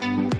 Thank you.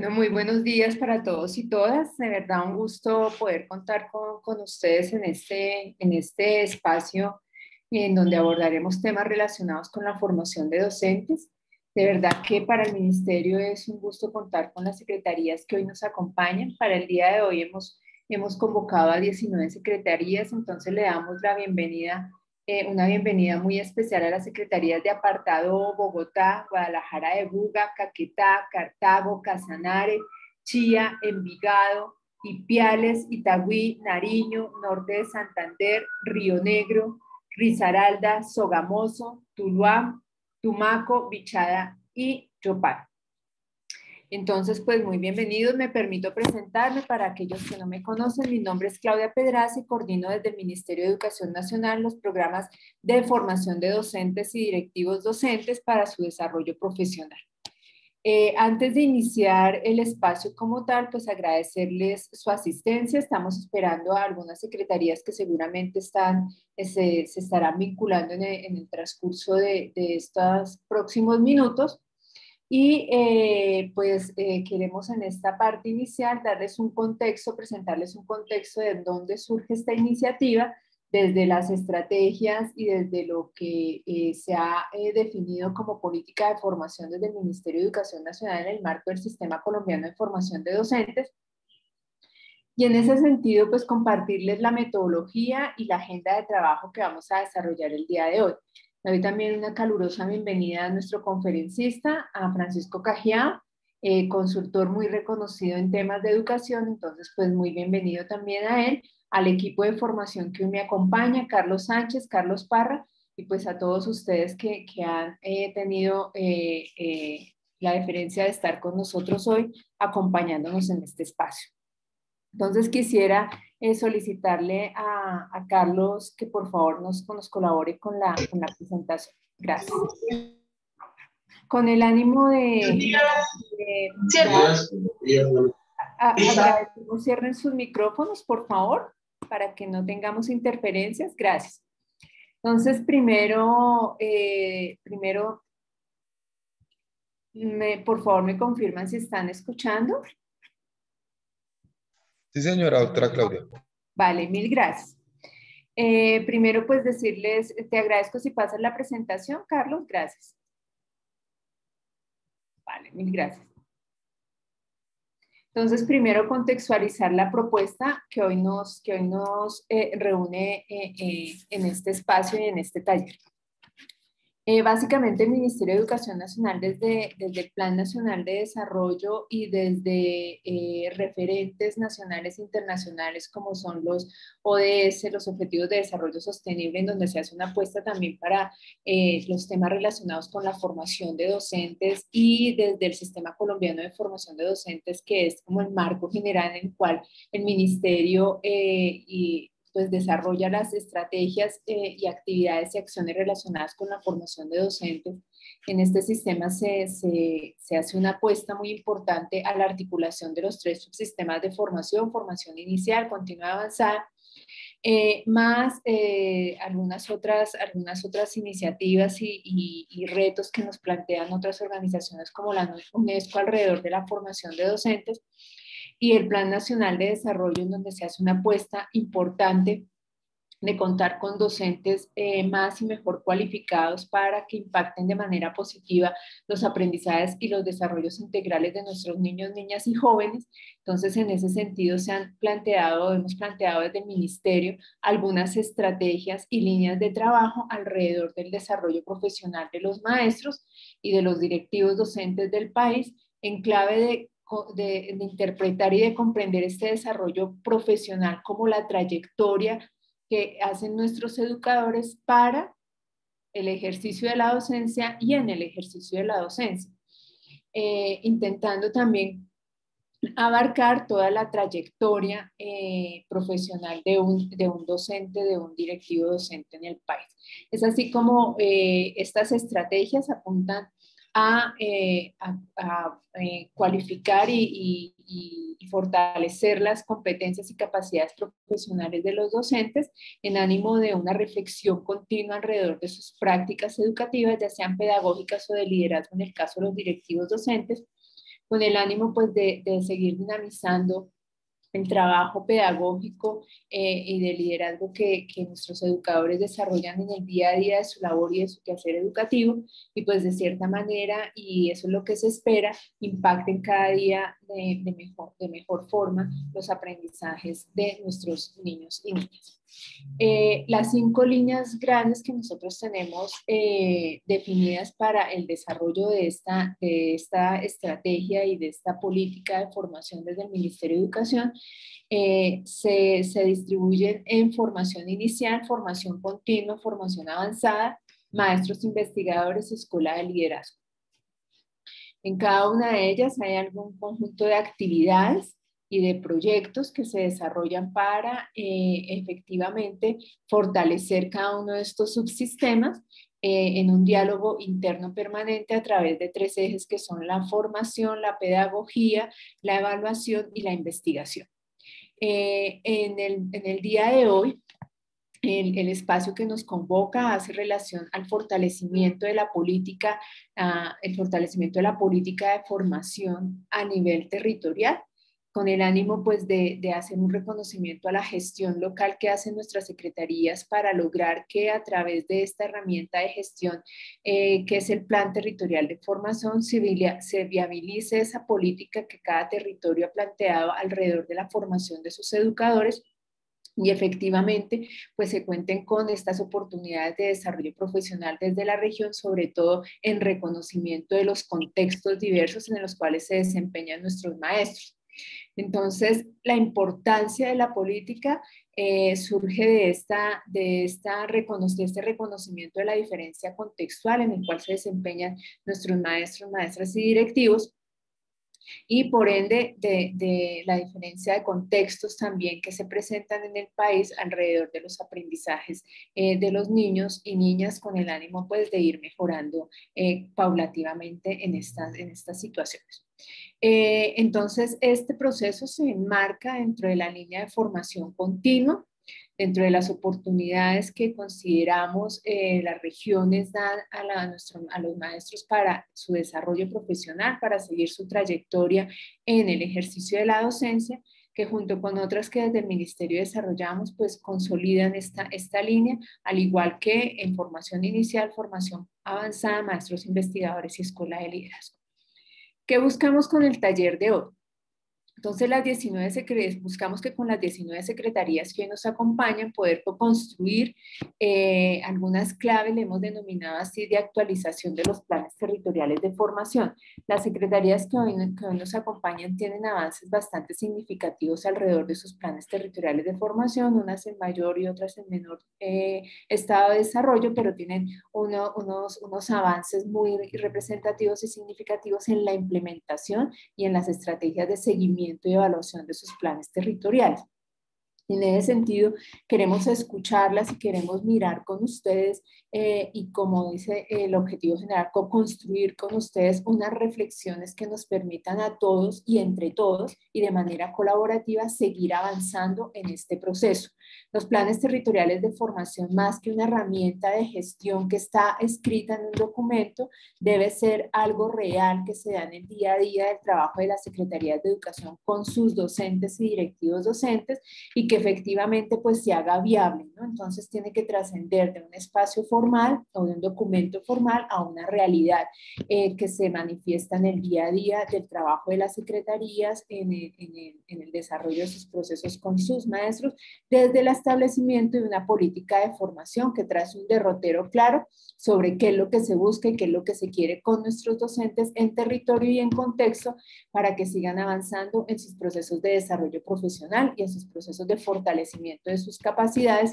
Bueno, muy buenos días para todos y todas. De verdad, un gusto poder contar con, ustedes en este, en este espacio en donde abordaremos temas relacionados con la formación de docentes. De verdad que para el Ministerio es un gusto contar con las secretarías que hoy nos acompañan. Para el día de hoy hemos, hemos convocado a 19 secretarías, entonces le damos la bienvenida eh, una bienvenida muy especial a las secretarías de Apartado, Bogotá, Guadalajara de Buga, Caquetá, Cartago, Casanare, Chía, Envigado, Ipiales, Itagüí, Nariño, Norte de Santander, Río Negro, Risaralda, Sogamoso, Tuluá, Tumaco, Bichada y Chocó. Entonces, pues muy bienvenidos, me permito presentarme para aquellos que no me conocen. Mi nombre es Claudia Pedraza y coordino desde el Ministerio de Educación Nacional los programas de formación de docentes y directivos docentes para su desarrollo profesional. Eh, antes de iniciar el espacio como tal, pues agradecerles su asistencia. Estamos esperando a algunas secretarías que seguramente están, eh, se, se estarán vinculando en el, transcurso de, de estos próximos minutos. Y eh, pues eh, queremos en esta parte inicial darles un contexto, presentarles un contexto de dónde surge esta iniciativa, desde las estrategias y desde lo que eh, se ha definido como política de formación desde el Ministerio de Educación Nacional en el marco del Sistema Colombiano de Formación de Docentes. Y en ese sentido, pues compartirles la metodología y la agenda de trabajo que vamos a desarrollar el día de hoy doy también una calurosa bienvenida a nuestro conferencista, a Francisco Cajía, eh, consultor muy reconocido en temas de educación, entonces pues muy bienvenido también a él, al equipo de formación que me acompaña, Carlos Sánchez, Carlos Parra, y pues a todos ustedes que, que han eh, tenido eh, la diferencia de estar con nosotros hoy acompañándonos en este espacio. Entonces quisiera eh, solicitarle a, Carlos que por favor nos, nos colabore con la, con la presentación. Gracias. Con el ánimo de... cierren sus micrófonos, por favor, para que no tengamos interferencias. Gracias. Entonces, primero, eh, primero por favor, me confirman si están escuchando. Sí, señora, doctora Claudia. Vale, mil gracias. Eh, primero, pues decirles, te agradezco si pasas la presentación, Carlos, gracias. Vale, mil gracias. Entonces, primero contextualizar la propuesta que hoy nos, que hoy nos eh, reúne eh, en este espacio y en este taller. Eh, básicamente el Ministerio de Educación Nacional desde, el Plan Nacional de Desarrollo y desde eh, referentes nacionales e internacionales como son los ODS, los Objetivos de Desarrollo Sostenible, en donde se hace una apuesta también para eh, los temas relacionados con la formación de docentes y desde el Sistema Colombiano de Formación de Docentes, que es como el marco general en el cual el Ministerio y pues desarrolla las estrategias eh, y actividades y acciones relacionadas con la formación de docentes. En este sistema se, hace una apuesta muy importante a la articulación de los tres subsistemas de formación, formación inicial, continua avanzada, eh, más eh, algunas, otras, algunas otras iniciativas y retos que nos plantean otras organizaciones como la UNESCO alrededor de la formación de docentes y el Plan Nacional de Desarrollo, en donde se hace una apuesta importante de contar con docentes eh, más y mejor cualificados para que impacten de manera positiva los aprendizajes y los desarrollos integrales de nuestros niños, niñas y jóvenes. Entonces, en ese sentido, se han planteado, hemos planteado desde el Ministerio algunas estrategias y líneas de trabajo alrededor del desarrollo profesional de los maestros y de los directivos docentes del país en clave de de, interpretar y de comprender este desarrollo profesional como la trayectoria que hacen nuestros educadores para el ejercicio de la docencia y en el ejercicio de la docencia, eh, intentando también abarcar toda la trayectoria eh, profesional de un, de un, docente, de un directivo docente en el país. Es así como eh, estas estrategias apuntan a, eh, eh, cualificar y, fortalecer las competencias y capacidades profesionales de los docentes en ánimo de una reflexión continua alrededor de sus prácticas educativas, ya sean pedagógicas o de liderazgo en el caso de los directivos docentes, con el ánimo pues de, de seguir dinamizando el trabajo pedagógico eh, y de liderazgo que, nuestros educadores desarrollan en el día a día de su labor y de su quehacer educativo y pues de cierta manera, y eso es lo que se espera, impacten cada día de mejor, de mejor forma los aprendizajes de nuestros niños y niñas. Eh, las cinco líneas grandes que nosotros tenemos eh, definidas para el desarrollo de esta, esta estrategia y de esta política de formación desde el Ministerio de Educación eh, se, se distribuyen en formación inicial, formación continua, formación avanzada, maestros investigadores, escuela de liderazgo. En cada una de ellas hay algún conjunto de actividades y de proyectos que se desarrollan para eh, efectivamente fortalecer cada uno de estos subsistemas eh, en un diálogo interno permanente a través de tres ejes que son la formación, la pedagogía, la evaluación y la investigación. Eh, en, el, día de hoy, el, espacio que nos convoca hace relación al fortalecimiento de la política, el fortalecimiento de la política de formación a nivel territorial con el ánimo pues de, hacer un reconocimiento a la gestión local que hacen nuestras secretarías para lograr que a través de esta herramienta de gestión eh, que es el plan territorial de formación se, viabilice esa política que cada territorio ha planteado alrededor de la formación de sus educadores y efectivamente pues se cuenten con estas oportunidades de desarrollo profesional desde la región, sobre todo en reconocimiento de los contextos diversos en los cuales se desempeñan nuestros maestros. Entonces, la importancia de la política eh, surge de, esta, este reconocimiento de la diferencia contextual en el cual se desempeñan nuestros maestros, maestras y directivos, y por ende de, la diferencia de contextos también que se presentan en el país alrededor de los aprendizajes eh, de los niños y niñas con el ánimo pues de ir mejorando eh, paulativamente en en estas situaciones. Eh, entonces, este proceso se enmarca dentro de la línea de formación continua, dentro de las oportunidades que consideramos eh, las regiones dan a, a, los maestros para su desarrollo profesional, para seguir su trayectoria en el ejercicio de la docencia, que junto con otras que desde el Ministerio desarrollamos, pues consolidan esta, esta línea, al igual que en formación inicial, formación avanzada, maestros investigadores y escuela de liderazgo. ¿Qué buscamos con el taller de hoy? Entonces, las 19 buscamos que con las 19 secretarías que nos acompañan poder construir eh, algunas claves, le hemos denominado así, de actualización de los planes territoriales de formación. Las secretarías que hoy, nos acompañan tienen avances bastante significativos alrededor de sus planes territoriales de formación, unas en mayor y otras en menor eh, estado de desarrollo, pero tienen unos, unos avances muy representativos y significativos en la implementación y en las estrategias de seguimiento y evaluación de sus planes territoriales. En ese sentido, queremos escucharlas y queremos mirar con ustedes eh, y como dice eh, el objetivo general, co construir con ustedes unas reflexiones que nos permitan a todos y entre todos y de manera colaborativa seguir avanzando en este proceso. Los planes territoriales de formación, más que una herramienta de gestión que está escrita en un documento, debe ser algo real que se da en el día a día del trabajo de las secretarías de Educación con sus docentes y directivos docentes y que efectivamente pues se haga viable, ¿no? Entonces tiene que trascender de un espacio formal o de un documento formal a una realidad eh, que se manifiesta en el día a día del trabajo de las secretarías en el, en el desarrollo de sus procesos con sus maestros, desde el establecimiento de una política de formación que trae un derrotero claro sobre qué es lo que se busca y qué es lo que se quiere con nuestros docentes en territorio y en contexto para que sigan avanzando en sus procesos de desarrollo profesional y en sus procesos de formación fortalecimiento de sus capacidades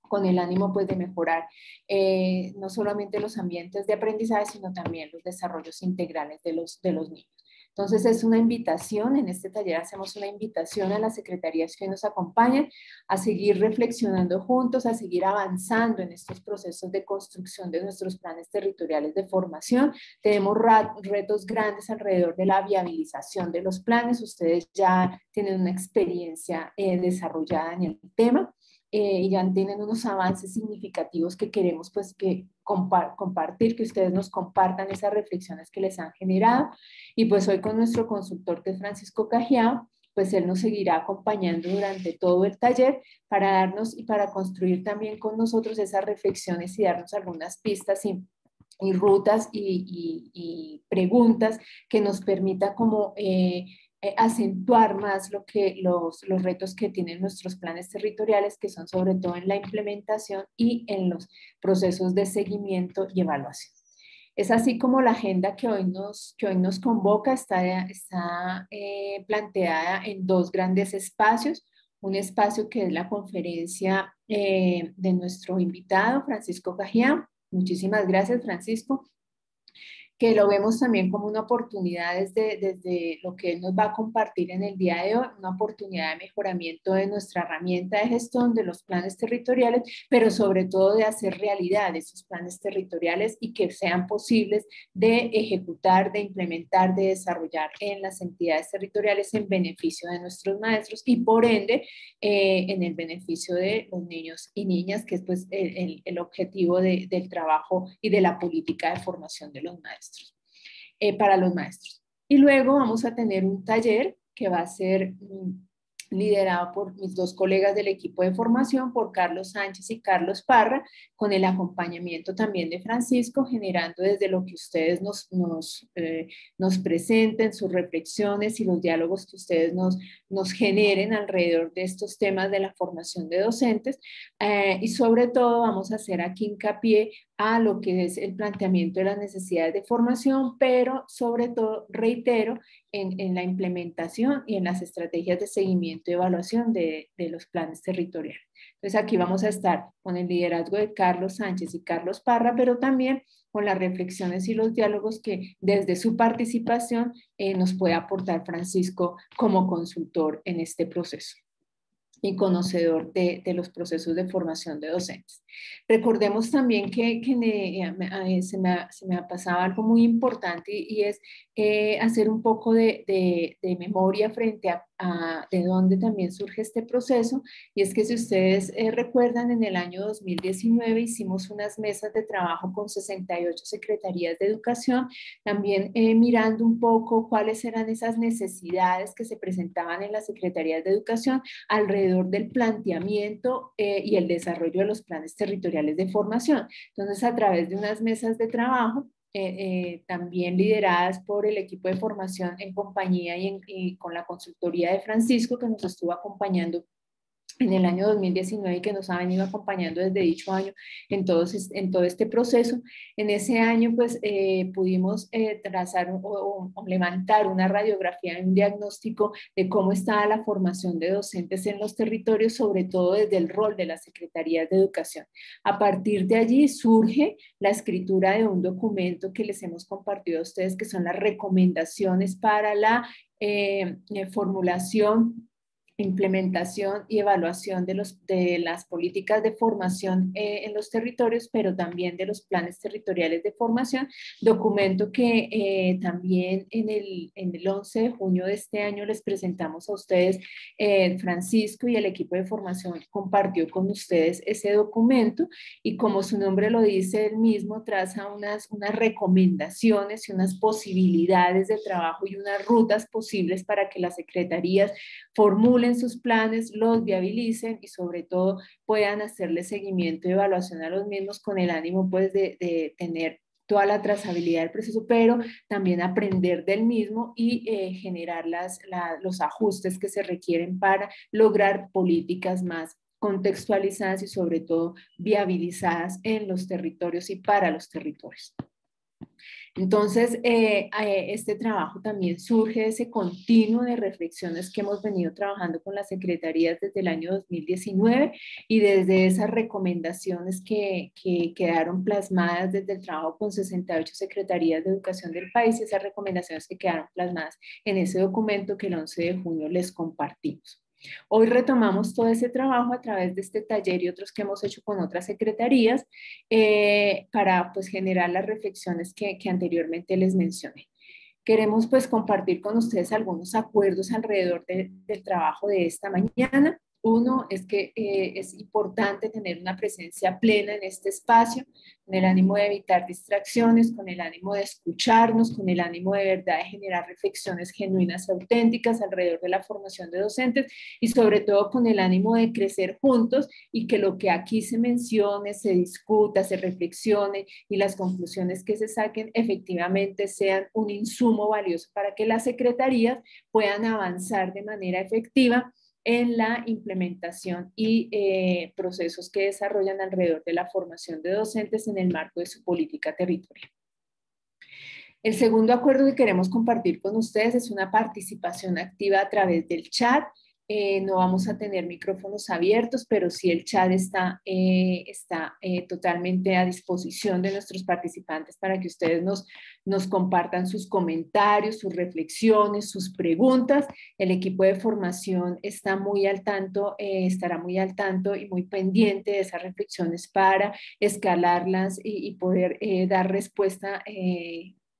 con el ánimo pues de mejorar eh, no solamente los ambientes de aprendizaje, sino también los desarrollos integrales de los, de los niños. Entonces es una invitación, en este taller hacemos una invitación a las secretarías que nos acompañan a seguir reflexionando juntos, a seguir avanzando en estos procesos de construcción de nuestros planes territoriales de formación. Tenemos retos grandes alrededor de la viabilización de los planes. Ustedes ya tienen una experiencia eh, desarrollada en el tema. Eh, y ya tienen unos avances significativos que queremos pues que compartir, que ustedes nos compartan esas reflexiones que les han generado. Y pues hoy con nuestro consultor que es Francisco Cajía pues él nos seguirá acompañando durante todo el taller para darnos y para construir también con nosotros esas reflexiones y darnos algunas pistas y, rutas y, preguntas que nos permita como... Eh, eh, acentuar más lo que, los, los, retos que tienen nuestros planes territoriales, que son sobre todo en la implementación y en los procesos de seguimiento y evaluación. Es así como la agenda que hoy nos, que hoy nos convoca está, está eh, planteada en dos grandes espacios. Un espacio que es la conferencia eh, de nuestro invitado, Francisco Cajía Muchísimas gracias, Francisco que lo vemos también como una oportunidad desde, lo que nos va a compartir en el día de hoy, una oportunidad de mejoramiento de nuestra herramienta de gestión de los planes territoriales, pero sobre todo de hacer realidad esos planes territoriales y que sean posibles de ejecutar, de implementar, de desarrollar en las entidades territoriales en beneficio de nuestros maestros y por ende eh, en el beneficio de los niños y niñas, que es pues el, objetivo del trabajo y de la política de formación de los maestros. Eh, para los maestros. Y luego vamos a tener un taller que va a ser mm, liderado por mis dos colegas del equipo de formación, por Carlos Sánchez y Carlos Parra, con el acompañamiento también de Francisco, generando desde lo que ustedes nos, nos, eh, presenten, sus reflexiones y los diálogos que ustedes nos, nos generen alrededor de estos temas de la formación de docentes. Eh, y sobre todo vamos a hacer aquí hincapié a lo que es el planteamiento de las necesidades de formación, pero sobre todo, reitero, en, la implementación y en las estrategias de seguimiento y evaluación de, los planes territoriales. Entonces aquí vamos a estar con el liderazgo de Carlos Sánchez y Carlos Parra, pero también con las reflexiones y los diálogos que desde su participación eh, nos puede aportar Francisco como consultor en este proceso conocedor de, los procesos de formación de docentes. Recordemos también que, eh, eh, se, me, ha, pasado algo muy importante y es eh, hacer un poco de, memoria frente a, a, de dónde también surge este proceso. Y es que si ustedes eh, recuerdan, en el año 2019 hicimos unas mesas de trabajo con 68 secretarías de educación, también eh, mirando un poco cuáles eran esas necesidades que se presentaban en las secretarías de educación alrededor del planteamiento y el desarrollo de los planes territoriales de formación. Entonces, a través de unas mesas de trabajo, eh, eh, también lideradas por el equipo de formación en compañía y, con la consultoría de Francisco que nos estuvo acompañando en el año 2019 que nos ha venido acompañando desde dicho año en, en todo este proceso. En ese año pues eh, pudimos eh, trazar o, levantar una radiografía, un diagnóstico de cómo estaba la formación de docentes en los territorios, sobre todo desde el rol de las secretarías de educación. A partir de allí surge la escritura de un documento que les hemos compartido a ustedes, que son las recomendaciones para la eh, formulación implementación y evaluación de, los, de las políticas de formación eh, en los territorios, pero también de los planes territoriales de formación, documento que eh, también en el, en el, 11 de junio de este año les presentamos a ustedes, eh, Francisco y el equipo de formación compartió con ustedes ese documento y como su nombre lo dice, él mismo traza unas, unas recomendaciones y unas posibilidades de trabajo y unas rutas posibles para que las secretarías formulen sus planes, los viabilicen y sobre todo puedan hacerle seguimiento y evaluación a los mismos con el ánimo pues de, tener toda la trazabilidad del proceso, pero también aprender del mismo y eh, generar las, los ajustes que se requieren para lograr políticas más contextualizadas y sobre todo viabilizadas en los territorios y para los territorios. Entonces, eh, eh, este trabajo también surge de ese continuo de reflexiones que hemos venido trabajando con las secretarías desde el año 2019 y desde esas recomendaciones que, que quedaron plasmadas desde el trabajo con 68 secretarías de educación del país y esas recomendaciones que quedaron plasmadas en ese documento que el 11 de junio les compartimos. Hoy retomamos todo ese trabajo a través de este taller y otros que hemos hecho con otras secretarías eh, para pues, generar las reflexiones que, anteriormente les mencioné queremos pues compartir con ustedes algunos acuerdos alrededor del trabajo de esta mañana. Uno es que eh, es importante tener una presencia plena en este espacio, con el ánimo de evitar distracciones, con el ánimo de escucharnos, con el ánimo de verdad de generar reflexiones genuinas auténticas alrededor de la formación de docentes y sobre todo con el ánimo de crecer juntos y que lo que aquí se mencione, se discuta, se reflexione y las conclusiones que se saquen efectivamente sean un insumo valioso para que las secretarías puedan avanzar de manera efectiva en la implementación y eh, procesos que desarrollan alrededor de la formación de docentes en el marco de su política territorial. El segundo acuerdo que queremos compartir con ustedes es una participación activa a través del chat eh, no vamos a tener micrófonos abiertos, pero si el chat está, eh, está eh, totalmente a disposición de nuestros participantes para que ustedes nos, nos compartan sus comentarios, sus reflexiones, sus preguntas. El equipo de formación está muy al tanto, estará muy al tanto y muy pendiente de esas reflexiones para escalarlas y, y poder dar respuesta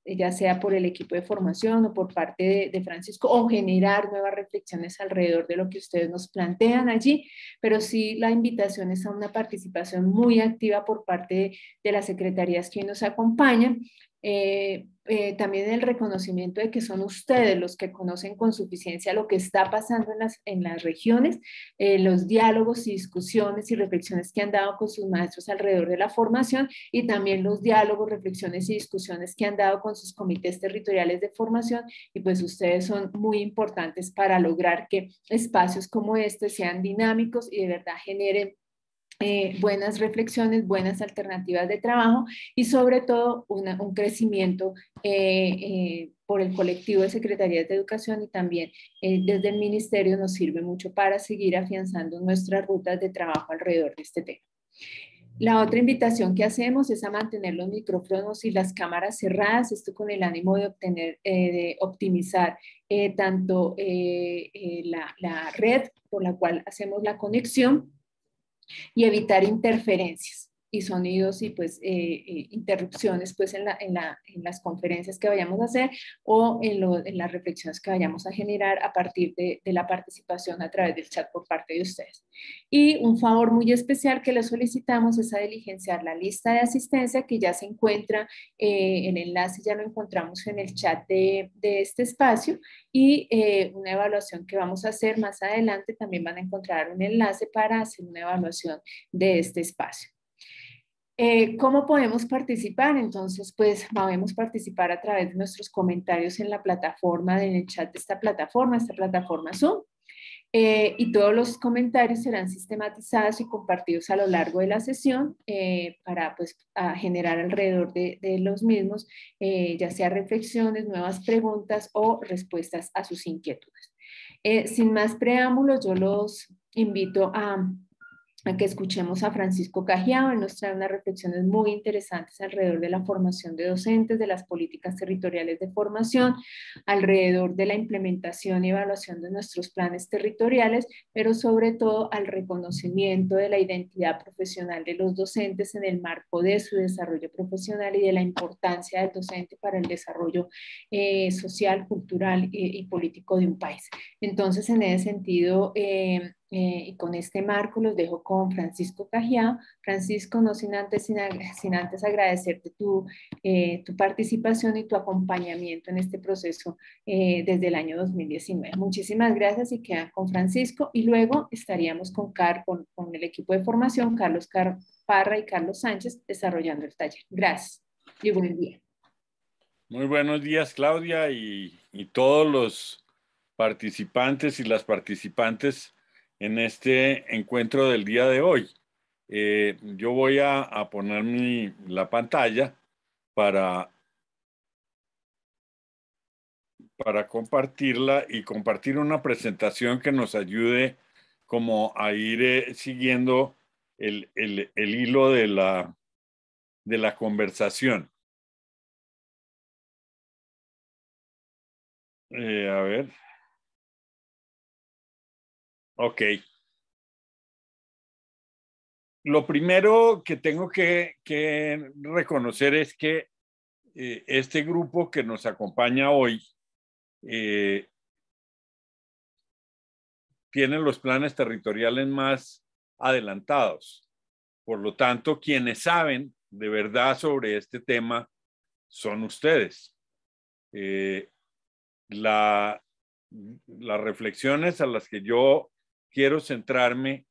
eh, ya sea por el equipo de formación o por parte de, Francisco, o generar nuevas reflexiones alrededor de lo que ustedes nos plantean allí. Pero sí, la invitación es a una participación muy activa por parte de, las secretarías que nos acompañan. Eh, eh, también el reconocimiento de que son ustedes los que conocen con suficiencia lo que está pasando en las, en las regiones, eh, los diálogos y discusiones y reflexiones que han dado con sus maestros alrededor de la formación y también los diálogos, reflexiones y discusiones que han dado con sus comités territoriales de formación y pues ustedes son muy importantes para lograr que espacios como este sean dinámicos y de verdad generen eh, buenas reflexiones, buenas alternativas de trabajo y sobre todo un crecimiento eh, eh, por el colectivo de Secretarías de Educación y también desde el Ministerio nos sirve mucho para seguir afianzando nuestras rutas de trabajo alrededor de este tema. La otra invitación que hacemos es a mantener los micrófonos y las cámaras cerradas, esto con el ánimo de, obtener, de optimizar tanto la, la red por la cual hacemos la conexión y evitar interferencias y sonidos y pues eh, eh, interrupciones pues en, la, en, la, en, las conferencias que vayamos a hacer o en, las reflexiones que vayamos a generar a partir de, la participación a través del chat por parte de ustedes. Y un favor muy especial que les solicitamos es a diligenciar la lista de asistencia que ya se encuentra, en eh, el enlace ya lo encontramos en el chat de, de este espacio y una evaluación que vamos a hacer más adelante también van a encontrar un enlace para hacer una evaluación de este espacio. Eh, ¿Cómo podemos participar? Entonces, pues podemos participar a través de nuestros comentarios en la plataforma, en el chat de esta plataforma, esta plataforma Zoom. Eh, y todos los comentarios serán sistematizados y compartidos a lo largo de la sesión eh, para pues, generar alrededor de los mismos, ya sea reflexiones, nuevas preguntas o respuestas a sus inquietudes. sin más preámbulos, yo los invito a que escuchemos a Francisco Cajiao. nos trae unas reflexiones muy interesantes alrededor de la formación de docentes, de las políticas territoriales de formación, alrededor de la implementación y evaluación de nuestros planes territoriales, pero sobre todo al reconocimiento de la identidad profesional de los docentes en el marco de su desarrollo profesional y de la importancia del docente para el desarrollo eh, social, cultural eh, y, político de un país. Entonces, en ese sentido, eh, eh, y con este marco los dejo con Francisco Cajía. Francisco, no sin antes, sin, antes agradecerte tu, eh, tu, participación y tu acompañamiento en este proceso eh, desde el año 2019. Muchísimas gracias y quedan con Francisco. Y luego estaríamos con, Car, con, el equipo de formación, Carlos Parra y Carlos Sánchez, desarrollando el taller. Gracias y buen día. Muy buenos días, Claudia, y, y todos los participantes y las participantes en este encuentro del día de hoy. Eh, yo voy a, poner la pantalla para, para compartirla y compartir una presentación que nos ayude como a ir eh, siguiendo el, hilo de la, de la conversación. Eh, a ver. Ok. Lo primero que tengo que, reconocer es que eh, este grupo que nos acompaña hoy eh, tiene los planes territoriales más adelantados. Por lo tanto, quienes saben de verdad sobre este tema son ustedes. Eh, las reflexiones a las que yo quiero centrarme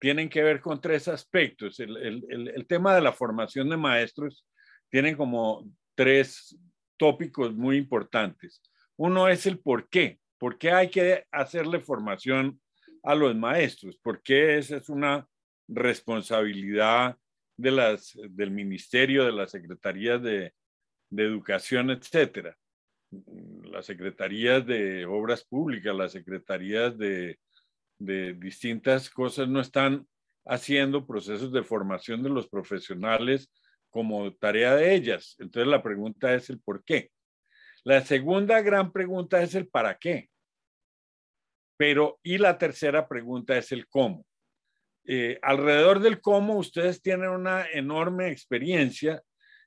tienen que ver con tres aspectos. El, tema de la formación de maestros tienen como tres tópicos muy importantes. Uno es el por qué. ¿Por qué hay que hacerle formación a los maestros? ¿Por qué esa es una responsabilidad de las, del ministerio, de las secretarías de, de educación, etcétera? Las secretarías de obras públicas, las secretarías de de distintas cosas, no están haciendo procesos de formación de los profesionales como tarea de ellas. Entonces la pregunta es el por qué. La segunda gran pregunta es el para qué. Pero, y la tercera pregunta es el cómo. Eh, alrededor del cómo ustedes tienen una enorme experiencia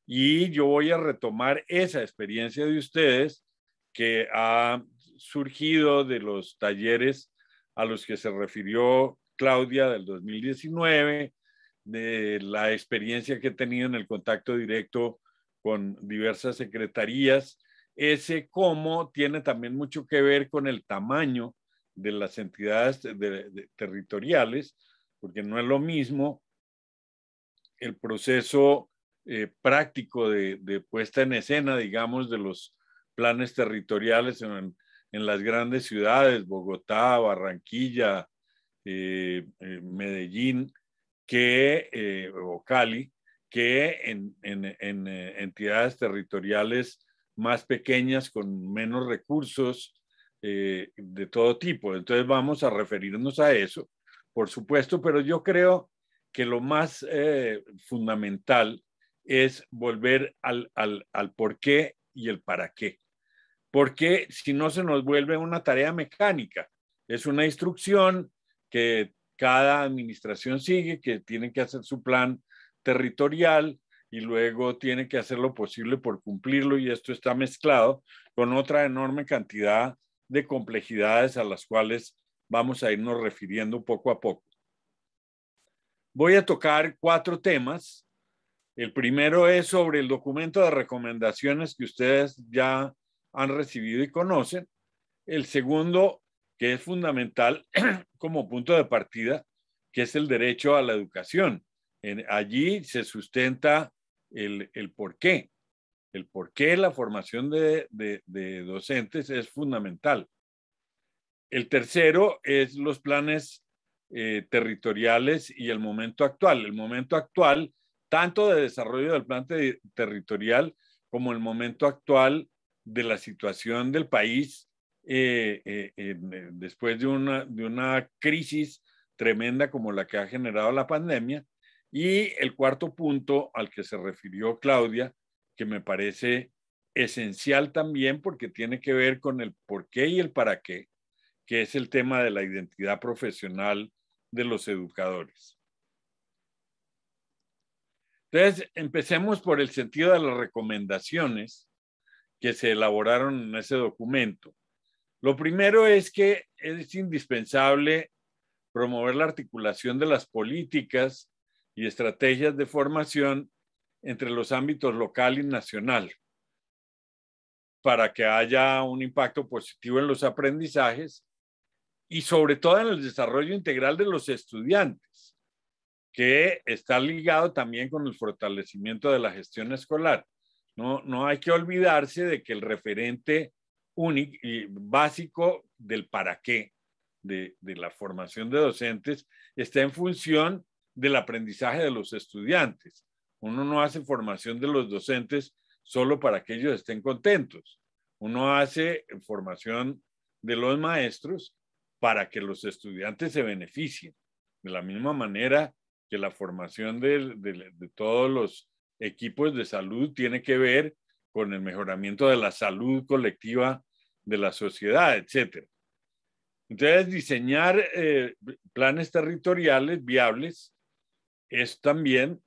y yo voy a retomar esa experiencia de ustedes que ha surgido de los talleres a los que se refirió Claudia del 2019, de la experiencia que he tenido en el contacto directo con diversas secretarías. Ese cómo tiene también mucho que ver con el tamaño de las entidades territoriales, porque no es lo mismo el proceso eh, práctico de, puesta en escena, digamos, de los planes territoriales en, en las grandes ciudades, Bogotá, Barranquilla, eh, eh, Medellín, que, eh, o Cali, que en, entidades territoriales más pequeñas, con menos recursos de todo tipo. Entonces vamos a referirnos a eso, por supuesto, pero yo creo que lo más fundamental es volver al, al, al por qué y el para qué porque si no se nos vuelve una tarea mecánica, es una instrucción que cada administración sigue, que tiene que hacer su plan territorial y luego tiene que hacer lo posible por cumplirlo y esto está mezclado con otra enorme cantidad de complejidades a las cuales vamos a irnos refiriendo poco a poco. Voy a tocar cuatro temas. El primero es sobre el documento de recomendaciones que ustedes ya han recibido y conocen. El segundo, que es fundamental como punto de partida, que es el derecho a la educación. allí se sustenta el, el por qué. El por qué la formación de, docentes es fundamental. El tercero es los planes eh, territoriales y el momento actual. El momento actual, tanto de desarrollo del plan territorial como el momento actual de la situación del país eh, eh, eh, después de una, de una crisis tremenda como la que ha generado la pandemia. Y el cuarto punto al que se refirió Claudia, que me parece esencial también porque tiene que ver con el por qué y el para qué, que es el tema de la identidad profesional de los educadores. Entonces, empecemos por el sentido de las recomendaciones que se elaboraron en ese documento. Lo primero es que es indispensable promover la articulación de las políticas y estrategias de formación entre los ámbitos local y nacional para que haya un impacto positivo en los aprendizajes y sobre todo en el desarrollo integral de los estudiantes, que está ligado también con el fortalecimiento de la gestión escolar. No, hay que olvidarse de que el referente único y básico del para qué de, la formación de docentes está en función del aprendizaje de los estudiantes. Uno no hace formación de los docentes solo para que ellos estén contentos. Uno hace formación de los maestros para que los estudiantes se beneficien. De la misma manera que la formación de todos los equipos de salud tiene que ver con el mejoramiento de la salud colectiva de la sociedad, etcétera. Entonces, diseñar eh, planes territoriales viables es también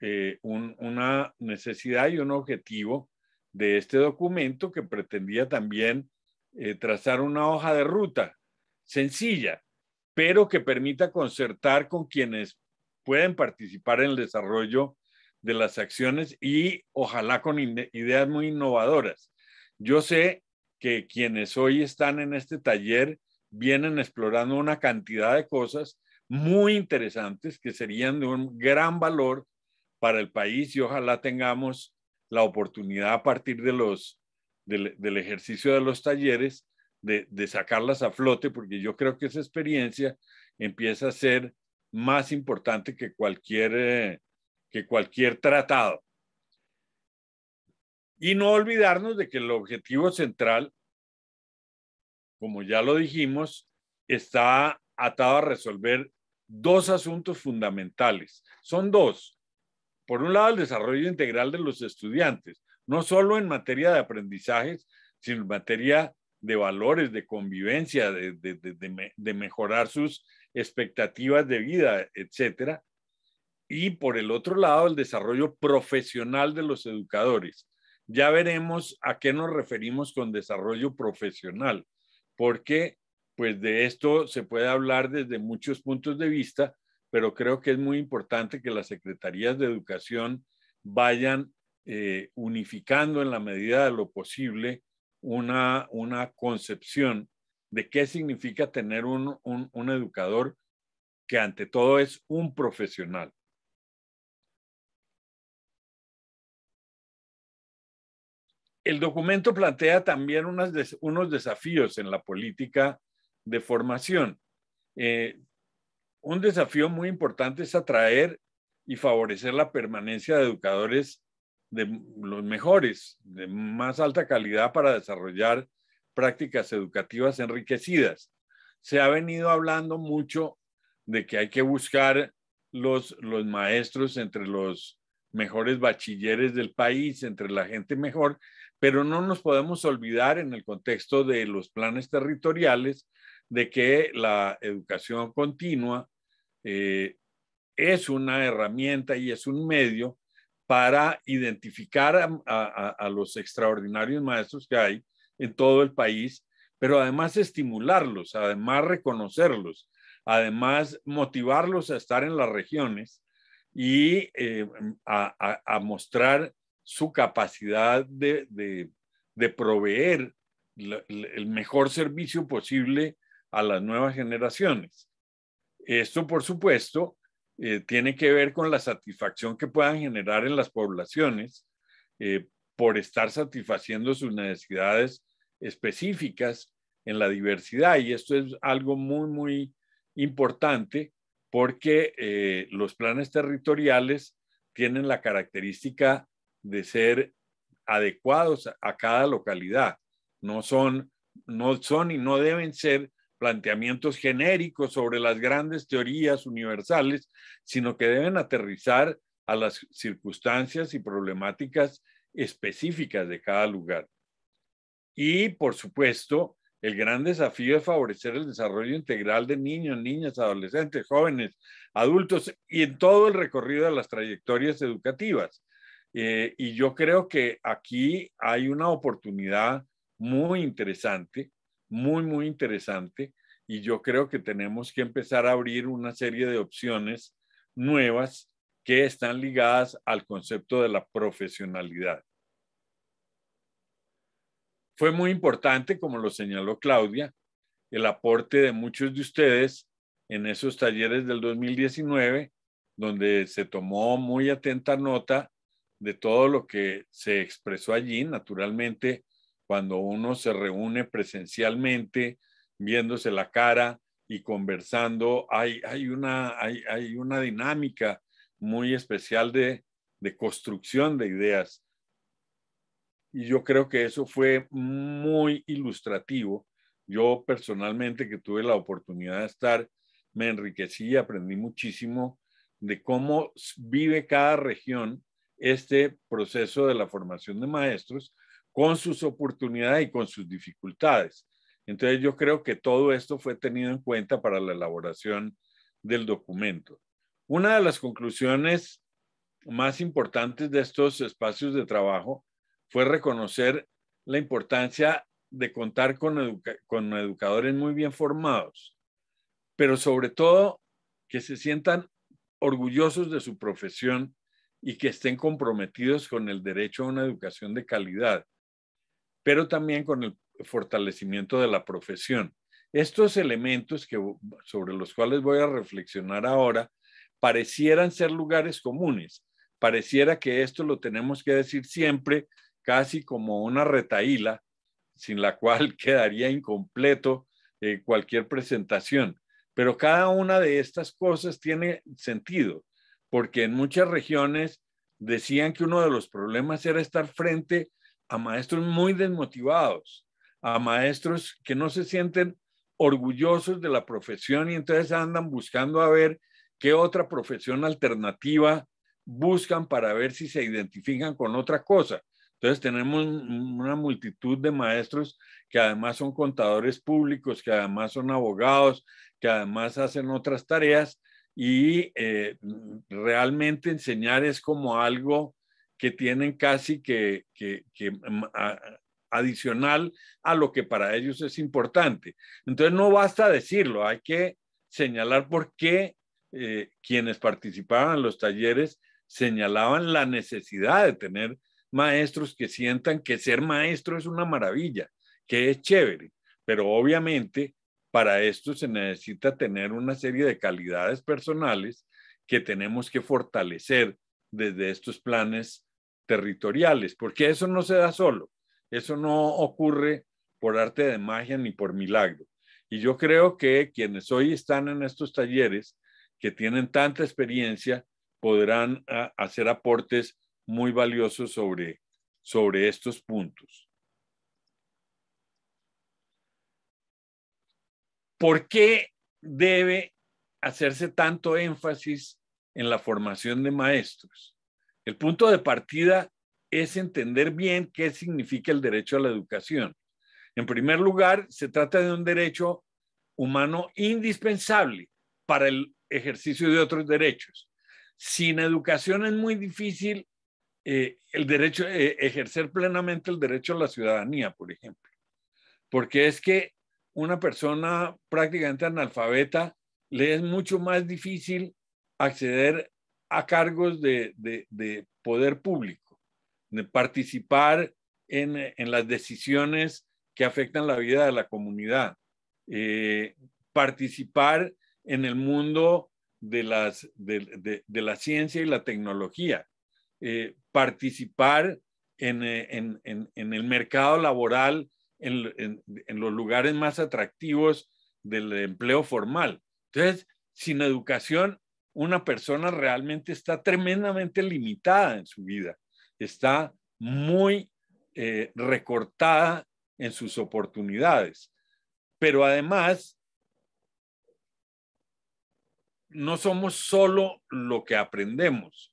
eh, una necesidad y un objetivo de este documento que pretendía también eh, trazar una hoja de ruta sencilla, pero que permita concertar con quienes pueden participar en el desarrollo de las acciones y ojalá con ideas muy innovadoras. Yo sé que quienes hoy están en este taller vienen explorando una cantidad de cosas muy interesantes que serían de un gran valor para el país y ojalá tengamos la oportunidad a partir de los, del, ejercicio de los talleres de, sacarlas a flote, porque yo creo que esa experiencia empieza a ser más importante que cualquier eh, que cualquier tratado. Y no olvidarnos de que el objetivo central, como ya lo dijimos, está atado a resolver dos asuntos fundamentales. Son dos. Por un lado, el desarrollo integral de los estudiantes, no solo en materia de aprendizajes, sino en materia de valores, de convivencia, de, de mejorar sus expectativas de vida, etcétera y por el otro lado el desarrollo profesional de los educadores. Ya veremos a qué nos referimos con desarrollo profesional, porque pues de esto se puede hablar desde muchos puntos de vista, pero creo que es muy importante que las secretarías de educación vayan eh, unificando en la medida de lo posible una, concepción de qué significa tener un educador que ante todo es un profesional. el documento plantea también unos desafíos en la política de formación. Eh, un desafío muy importante es atraer y favorecer la permanencia de educadores de los mejores, de más alta calidad para desarrollar prácticas educativas enriquecidas. Se ha venido hablando mucho de que hay que buscar los, los maestros entre los mejores bachilleres del país, entre la gente mejor, pero no nos podemos olvidar en el contexto de los planes territoriales de que la educación continua eh, es una herramienta y es un medio para identificar a, los extraordinarios maestros que hay en todo el país, pero además estimularlos, además reconocerlos, además motivarlos a estar en las regiones y eh, a, mostrar su capacidad de, proveer el mejor servicio posible a las nuevas generaciones. Esto, por supuesto, eh, tiene que ver con la satisfacción que puedan generar en las poblaciones eh, por estar satisfaciendo sus necesidades específicas en la diversidad. Y esto es algo muy, muy importante porque eh, los planes territoriales tienen la característica de ser adecuados a cada localidad. No son, y no deben ser planteamientos genéricos sobre las grandes teorías universales, sino que deben aterrizar a las circunstancias y problemáticas específicas de cada lugar. Y, por supuesto, el gran desafío es favorecer el desarrollo integral de niños, niñas, adolescentes, jóvenes, adultos y en todo el recorrido de las trayectorias educativas. Eh, y yo creo que aquí hay una oportunidad muy interesante, muy, muy interesante, y yo creo que tenemos que empezar a abrir una serie de opciones nuevas que están ligadas al concepto de la profesionalidad. Fue muy importante, como lo señaló Claudia, el aporte de muchos de ustedes en esos talleres del 2019, donde se tomó muy atenta nota de todo lo que se expresó allí. Naturalmente, cuando uno se reúne presencialmente, viéndose la cara y conversando, hay, hay, una, hay, una dinámica muy especial de, de construcción de ideas. Y yo creo que eso fue muy ilustrativo. Yo personalmente que tuve la oportunidad de estar, me enriquecí y aprendí muchísimo de cómo vive cada región este proceso de la formación de maestros con sus oportunidades y con sus dificultades. Entonces yo creo que todo esto fue tenido en cuenta para la elaboración del documento. Una de las conclusiones más importantes de estos espacios de trabajo fue reconocer la importancia de contar con, educadores muy bien formados, pero sobre todo que se sientan orgullosos de su profesión y que estén comprometidos con el derecho a una educación de calidad, pero también con el fortalecimiento de la profesión. Estos elementos que, sobre los cuales voy a reflexionar ahora parecieran ser lugares comunes. Pareciera que esto lo tenemos que decir siempre casi como una retaíla sin la cual quedaría incompleto eh, cualquier presentación. Pero cada una de estas cosas tiene sentido porque en muchas regiones decían que uno de los problemas era estar frente a maestros muy desmotivados, a maestros que no se sienten orgullosos de la profesión y entonces andan buscando a ver qué otra profesión alternativa buscan para ver si se identifican con otra cosa. Entonces tenemos una multitud de maestros que además son contadores públicos, que además son abogados, que además hacen otras tareas y eh, realmente enseñar es como algo que tienen casi que, mm, adicional a lo que para ellos es importante. Entonces no basta decirlo, hay que señalar por qué eh, quienes participaban en los talleres señalaban la necesidad de tener maestros que sientan que ser maestro es una maravilla, que es chévere, pero obviamente para esto se necesita tener una serie de calidades personales que tenemos que fortalecer desde estos planes territoriales, porque eso no se da solo, eso no ocurre por arte de magia ni por milagro. Y yo creo que quienes hoy están en estos talleres, que tienen tanta experiencia, podrán ah, hacer aportes muy valiosos sobre, sobre estos puntos. ¿Por qué debe hacerse tanto énfasis en la formación de maestros? El punto de partida es entender bien qué significa el derecho a la educación. En primer lugar, se trata de un derecho humano indispensable para el ejercicio de otros derechos. Sin educación es muy difícil eh, el derecho, eh, ejercer plenamente el derecho a la ciudadanía, por ejemplo, porque es que una persona prácticamente analfabeta le es mucho más difícil acceder a cargos de, poder público, de participar en, las decisiones que afectan la vida de la comunidad, eh, participar en el mundo de, la ciencia y la tecnología, eh, participar eh, en, el mercado laboral en, los lugares más atractivos del empleo formal. Entonces, sin educación, una persona realmente está tremendamente limitada en su vida, está muy eh, recortada en sus oportunidades. Pero además, no somos solo lo que aprendemos.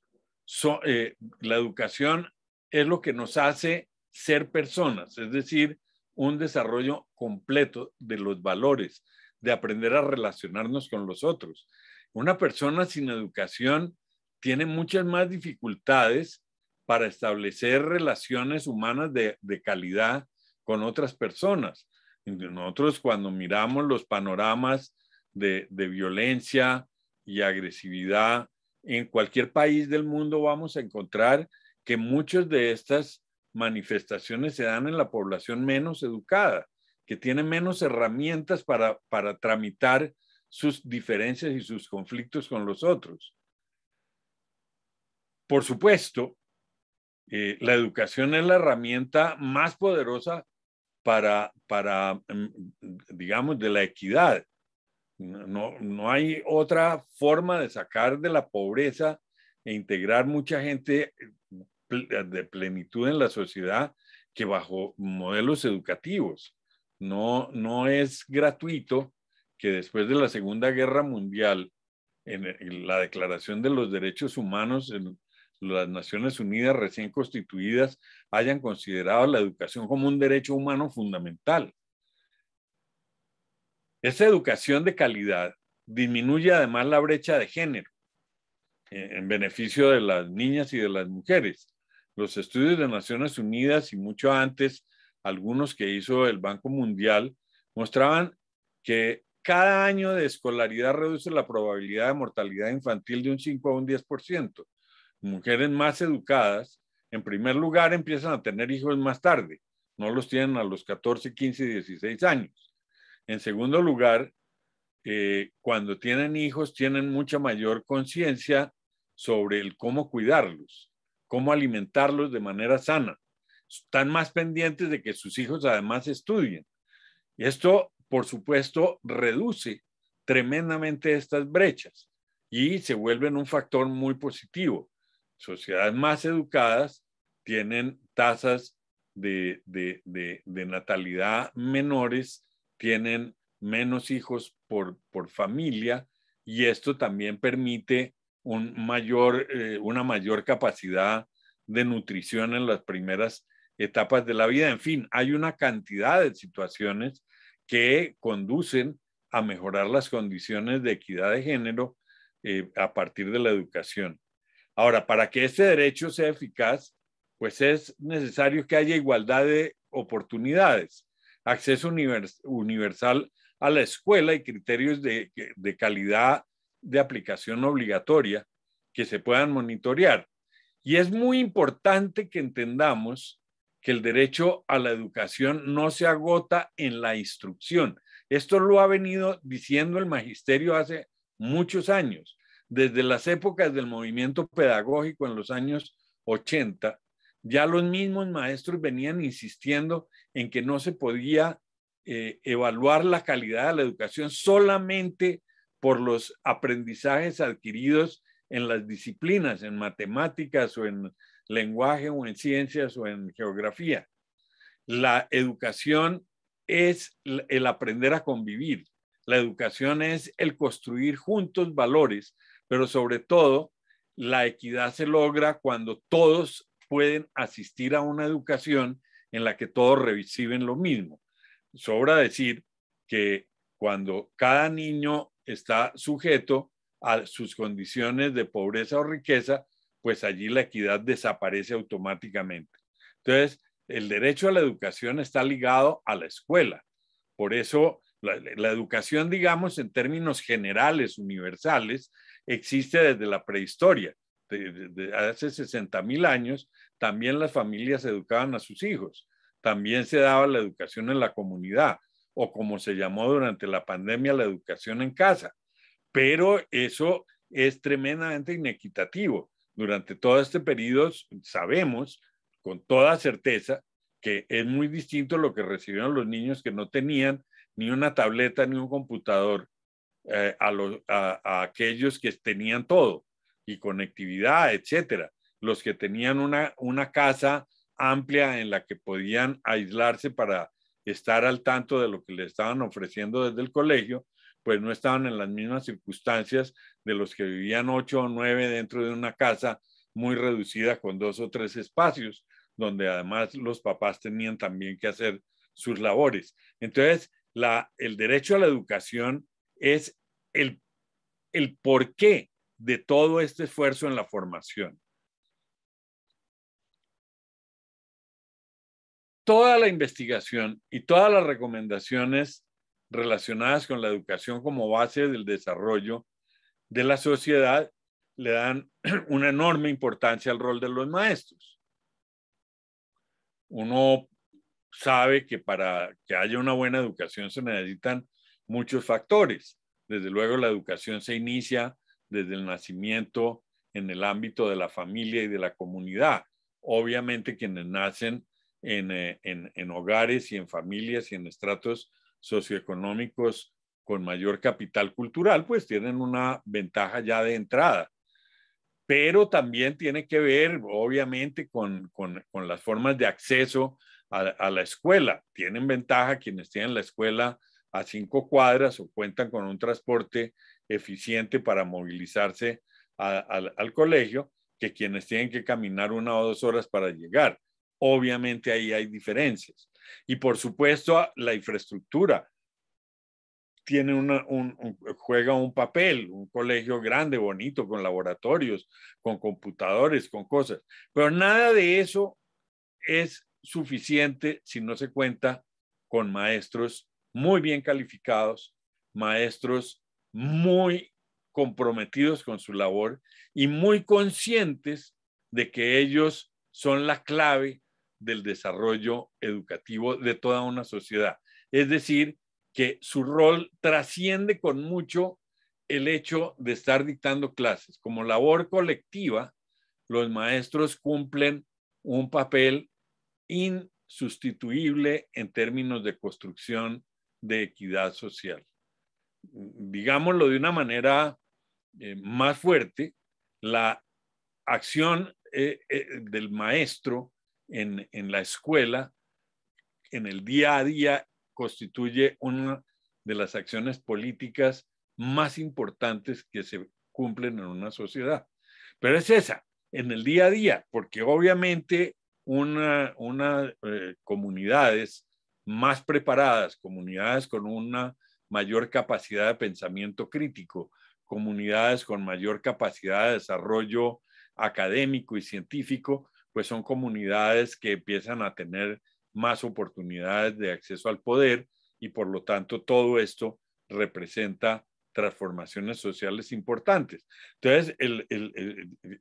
Eh, la educación es lo que nos hace ser personas, es decir, un desarrollo completo de los valores, de aprender a relacionarnos con los otros. Una persona sin educación tiene muchas más dificultades para establecer relaciones humanas de, calidad con otras personas. Nosotros cuando miramos los panoramas de, de violencia y agresividad en cualquier país del mundo vamos a encontrar que muchos de estas manifestaciones se dan en la población menos educada, que tiene menos herramientas para, para tramitar sus diferencias y sus conflictos con los otros. Por supuesto, eh, la educación es la herramienta más poderosa para, para mm, digamos, de la equidad. No, no, hay otra forma de sacar de la pobreza e integrar mucha gente eh, de plenitud en la sociedad que bajo modelos educativos. No, no es gratuito que después de la Segunda Guerra Mundial, en, la Declaración de los Derechos Humanos, en las Naciones Unidas recién constituidas, hayan considerado la educación como un derecho humano fundamental. Esa educación de calidad disminuye además la brecha de género eh, en beneficio de las niñas y de las mujeres los estudios de Naciones Unidas y mucho antes algunos que hizo el Banco Mundial mostraban que cada año de escolaridad reduce la probabilidad de mortalidad infantil de un 5 a un 10%. Mujeres más educadas, en primer lugar, empiezan a tener hijos más tarde. No los tienen a los 14, 15, 16 años. En segundo lugar, eh, cuando tienen hijos, tienen mucha mayor conciencia sobre el cómo cuidarlos cómo alimentarlos de manera sana. Están más pendientes de que sus hijos además estudien. Y esto, por supuesto, reduce tremendamente estas brechas y se vuelven un factor muy positivo. Sociedades más educadas tienen tasas de, natalidad menores, tienen menos hijos por familia y esto también permite eh, una mayor capacidad de nutrición en las primeras etapas de la vida. En fin, hay una cantidad de situaciones que conducen a mejorar las condiciones de equidad de género eh, a partir de la educación. Ahora, para que este derecho sea eficaz, pues es necesario que haya igualdad de oportunidades, acceso universal a la escuela y criterios de, de calidad de aplicación obligatoria que se puedan monitorear. Y es muy importante que entendamos que el derecho a la educación no se agota en la instrucción. Esto lo ha venido diciendo el magisterio hace muchos años, desde las épocas del movimiento pedagógico en los años 80, ya los mismos maestros venían insistiendo en que no se podía eh, evaluar la calidad de la educación solamente por los aprendizajes adquiridos en las disciplinas, en matemáticas o en lenguaje o en ciencias o en geografía. La educación es el aprender a convivir. La educación es el construir juntos valores, pero sobre todo la equidad se logra cuando todos pueden asistir a una educación en la que todos reciben lo mismo. Sobra decir que cuando cada niño está sujeto a sus condiciones de pobreza o riqueza, pues allí la equidad desaparece automáticamente. Entonces, el derecho a la educación está ligado a la escuela. Por eso, la, educación, digamos, en términos generales, universales, existe desde la prehistoria. hace 60 mil años, también las familias educaban a sus hijos. También se daba la educación en la comunidad o como se llamó durante la pandemia, la educación en casa. Pero eso es tremendamente inequitativo. Durante todo este periodo sabemos con toda certeza que es muy distinto lo que recibieron los niños que no tenían ni una tableta ni un computador eh, a, los, aquellos que tenían todo y conectividad, etcétera. Los que tenían una, una casa amplia en la que podían aislarse para estar al tanto de lo que le estaban ofreciendo desde el colegio, pues no estaban en las mismas circunstancias de los que vivían ocho o nueve dentro de una casa muy reducida con dos o tres espacios, donde además los papás tenían también que hacer sus labores. Entonces, el derecho a la educación es el, el porqué de todo este esfuerzo en la formación. toda la investigación y todas las recomendaciones relacionadas con la educación como base del desarrollo de la sociedad le dan una enorme importancia al rol de los maestros. Uno sabe que para que haya una buena educación se necesitan muchos factores. Desde luego la educación se inicia desde el nacimiento en el ámbito de la familia y de la comunidad. Obviamente quienes nacen eh, en, hogares y en familias y en estratos socioeconómicos con mayor capital cultural, pues tienen una ventaja ya de entrada. Pero también tiene que ver, obviamente, con, las formas de acceso a, la escuela. Tienen ventaja quienes tienen la escuela a cinco cuadras o cuentan con un transporte eficiente para movilizarse al colegio que quienes tienen que caminar una o dos horas para llegar obviamente ahí hay diferencias. Y por supuesto, ah, la infraestructura tiene juega un papel, un colegio grande, bonito, con laboratorios, con computadores, con cosas. Pero nada de eso es suficiente si no se cuenta con maestros muy bien calificados, maestros muy comprometidos con su labor y muy conscientes de que ellos son la clave del desarrollo educativo de toda una sociedad. Es decir, que su rol trasciende con mucho el hecho de estar dictando clases. Como labor colectiva, los maestros cumplen un papel insustituible en términos de construcción de equidad social. Digámoslo de una manera eh, más fuerte, la acción eh, eh, del maestro en, la escuela, en el día a día, constituye una de las acciones políticas más importantes que se cumplen en una sociedad. Pero es esa, en el día a día, porque obviamente unas una, eh, comunidades más preparadas, comunidades con una mayor capacidad de pensamiento crítico, comunidades con mayor capacidad de desarrollo académico y científico, pues son comunidades que empiezan a tener más oportunidades de acceso al poder y por lo tanto todo esto representa transformaciones sociales importantes. Entonces,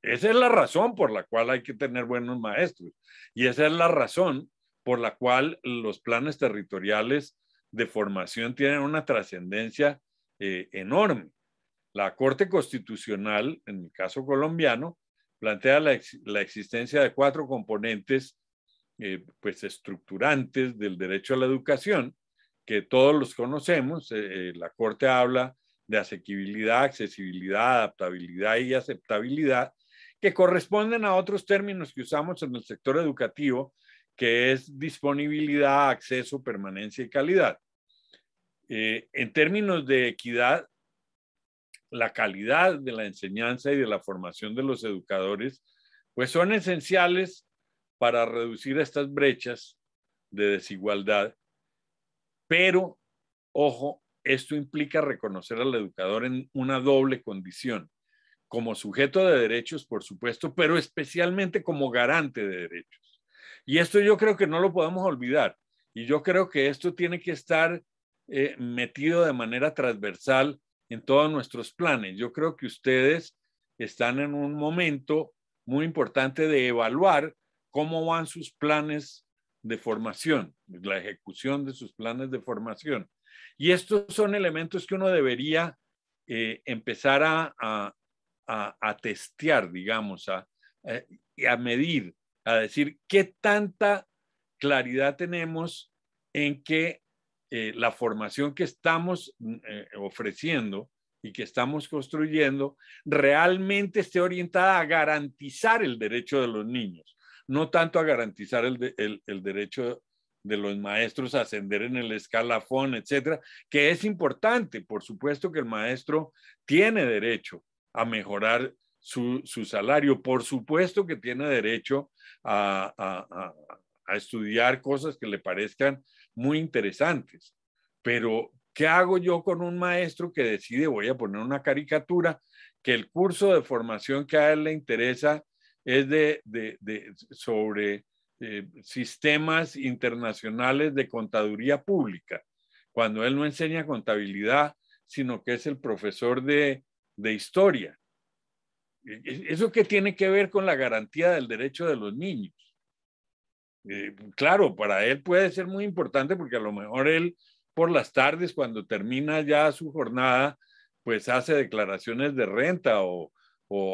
esa es la razón por la cual hay que tener buenos maestros y esa es la razón por la cual los planes territoriales de formación tienen una trascendencia eh, enorme. La Corte Constitucional, en el caso colombiano, plantea la, existencia de cuatro componentes eh, pues estructurantes del derecho a la educación, que todos los conocemos. Eh, eh, la Corte habla de asequibilidad, accesibilidad, adaptabilidad y aceptabilidad, que corresponden a otros términos que usamos en el sector educativo, que es disponibilidad, acceso, permanencia y calidad. en términos de equidad, la calidad de la enseñanza y de la formación de los educadores, pues son esenciales para reducir estas brechas de desigualdad. Pero, ojo, esto implica reconocer al educador en una doble condición, como sujeto de derechos, por supuesto, pero especialmente como garante de derechos. Y esto yo creo que no lo podemos olvidar. Y yo creo que esto tiene que estar eh, metido de manera transversal en todos nuestros planes. Yo creo que ustedes están en un momento muy importante de evaluar cómo van sus planes de formación, la ejecución de sus planes de formación. Y estos son elementos que uno debería eh, empezar a, testear, digamos, a, eh, a medir, a decir qué tanta claridad tenemos en que eh, la formación que estamos mm, eh, ofreciendo y que estamos construyendo realmente esté orientada a garantizar el derecho de los niños, no tanto a garantizar el, derecho de los maestros a ascender en el escalafón, etcétera, que es importante. Por supuesto que el maestro tiene derecho a mejorar su, salario, por supuesto que tiene derecho a, estudiar cosas que le parezcan muy interesantes, pero ¿qué hago yo con un maestro que decide voy a poner una caricatura que el curso de formación que a él le interesa es de, de, sobre eh, sistemas internacionales de contaduría pública, cuando él no enseña contabilidad, sino que es el profesor de, de historia? E, e, ¿Eso qué tiene que ver con la garantía del derecho de los niños? Eh, claro, para él puede ser muy importante porque a lo mejor él por las tardes, cuando termina ya su jornada, pues hace declaraciones de renta o,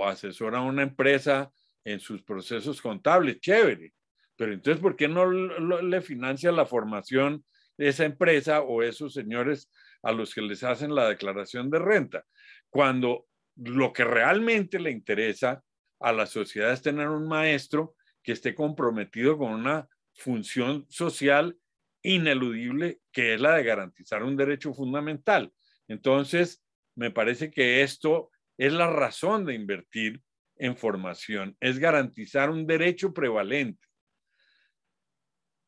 asesora a una empresa en sus procesos contables, chévere. Pero entonces, ¿por qué no le financia la formación de esa empresa o esos señores a los que les hacen la declaración de renta? Cuando lo que realmente le interesa a la sociedad es tener un maestro que esté comprometido con una función social ineludible que es la de garantizar un derecho fundamental. Entonces, me parece que esto es la razón de invertir en formación, es garantizar un derecho prevalente.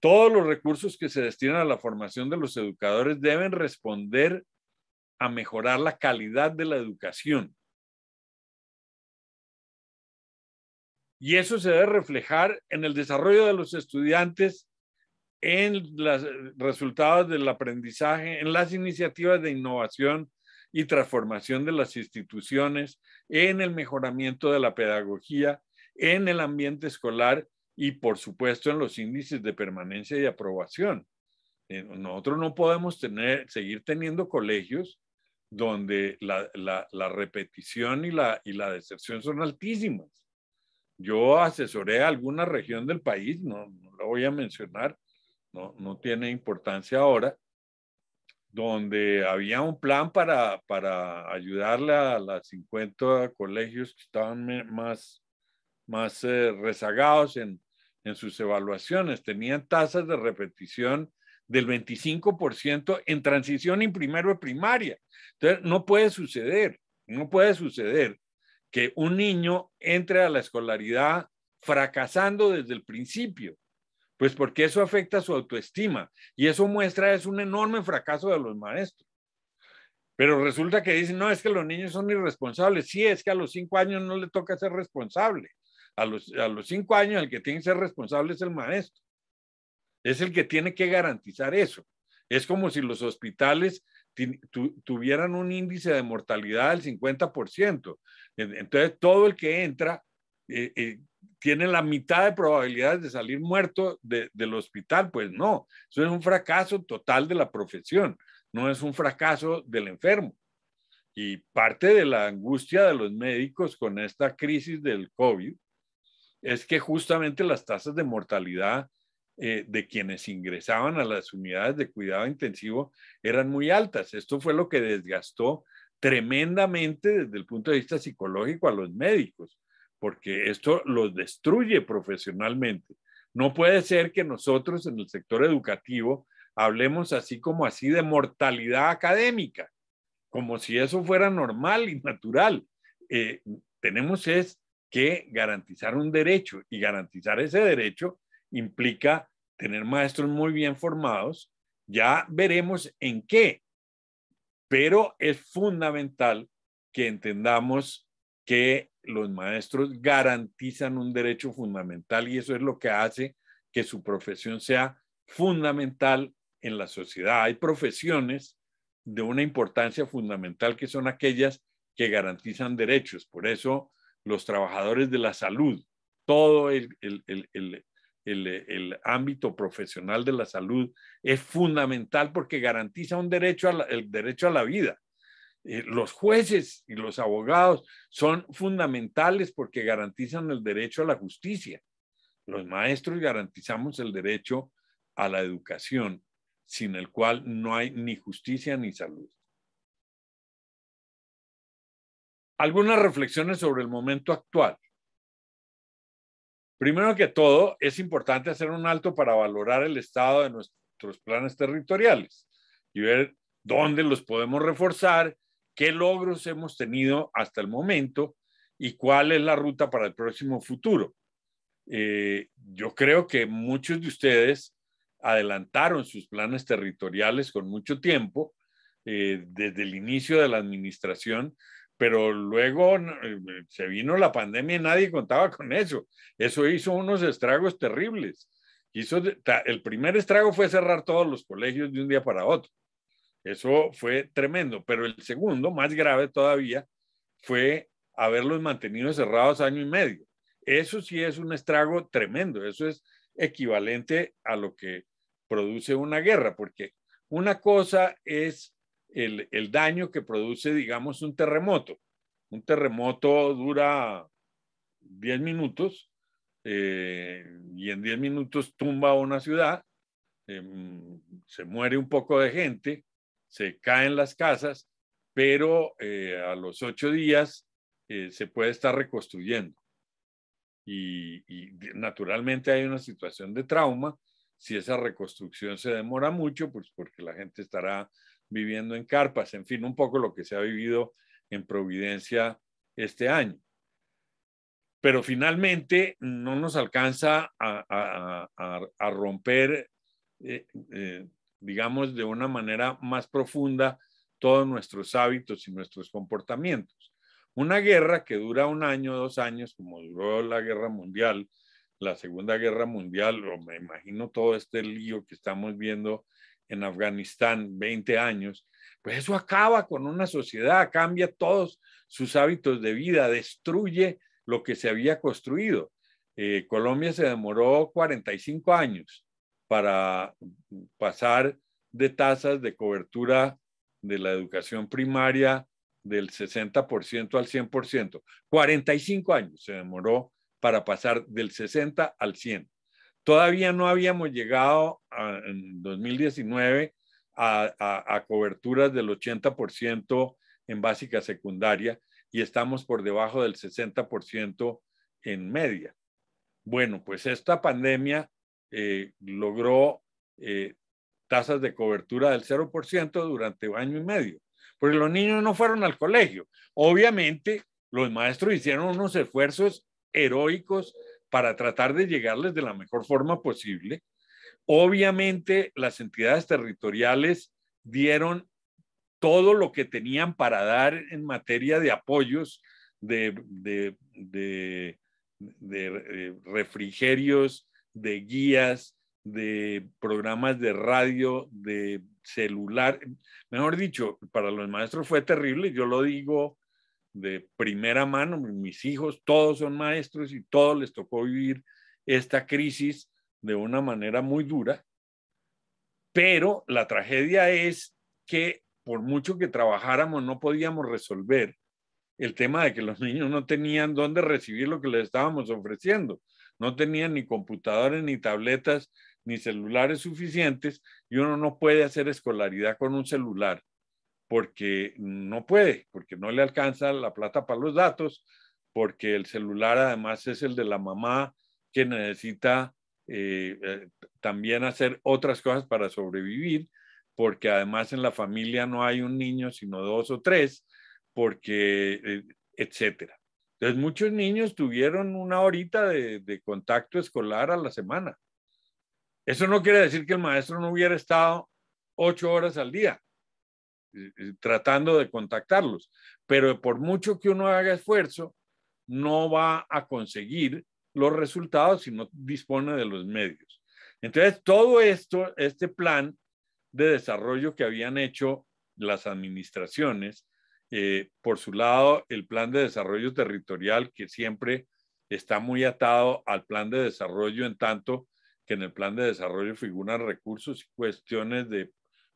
Todos los recursos que se destinan a la formación de los educadores deben responder a mejorar la calidad de la educación. Y eso se debe reflejar en el desarrollo de los estudiantes, en los eh, resultados del aprendizaje, en las iniciativas de innovación y transformación de las instituciones, en el mejoramiento de la pedagogía, en el ambiente escolar y, por supuesto, en los índices de permanencia y aprobación. Eh, nosotros no podemos tener, seguir teniendo colegios donde la, repetición y la, y la deserción son altísimas. Yo asesoré a alguna región del país, no, lo voy a mencionar, no, no tiene importancia ahora, donde había un plan para, para ayudarle a las 50 colegios que estaban más, más eh, rezagados en, en sus evaluaciones. Tenían tasas de repetición del 25% en transición en primero de primaria. Entonces, no puede suceder, no puede suceder que un niño entre a la escolaridad fracasando desde el principio, pues porque eso afecta su autoestima y eso muestra es un enorme fracaso de los maestros. Pero resulta que dicen, no, es que los niños son irresponsables. Sí, es que a los cinco años no le toca ser responsable. A los, a los cinco años el que tiene que ser responsable es el maestro. Es el que tiene que garantizar eso. Es como si los hospitales tuvieran un índice de mortalidad del 50%. Entonces, todo el que entra eh, eh, tiene la mitad de probabilidades de salir muerto del hospital. Pues no, eso es un fracaso total de la profesión, no es un fracaso del enfermo. Y parte de la angustia de los médicos con esta crisis del COVID es que justamente las tasas de mortalidad eh, de quienes ingresaban a las unidades de cuidado intensivo eran muy altas. Esto fue lo que desgastó tremendamente desde el punto de vista psicológico a los médicos, porque esto los destruye profesionalmente. No puede ser que nosotros en el sector educativo hablemos así como así de mortalidad académica, como si eso fuera normal y natural. Eh, tenemos es que garantizar un derecho y garantizar ese derecho implica tener maestros muy bien formados. Ya veremos en qué, pero es fundamental que entendamos que los maestros garantizan un derecho fundamental y eso es lo que hace que su profesión sea fundamental en la sociedad. Hay profesiones de una importancia fundamental que son aquellas que garantizan derechos. Por eso los trabajadores de la salud, todo el, el, ámbito profesional de la salud es fundamental porque garantiza un derecho al el derecho a la vida. Eh, los jueces y los abogados son fundamentales porque garantizan el derecho a la justicia. Los maestros garantizamos el derecho a la educación, sin el cual no hay ni justicia ni salud. Algunas reflexiones sobre el momento actual. Primero que todo, es importante hacer un alto para valorar el estado de nuestros planes territoriales y ver dónde los podemos reforzar, qué logros hemos tenido hasta el momento y cuál es la ruta para el próximo futuro. Eh, yo creo que muchos de ustedes adelantaron sus planes territoriales con mucho tiempo, eh, desde el inicio de la administración, pero luego eh, eh, se vino la pandemia y nadie contaba con eso. Eso hizo unos estragos terribles. Hizo, el primer estrago fue cerrar todos los colegios de un día para otro. Eso fue tremendo, pero el segundo, más grave todavía, fue haberlos mantenido cerrados año y medio. Eso sí es un estrago tremendo, eso es equivalente a lo que produce una guerra, porque una cosa es el, daño que produce, digamos, un terremoto. Un terremoto dura 10 minutos eh, y en 10 minutos tumba una ciudad, em, se muere un poco de gente, se caen las casas, pero eh, a los 8 días eh, se puede estar reconstruyendo. Y, y naturalmente hay una situación de trauma. Si esa reconstrucción se demora mucho, pues porque la gente estará viviendo en carpas, en fin, un poco lo que se ha vivido en Providencia este año. Pero finalmente no nos alcanza a, romper, eh, eh, digamos, de una manera más profunda todos nuestros hábitos y nuestros comportamientos. Una guerra que dura un año, dos años, como duró la guerra mundial, la Segunda Guerra Mundial, o me imagino todo este lío que estamos viendo en Afganistán 20 años, pues eso acaba con una sociedad, cambia todos sus hábitos de vida, destruye lo que se había construido. Eh, Colombia se demoró 45 años para pasar de tasas de cobertura de la educación primaria del 60% al 100%. 45 años se demoró para pasar del 60 al 100. Todavía no habíamos llegado en 2019 a, coberturas del 80% en básica secundaria y estamos por debajo del 60% en media. Bueno, pues esta pandemia eh, logró eh, tasas de cobertura del 0% durante un año y medio, porque los niños no fueron al colegio. Obviamente, los maestros hicieron unos esfuerzos heroicos para tratar de llegarles de la mejor forma posible. Obviamente las entidades territoriales dieron todo lo que tenían para dar en materia de apoyos, de, eh, refrigerios, de guías, de programas de radio, de celular. Mejor dicho, para los maestros fue terrible, yo lo digo de primera mano, mis hijos todos son maestros y todos les tocó vivir esta crisis de una manera muy dura, pero la tragedia es que por mucho que trabajáramos no podíamos resolver el tema de que los niños no tenían dónde recibir lo que les estábamos ofreciendo. No tenían ni computadores, ni tabletas, ni celulares suficientes y uno no puede hacer escolaridad con un celular porque no puede, porque no le alcanza la plata para los datos, porque el celular además es el de la mamá que necesita eh, eh, también hacer otras cosas para sobrevivir, porque además en la familia no hay un niño, sino dos o tres, porque, eh, etcétera. Entonces muchos niños tuvieron una horita de contacto escolar a la semana. Eso no quiere decir que el maestro no hubiera estado ocho horas al día, eh, eh, tratando de contactarlos. Pero por mucho que uno haga esfuerzo, no va a conseguir los resultados si no dispone de los medios. Entonces, todo esto, este plan de desarrollo que habían hecho las administraciones, eh, por su lado, el plan de desarrollo territorial, que siempre está muy atado al plan de desarrollo, en tanto que en el plan de desarrollo figuran recursos y cuestiones de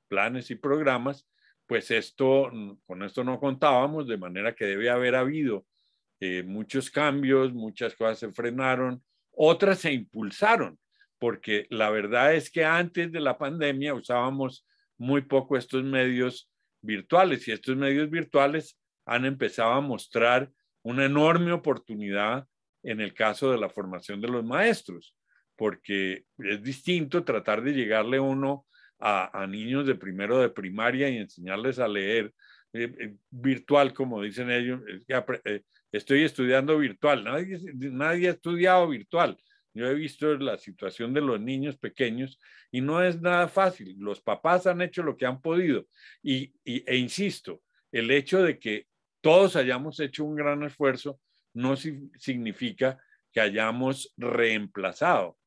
planes y programas, pues esto, mm, con esto no contábamos, de manera que debe haber habido eh, muchos cambios, muchas cosas se frenaron, otras se impulsaron, porque la verdad es que antes de la pandemia usábamos muy poco estos medios virtuales y estos medios virtuales han empezado a mostrar una enorme oportunidad en el caso de la formación de los maestros, porque es distinto tratar de llegarle uno a, niños de primero de primaria y enseñarles a leer eh, eh, virtual, como dicen ellos. Eh, estoy estudiando virtual, nadie, nadie ha estudiado virtual. Yo he visto la situación de los niños pequeños y no es nada fácil. Los papás han hecho lo que han podido. Y, e insisto, el hecho de que todos hayamos hecho un gran esfuerzo no significa que hayamos reemplazado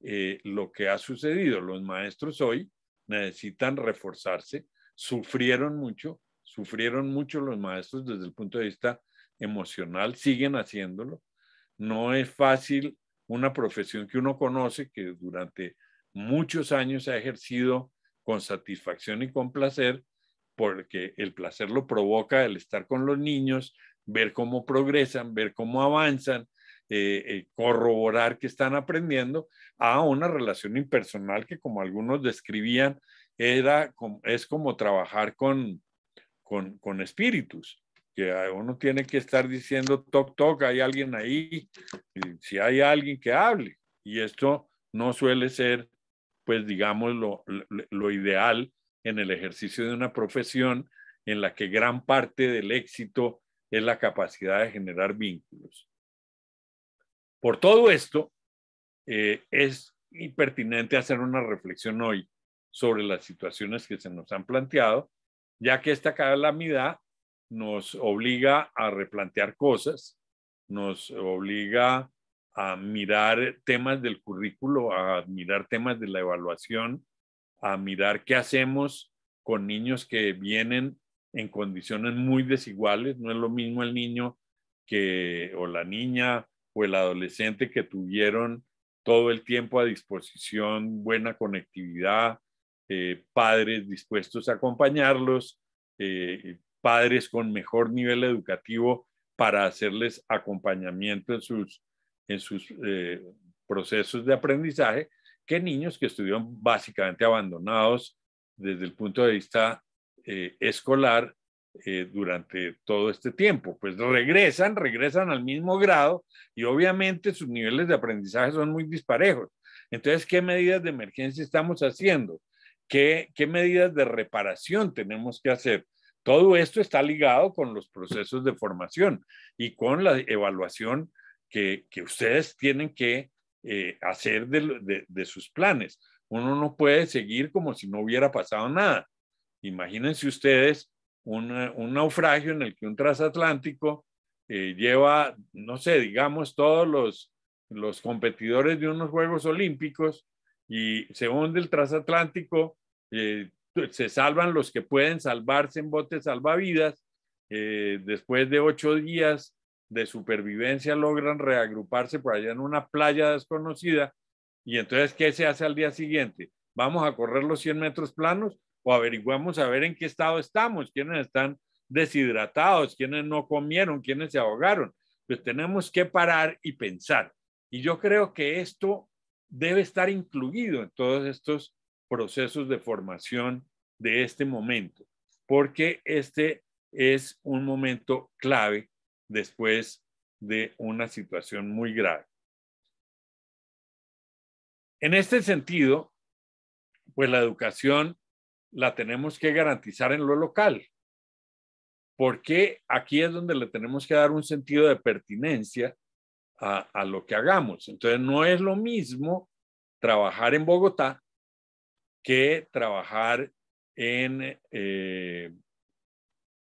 lo que ha sucedido. Los maestros hoy necesitan reforzarse, sufrieron mucho, sufrieron mucho los maestros desde el punto de vista emocional, siguen haciéndolo. No es fácil una profesión que uno conoce, que durante muchos años ha ejercido con satisfacción y con placer, porque el placer lo provoca el estar con los niños, ver cómo progresan, ver cómo avanzan, eh, eh, corroborar que están aprendiendo a una relación impersonal que como algunos describían era, es como trabajar con, espíritus que uno tiene que estar diciendo toc toc hay alguien ahí si hay alguien que hable y esto no suele ser pues digamos lo ideal en el ejercicio de una profesión en la que gran parte del éxito es la capacidad de generar vínculos por todo esto, eh, es impertinente hacer una reflexión hoy sobre las situaciones que se nos han planteado, ya que esta calamidad nos obliga a replantear cosas, nos obliga a mirar temas del currículo, a mirar temas de la evaluación, a mirar qué hacemos con niños que vienen en condiciones muy desiguales. No es lo mismo el niño que, o la niña o el adolescente que tuvieron todo el tiempo a disposición, buena conectividad, eh, padres dispuestos a acompañarlos, eh, padres con mejor nivel educativo para hacerles acompañamiento en sus, en sus eh, procesos de aprendizaje, que niños que estuvieron básicamente abandonados desde el punto de vista escolar eh, durante todo este tiempo. Pues regresan, regresan al mismo grado y obviamente sus niveles de aprendizaje son muy disparejos. Entonces, ¿qué medidas de emergencia estamos haciendo? ¿Qué, medidas de reparación tenemos que hacer? Todo esto está ligado con los procesos de formación y con la evaluación que, ustedes tienen que eh, hacer de sus planes. Uno no puede seguir como si no hubiera pasado nada. Imagínense ustedes eh, un, naufragio en el que un trasatlántico eh, lleva, no sé, digamos, todos los, los competidores de unos Juegos Olímpicos y se hunde el transatlántico, eh, se salvan los que pueden salvarse en botes salvavidas, después de ocho días de supervivencia logran reagruparse por allá en una playa desconocida y entonces, ¿qué se hace al día siguiente? ¿Vamos a correr los 100 metros planos o averiguamos a ver en qué estado estamos, quiénes están deshidratados, quiénes no comieron, quiénes se ahogaron. Pues tenemos que parar y pensar. Y yo creo que esto debe estar incluido en todos estos procesos de formación de este momento, porque este es un momento clave después de una situación muy grave. En este sentido, pues la educación la tenemos que garantizar en lo local. Porque aquí es donde le tenemos que dar un sentido de pertinencia a, lo que hagamos. Entonces, no es lo mismo trabajar en Bogotá que trabajar en, eh,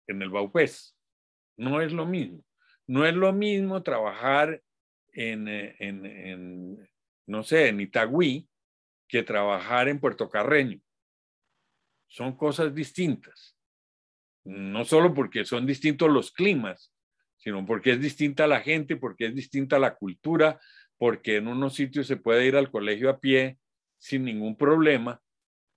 en el Baupés. No es lo mismo. No es lo mismo trabajar en, eh, en no sé, en Itagüí que trabajar en Puerto Carreño son cosas distintas. No solo porque son distintos los climas, sino porque es distinta la gente, porque es distinta la cultura, porque en unos sitios se puede ir al colegio a pie sin ningún problema.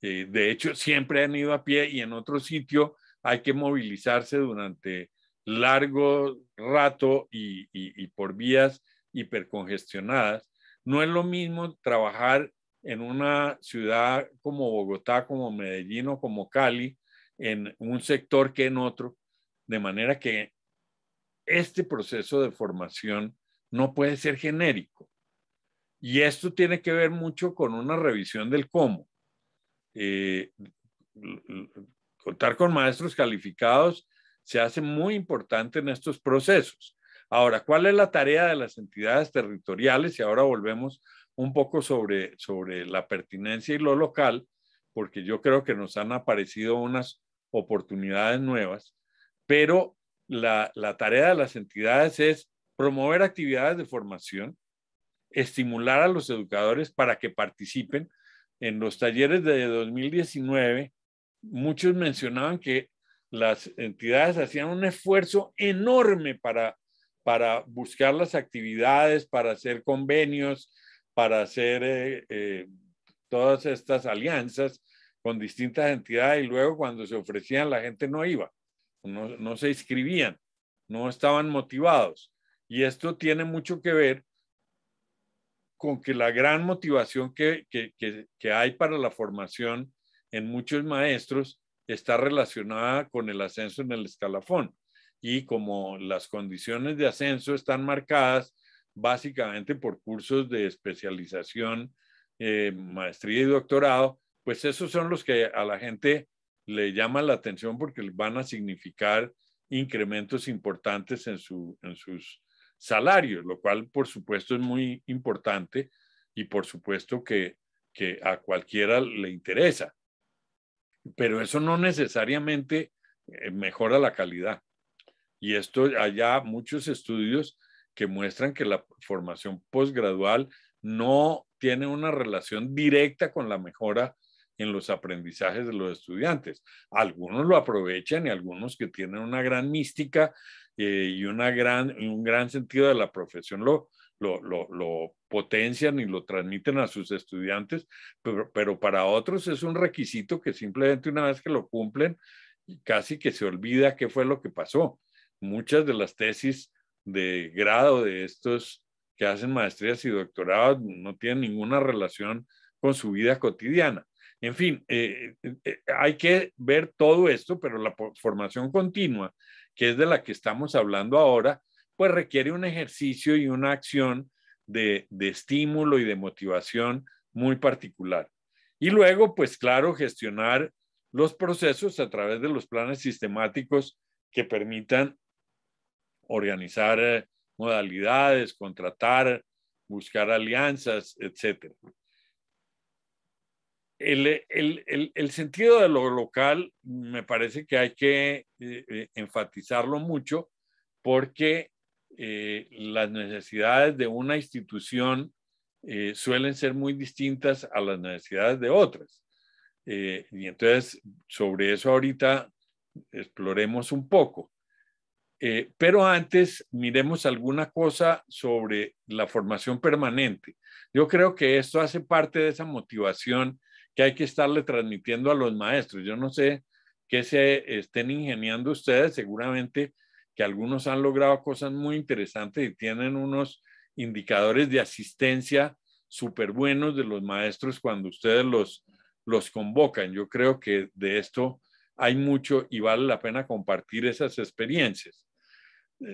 Eh, de hecho, siempre han ido a pie y en otro sitio hay que movilizarse durante largo rato y, y por vías hipercongestionadas. No es lo mismo trabajar en una ciudad como Bogotá, como Medellín o como Cali, en un sector que en otro, de manera que este proceso de formación no puede ser genérico. Y esto tiene que ver mucho con una revisión del cómo. Eh, contar con maestros calificados se hace muy importante en estos procesos. Ahora, ¿cuál es la tarea de las entidades territoriales? Y ahora volvemos un poco sobre, sobre la pertinencia y lo local, porque yo creo que nos han aparecido unas oportunidades nuevas, pero la, tarea de las entidades es promover actividades de formación, estimular a los educadores para que participen. En los talleres de 2019, muchos mencionaban que las entidades hacían un esfuerzo enorme para buscar las actividades, para hacer convenios, para hacer eh, eh, todas estas alianzas con distintas entidades y luego cuando se ofrecían la gente no iba, no, se inscribían, no estaban motivados. Y esto tiene mucho que ver con que la gran motivación que hay para la formación en muchos maestros está relacionada con el ascenso en el escalafón. Y como las condiciones de ascenso están marcadas básicamente por cursos de especialización, eh, maestría y doctorado, pues esos son los que a la gente le llama la atención porque van a significar incrementos importantes en, sus salarios, lo cual por supuesto es muy importante y por supuesto que, que a cualquiera le interesa. Pero eso no necesariamente eh, mejora la calidad. Y esto, allá muchos estudios que muestran que la formación posgradual no tiene una relación directa con la mejora en los aprendizajes de los estudiantes. Algunos lo aprovechan y algunos que tienen una gran mística eh, y una gran, un gran sentido de la profesión lo, lo, potencian y lo transmiten a sus estudiantes, pero, pero, para otros es un requisito que simplemente una vez que lo cumplen, casi que se olvida qué fue lo que pasó. Muchas de las tesis de grado de estos que hacen maestrías y doctorados no tienen ninguna relación con su vida cotidiana. En fin, eh, eh, eh, hay que ver todo esto, pero la formación continua, que es de la que estamos hablando ahora, pues requiere un ejercicio y una acción de, de estímulo y de motivación muy particular. Y luego, pues claro, gestionar los procesos a través de los planes sistemáticos que permitan organizar eh, modalidades, contratar, buscar alianzas, etcétera. El, sentido de lo local me parece que hay que eh, eh, enfatizarlo mucho porque las necesidades de una institución suelen ser muy distintas a las necesidades de otras. y entonces, sobre eso ahorita exploremos un poco. Eh, pero antes miremos alguna cosa sobre la formación permanente. Yo creo que esto hace parte de esa motivación que hay que estarle transmitiendo a los maestros. Yo no sé qué se estén ingeniando ustedes, seguramente que algunos han logrado cosas muy interesantes y tienen unos indicadores de asistencia súper buenos de los maestros cuando ustedes los convocan. Yo creo que de esto hay mucho y vale la pena compartir esas experiencias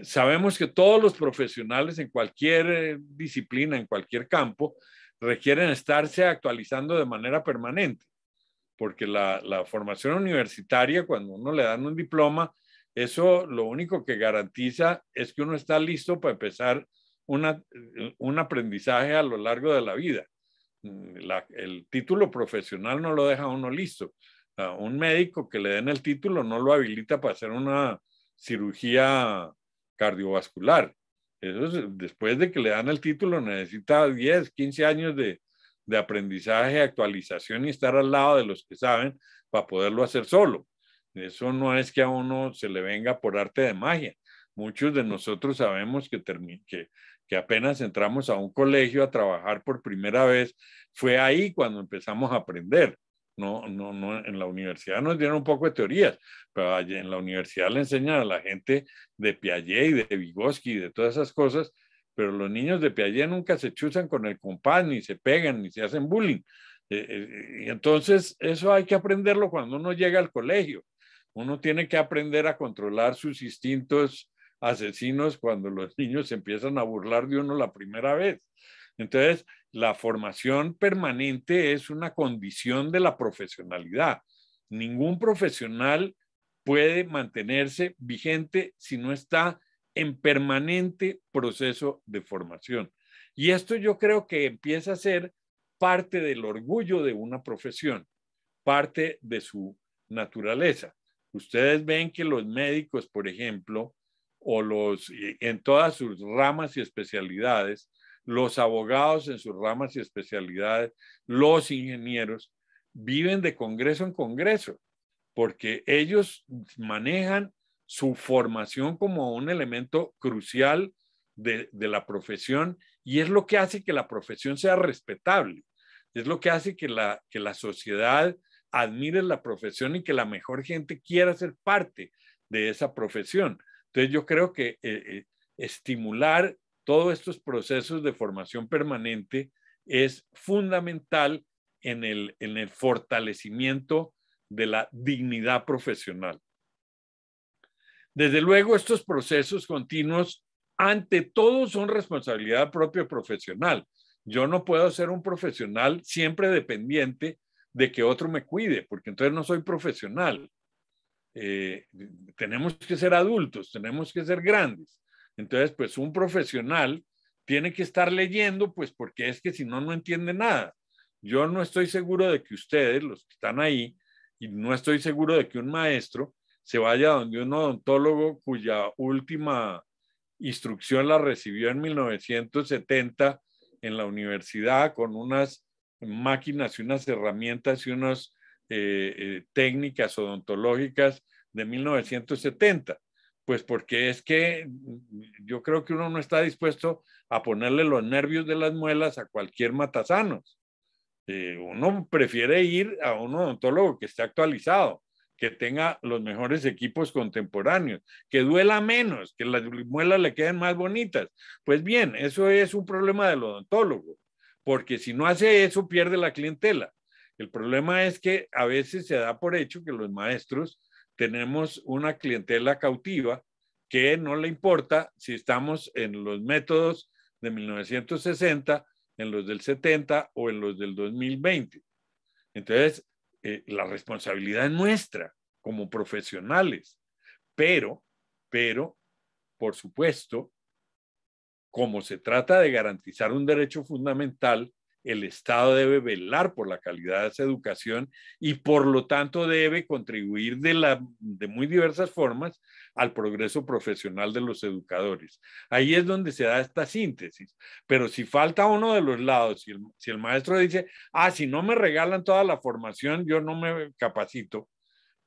sabemos que todos los profesionales en cualquier eh, disciplina, en cualquier campo, requieren estarse actualizando de manera permanente, porque la, formación universitaria, cuando uno le dan un diploma, eso lo único que garantiza es que uno está listo para empezar un aprendizaje a lo largo de la vida. el título profesional no lo deja uno listo. un médico que le den el título no lo habilita para hacer una cirugía cardiovascular. Eso después de que le dan el título, necesita 10, 15 años de, aprendizaje, actualización y estar al lado de los que saben para poderlo hacer solo. Eso no es que a uno se le venga por arte de magia. Muchos de nosotros sabemos que, que, que apenas entramos a un colegio a trabajar por primera vez, fue ahí cuando empezamos a aprender. No, en la universidad nos dieron un poco de teorías, pero en la universidad le enseñan a la gente de Piaget y de Vygotsky y de todas esas cosas, pero los niños de Piaget nunca se chuzan con el compás, ni se pegan, ni se hacen bullying. Eh, eh, y entonces eso hay que aprenderlo cuando uno llega al colegio. Uno tiene que aprender a controlar sus instintos asesinos cuando los niños empiezan a burlar de uno la primera vez. Entonces, la formación permanente es una condición de la profesionalidad. Ningún profesional puede mantenerse vigente si no está en permanente proceso de formación. Y esto yo creo que empieza a ser parte del orgullo de una profesión, parte de su naturaleza. Ustedes ven que los médicos, por ejemplo, o los en todas sus ramas y especialidades, los abogados en sus ramas y especialidades, los ingenieros, viven de congreso en congreso, porque ellos manejan su formación como un elemento crucial de, la profesión y es lo que hace que la profesión sea respetable, es lo que hace que la, que la sociedad admire la profesión y que la mejor gente quiera ser parte de esa profesión. Entonces yo creo que eh, eh, estimular todos estos procesos de formación permanente es fundamental en el, fortalecimiento de la dignidad profesional. Desde luego, estos procesos continuos, ante todo, son responsabilidad propia profesional. Yo no puedo ser un profesional siempre dependiente de que otro me cuide, porque entonces no soy profesional. Eh, tenemos que ser adultos, tenemos que ser grandes. Entonces, pues un profesional tiene que estar leyendo, pues porque es que si no, no entiende nada. Yo no estoy seguro de que ustedes, los que están ahí, y no estoy seguro de que un maestro se vaya donde un odontólogo cuya última instrucción la recibió en 1970 en la universidad con unas máquinas y unas herramientas y unas eh, eh, técnicas odontológicas de 1970 pues porque es que yo creo que uno no está dispuesto a ponerle los nervios de las muelas a cualquier matasanos. Eh, uno prefiere ir a un odontólogo que esté actualizado, que tenga los mejores equipos contemporáneos, que duela menos, que las muelas le queden más bonitas. Pues bien, eso es un problema del odontólogo, porque si no hace eso pierde la clientela. El problema es que a veces se da por hecho que los maestros tenemos una clientela cautiva que no le importa si estamos en los métodos de 1960, en los del 70 o en los del 2020. Entonces, eh, la responsabilidad es nuestra como profesionales, pero, pero, por supuesto, como se trata de garantizar un derecho fundamental, el Estado debe velar por la calidad de esa educación y por lo tanto debe contribuir de, la, de muy diversas formas al progreso profesional de los educadores. Ahí es donde se da esta síntesis. Pero si falta uno de los lados, si el, maestro dice, ah, si no me regalan toda la formación, yo no me capacito,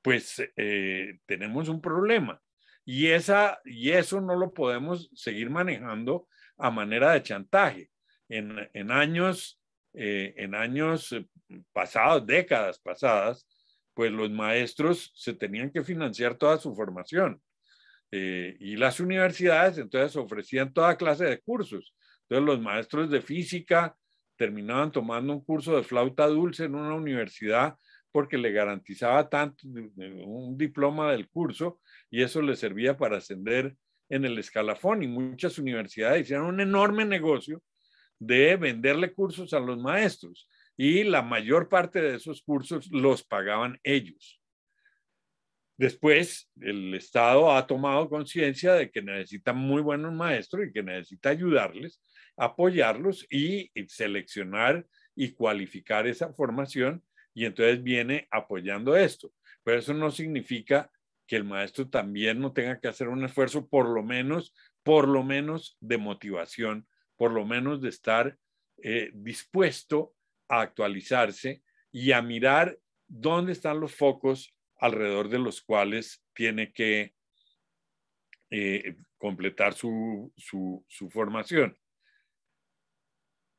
pues eh, tenemos un problema. Y, esa, y eso no lo podemos seguir manejando a manera de chantaje. En, en, años eh, en años eh, pasados, décadas pasadas, pues los maestros se tenían que financiar toda su formación. Eh, y las universidades entonces ofrecían toda clase de cursos. Entonces los maestros de física terminaban tomando un curso de flauta dulce en una universidad porque le garantizaba tanto un diploma del curso y eso le servía para ascender en el escalafón y muchas universidades hicieron un enorme negocio de venderle cursos a los maestros y la mayor parte de esos cursos los pagaban ellos. Después, el Estado ha tomado conciencia de que necesita muy buenos maestros y que necesita ayudarles, apoyarlos y seleccionar y cualificar esa formación y entonces viene apoyando esto. Pero eso no significa que el maestro también no tenga que hacer un esfuerzo, por lo menos, por lo menos de motivación por lo menos de estar eh, dispuesto a actualizarse y a mirar dónde están los focos alrededor de los cuales tiene que eh, completar su, formación.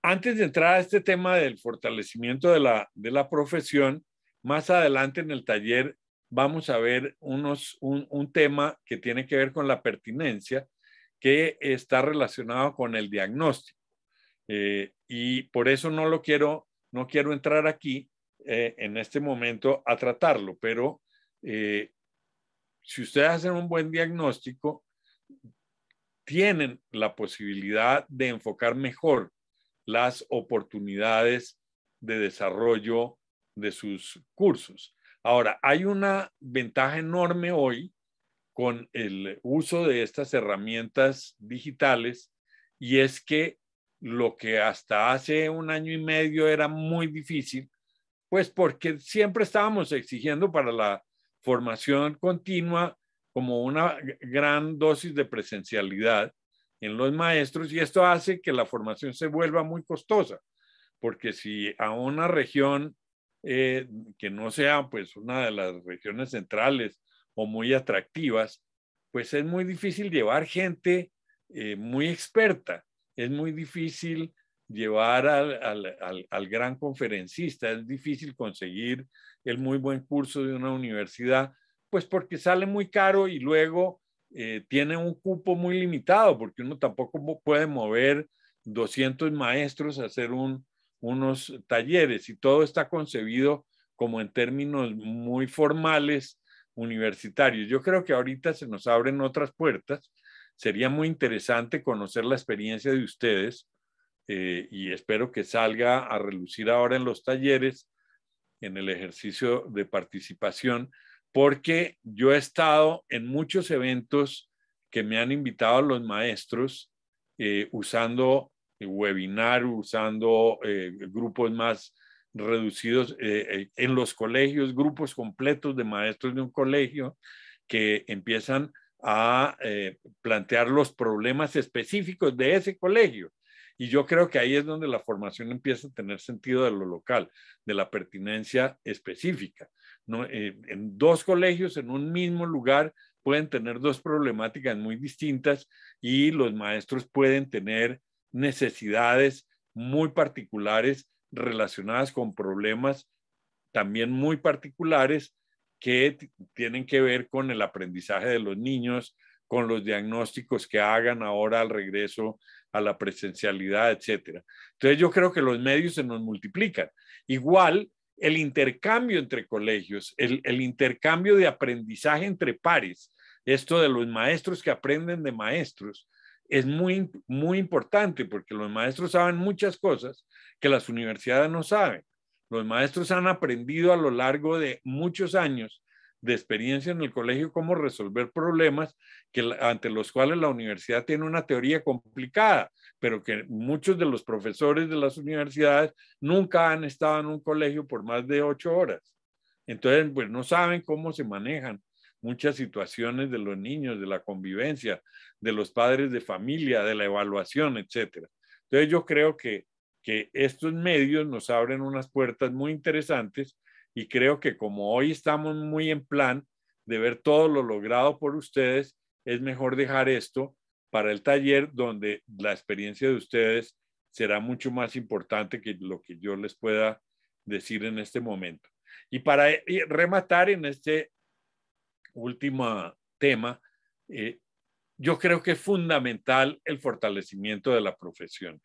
Antes de entrar a este tema del fortalecimiento de la, profesión, más adelante en el taller vamos a ver un, tema que tiene que ver con la pertinencia que está relacionado con el diagnóstico. Eh, y por eso no lo quiero, no quiero entrar aquí eh, en este momento a tratarlo, pero eh, si ustedes hacen un buen diagnóstico, tienen la posibilidad de enfocar mejor las oportunidades de desarrollo de sus cursos. Ahora, hay una ventaja enorme hoy con el uso de estas herramientas digitales y es que lo que hasta hace un año y medio era muy difícil, pues porque siempre estábamos exigiendo para la formación continua como una gran dosis de presencialidad en los maestros y esto hace que la formación se vuelva muy costosa, porque si a una región eh, que no sea pues una de las regiones centrales o muy atractivas, pues es muy difícil llevar gente eh, muy experta, es muy difícil llevar al, gran conferencista, es difícil conseguir el muy buen curso de una universidad, pues porque sale muy caro y luego eh, tiene un cupo muy limitado, porque uno tampoco puede mover 200 maestros a hacer unos talleres y todo está concebido como en términos muy formales universitarios. Yo creo que ahorita se nos abren otras puertas. Sería muy interesante conocer la experiencia de ustedes eh, y espero que salga a relucir ahora en los talleres, en el ejercicio de participación, porque yo he estado en muchos eventos que me han invitado los maestros eh, usando webinar, usando eh, grupos más reducidos eh, eh, en los colegios, grupos completos de maestros de un colegio que empiezan a eh, plantear los problemas específicos de ese colegio. Y yo creo que ahí es donde la formación empieza a tener sentido de lo local, de la pertinencia específica. en dos colegios, en un mismo lugar, pueden tener dos problemáticas muy distintas y los maestros pueden tener necesidades muy particulares relacionadas con problemas también muy particulares que tienen que ver con el aprendizaje de los niños, con los diagnósticos que hagan ahora al regreso a la presencialidad, etc. Entonces yo creo que los medios se nos multiplican. Igual el intercambio entre colegios, el, el intercambio de aprendizaje entre pares, esto de los maestros que aprenden de maestros, es muy, muy importante porque los maestros saben muchas cosas que las universidades no saben. Los maestros han aprendido a lo largo de muchos años de experiencia en el colegio cómo resolver problemas que, ante los cuales la universidad tiene una teoría complicada, pero que muchos de los profesores de las universidades nunca han estado en un colegio por más de ocho horas. Entonces, pues no saben cómo se manejan muchas situaciones de los niños, de la convivencia, de los padres de familia, de la evaluación, etc. Entonces yo creo que, que estos medios nos abren unas puertas muy interesantes y creo que como hoy estamos muy en plan de ver todo lo logrado por ustedes, es mejor dejar esto para el taller donde la experiencia de ustedes será mucho más importante que lo que yo les pueda decir en este momento. Y para eh, rematar en este último tema, eh, yo creo que es fundamental el fortalecimiento de la profesión,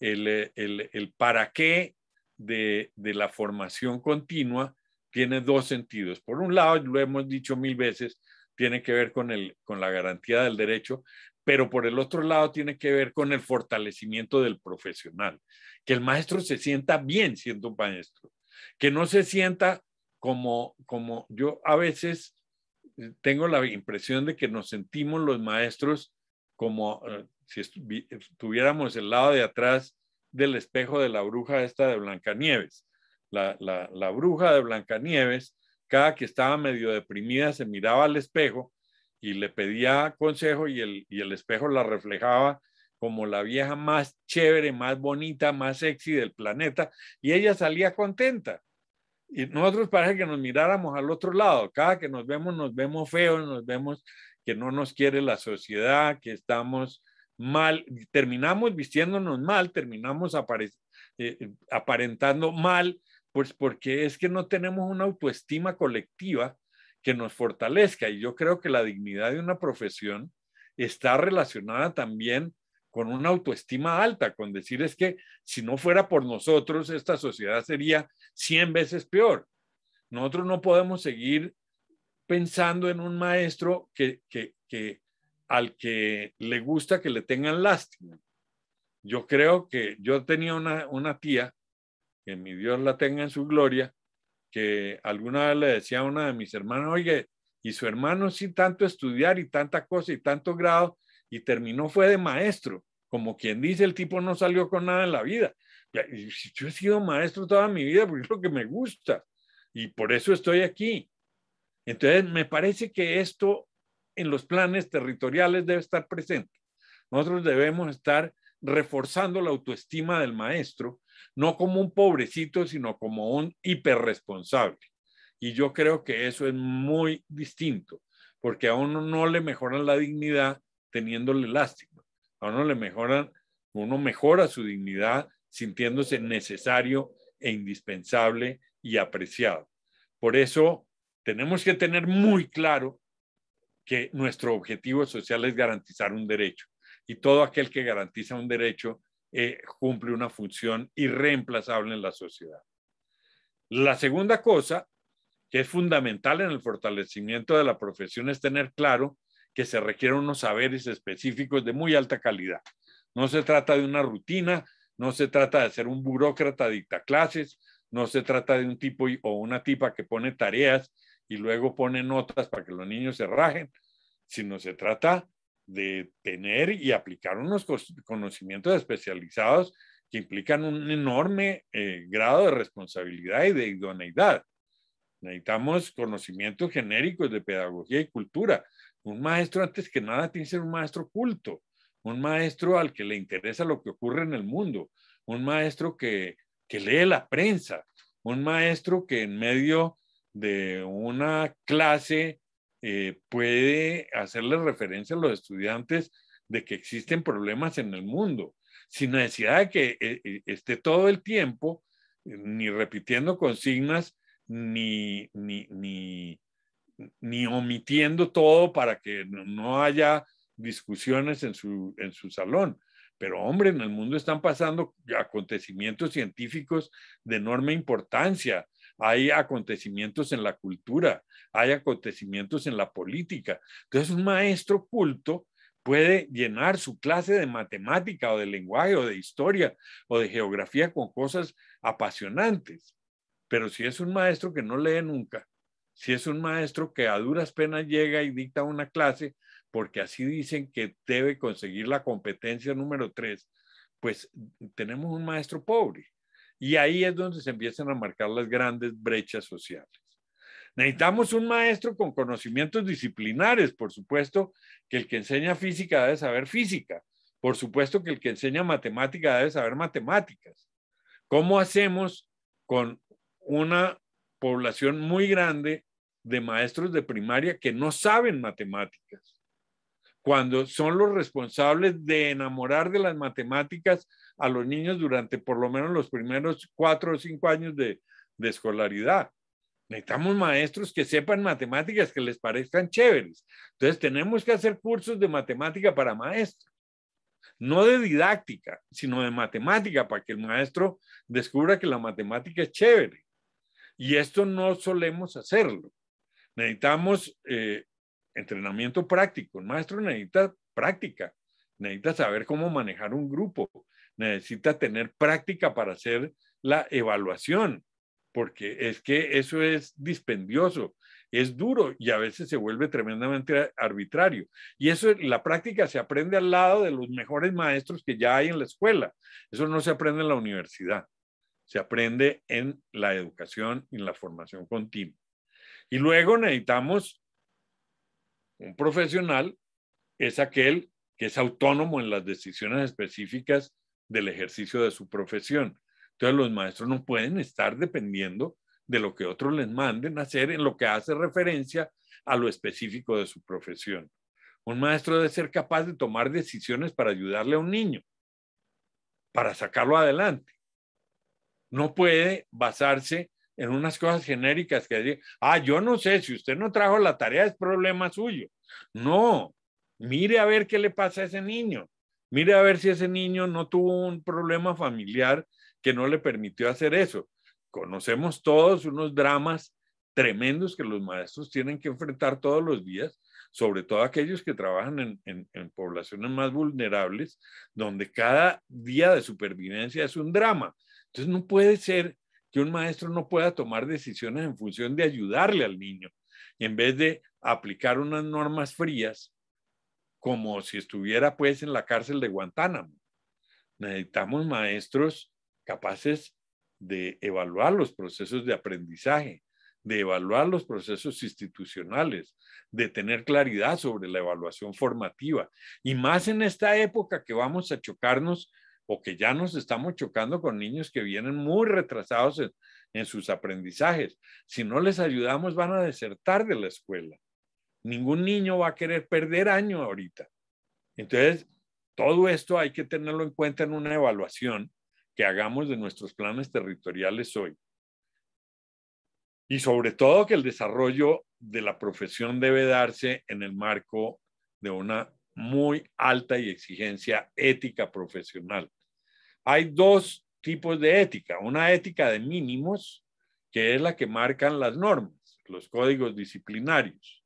el, eh, el, el para qué de, de, la formación continua tiene dos sentidos. Por un lado, lo hemos dicho mil veces, tiene que ver con, el, con la garantía del derecho, pero por el otro lado tiene que ver con el fortalecimiento del profesional, que el maestro se sienta bien siendo un maestro, que no se sienta como, como yo a veces tengo la impresión de que nos sentimos los maestros como eh, si estuviéramos el lado de atrás del espejo de la bruja esta de Blancanieves. La, la, bruja de Blancanieves, cada que estaba medio deprimida, se miraba al espejo y le pedía consejo y el, y el espejo la reflejaba como la vieja más chévere, más bonita, más sexy del planeta y ella salía contenta. Y nosotros parece que nos miráramos al otro lado. Cada que nos vemos, nos vemos feos, nos vemos que no nos quiere la sociedad, que estamos mal, terminamos vistiéndonos mal, terminamos eh, aparentando mal, pues porque es que no tenemos una autoestima colectiva que nos fortalezca. Y yo creo que la dignidad de una profesión está relacionada también con una autoestima alta, con decir es que si no fuera por nosotros, esta sociedad sería 100 veces peor. Nosotros no podemos seguir pensando en un maestro que, al que le gusta que le tengan lástima. Yo creo que yo tenía una, tía, que mi Dios la tenga en su gloria, que alguna vez le decía a una de mis hermanas, oye, y su hermano sin tanto estudiar y tanta cosa y tanto grado, y terminó fue de maestro. Como quien dice, el tipo no salió con nada en la vida. Yo he sido maestro toda mi vida porque es lo que me gusta y por eso estoy aquí. Entonces, me parece que esto en los planes territoriales debe estar presente. Nosotros debemos estar reforzando la autoestima del maestro, no como un pobrecito, sino como un hiperresponsable. Y yo creo que eso es muy distinto, porque a uno no le mejoran la dignidad, teniéndole lástima. A uno le mejoran, uno mejora su dignidad sintiéndose necesario e indispensable y apreciado. Por eso tenemos que tener muy claro que nuestro objetivo social es garantizar un derecho y todo aquel que garantiza un derecho eh, cumple una función irreemplazable en la sociedad. La segunda cosa que es fundamental en el fortalecimiento de la profesión es tener claro que se requieren unos saberes específicos de muy alta calidad. No se trata de una rutina, no se trata de ser un burócrata dicta clases, no se trata de un tipo o una tipa que pone tareas y luego pone notas para que los niños se rajen, sino se trata de tener y aplicar unos conocimientos especializados que implican un enorme eh, grado de responsabilidad y de idoneidad. Necesitamos conocimientos genéricos de pedagogía y cultura, un maestro, antes que nada, tiene que ser un maestro culto, un maestro al que le interesa lo que ocurre en el mundo, un maestro que, lee la prensa, un maestro que en medio de una clase eh, puede hacerle referencia a los estudiantes de que existen problemas en el mundo, sin necesidad de que eh, eh, esté todo el tiempo ni repitiendo consignas, ni, ni, ni omitiendo todo para que no haya discusiones en su, en su salón. Pero hombre, en el mundo están pasando acontecimientos científicos de enorme importancia. Hay acontecimientos en la cultura, hay acontecimientos en la política. Entonces, un maestro culto puede llenar su clase de matemática o de lenguaje o de historia o de geografía con cosas apasionantes. Pero si es un maestro que no lee nunca, si es un maestro que a duras penas llega y dicta una clase, porque así dicen que debe conseguir la competencia número tres, pues tenemos un maestro pobre. Y ahí es donde se empiezan a marcar las grandes brechas sociales. Necesitamos un maestro con conocimientos disciplinares, por supuesto, que el que enseña física debe saber física, por supuesto que el que enseña matemática debe saber matemáticas. ¿Cómo hacemos con una población muy grande de maestros de primaria que no saben matemáticas, cuando son los responsables de enamorar de las matemáticas a los niños durante por lo menos los primeros cuatro o cinco años de, escolaridad. Necesitamos maestros que sepan matemáticas que les parezcan chéveres. Entonces tenemos que hacer cursos de matemática para maestros. No de didáctica, sino de matemática, para que el maestro descubra que la matemática es chévere. Y esto no solemos hacerlo. Necesitamos eh, entrenamiento práctico. El maestro necesita práctica, necesita saber cómo manejar un grupo, necesita tener práctica para hacer la evaluación, porque es que eso es dispendioso, es duro y a veces se vuelve tremendamente arbitrario. Y eso, la práctica se aprende al lado de los mejores maestros que ya hay en la escuela, eso no se aprende en la universidad. Se aprende en la educación y en la formación continua. Y luego necesitamos un profesional, es aquel que es autónomo en las decisiones específicas del ejercicio de su profesión. Entonces los maestros no pueden estar dependiendo de lo que otros les manden hacer en lo que hace referencia a lo específico de su profesión. Un maestro debe ser capaz de tomar decisiones para ayudarle a un niño, para sacarlo adelante no puede basarse en unas cosas genéricas que digan, ah, yo no sé, si usted no trajo la tarea es problema suyo. No, mire a ver qué le pasa a ese niño. Mire a ver si ese niño no tuvo un problema familiar que no le permitió hacer eso. Conocemos todos unos dramas tremendos que los maestros tienen que enfrentar todos los días, sobre todo aquellos que trabajan en poblaciones más vulnerables, donde cada día de supervivencia es un drama. Entonces no puede ser que un maestro no pueda tomar decisiones en función de ayudarle al niño, en vez de aplicar unas normas frías como si estuviera pues en la cárcel de Guantánamo. Necesitamos maestros capaces de evaluar los procesos de aprendizaje, de evaluar los procesos institucionales, de tener claridad sobre la evaluación formativa. Y más en esta época que vamos a chocarnos o que ya nos estamos chocando con niños que vienen muy retrasados en, sus aprendizajes. Si no les ayudamos, van a desertar de la escuela. Ningún niño va a querer perder año ahorita. Entonces, todo esto hay que tenerlo en cuenta en una evaluación que hagamos de nuestros planes territoriales hoy. Y sobre todo que el desarrollo de la profesión debe darse en el marco de una muy alta y exigencia ética profesional. Hay dos tipos de ética, una ética de mínimos, que es la que marcan las normas, los códigos disciplinarios,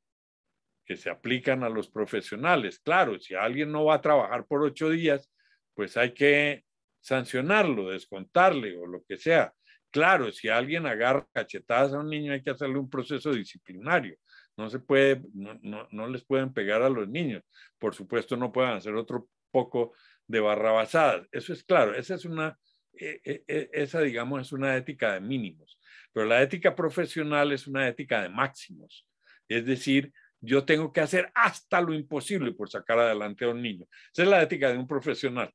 que se aplican a los profesionales. Claro, si alguien no va a trabajar por ocho días, pues hay que sancionarlo, descontarle o lo que sea. Claro, si alguien agarra cachetadas a un niño, hay que hacerle un proceso disciplinario. No se puede, no, les pueden pegar a los niños. Por supuesto, no pueden hacer otro poco de barrabasadas. Eso es claro, esa es una, eh, eh, eh, esa digamos es una ética de mínimos, pero la ética profesional es una ética de máximos. Es decir, yo tengo que hacer hasta lo imposible por sacar adelante a un niño. Esa es la ética de un profesional.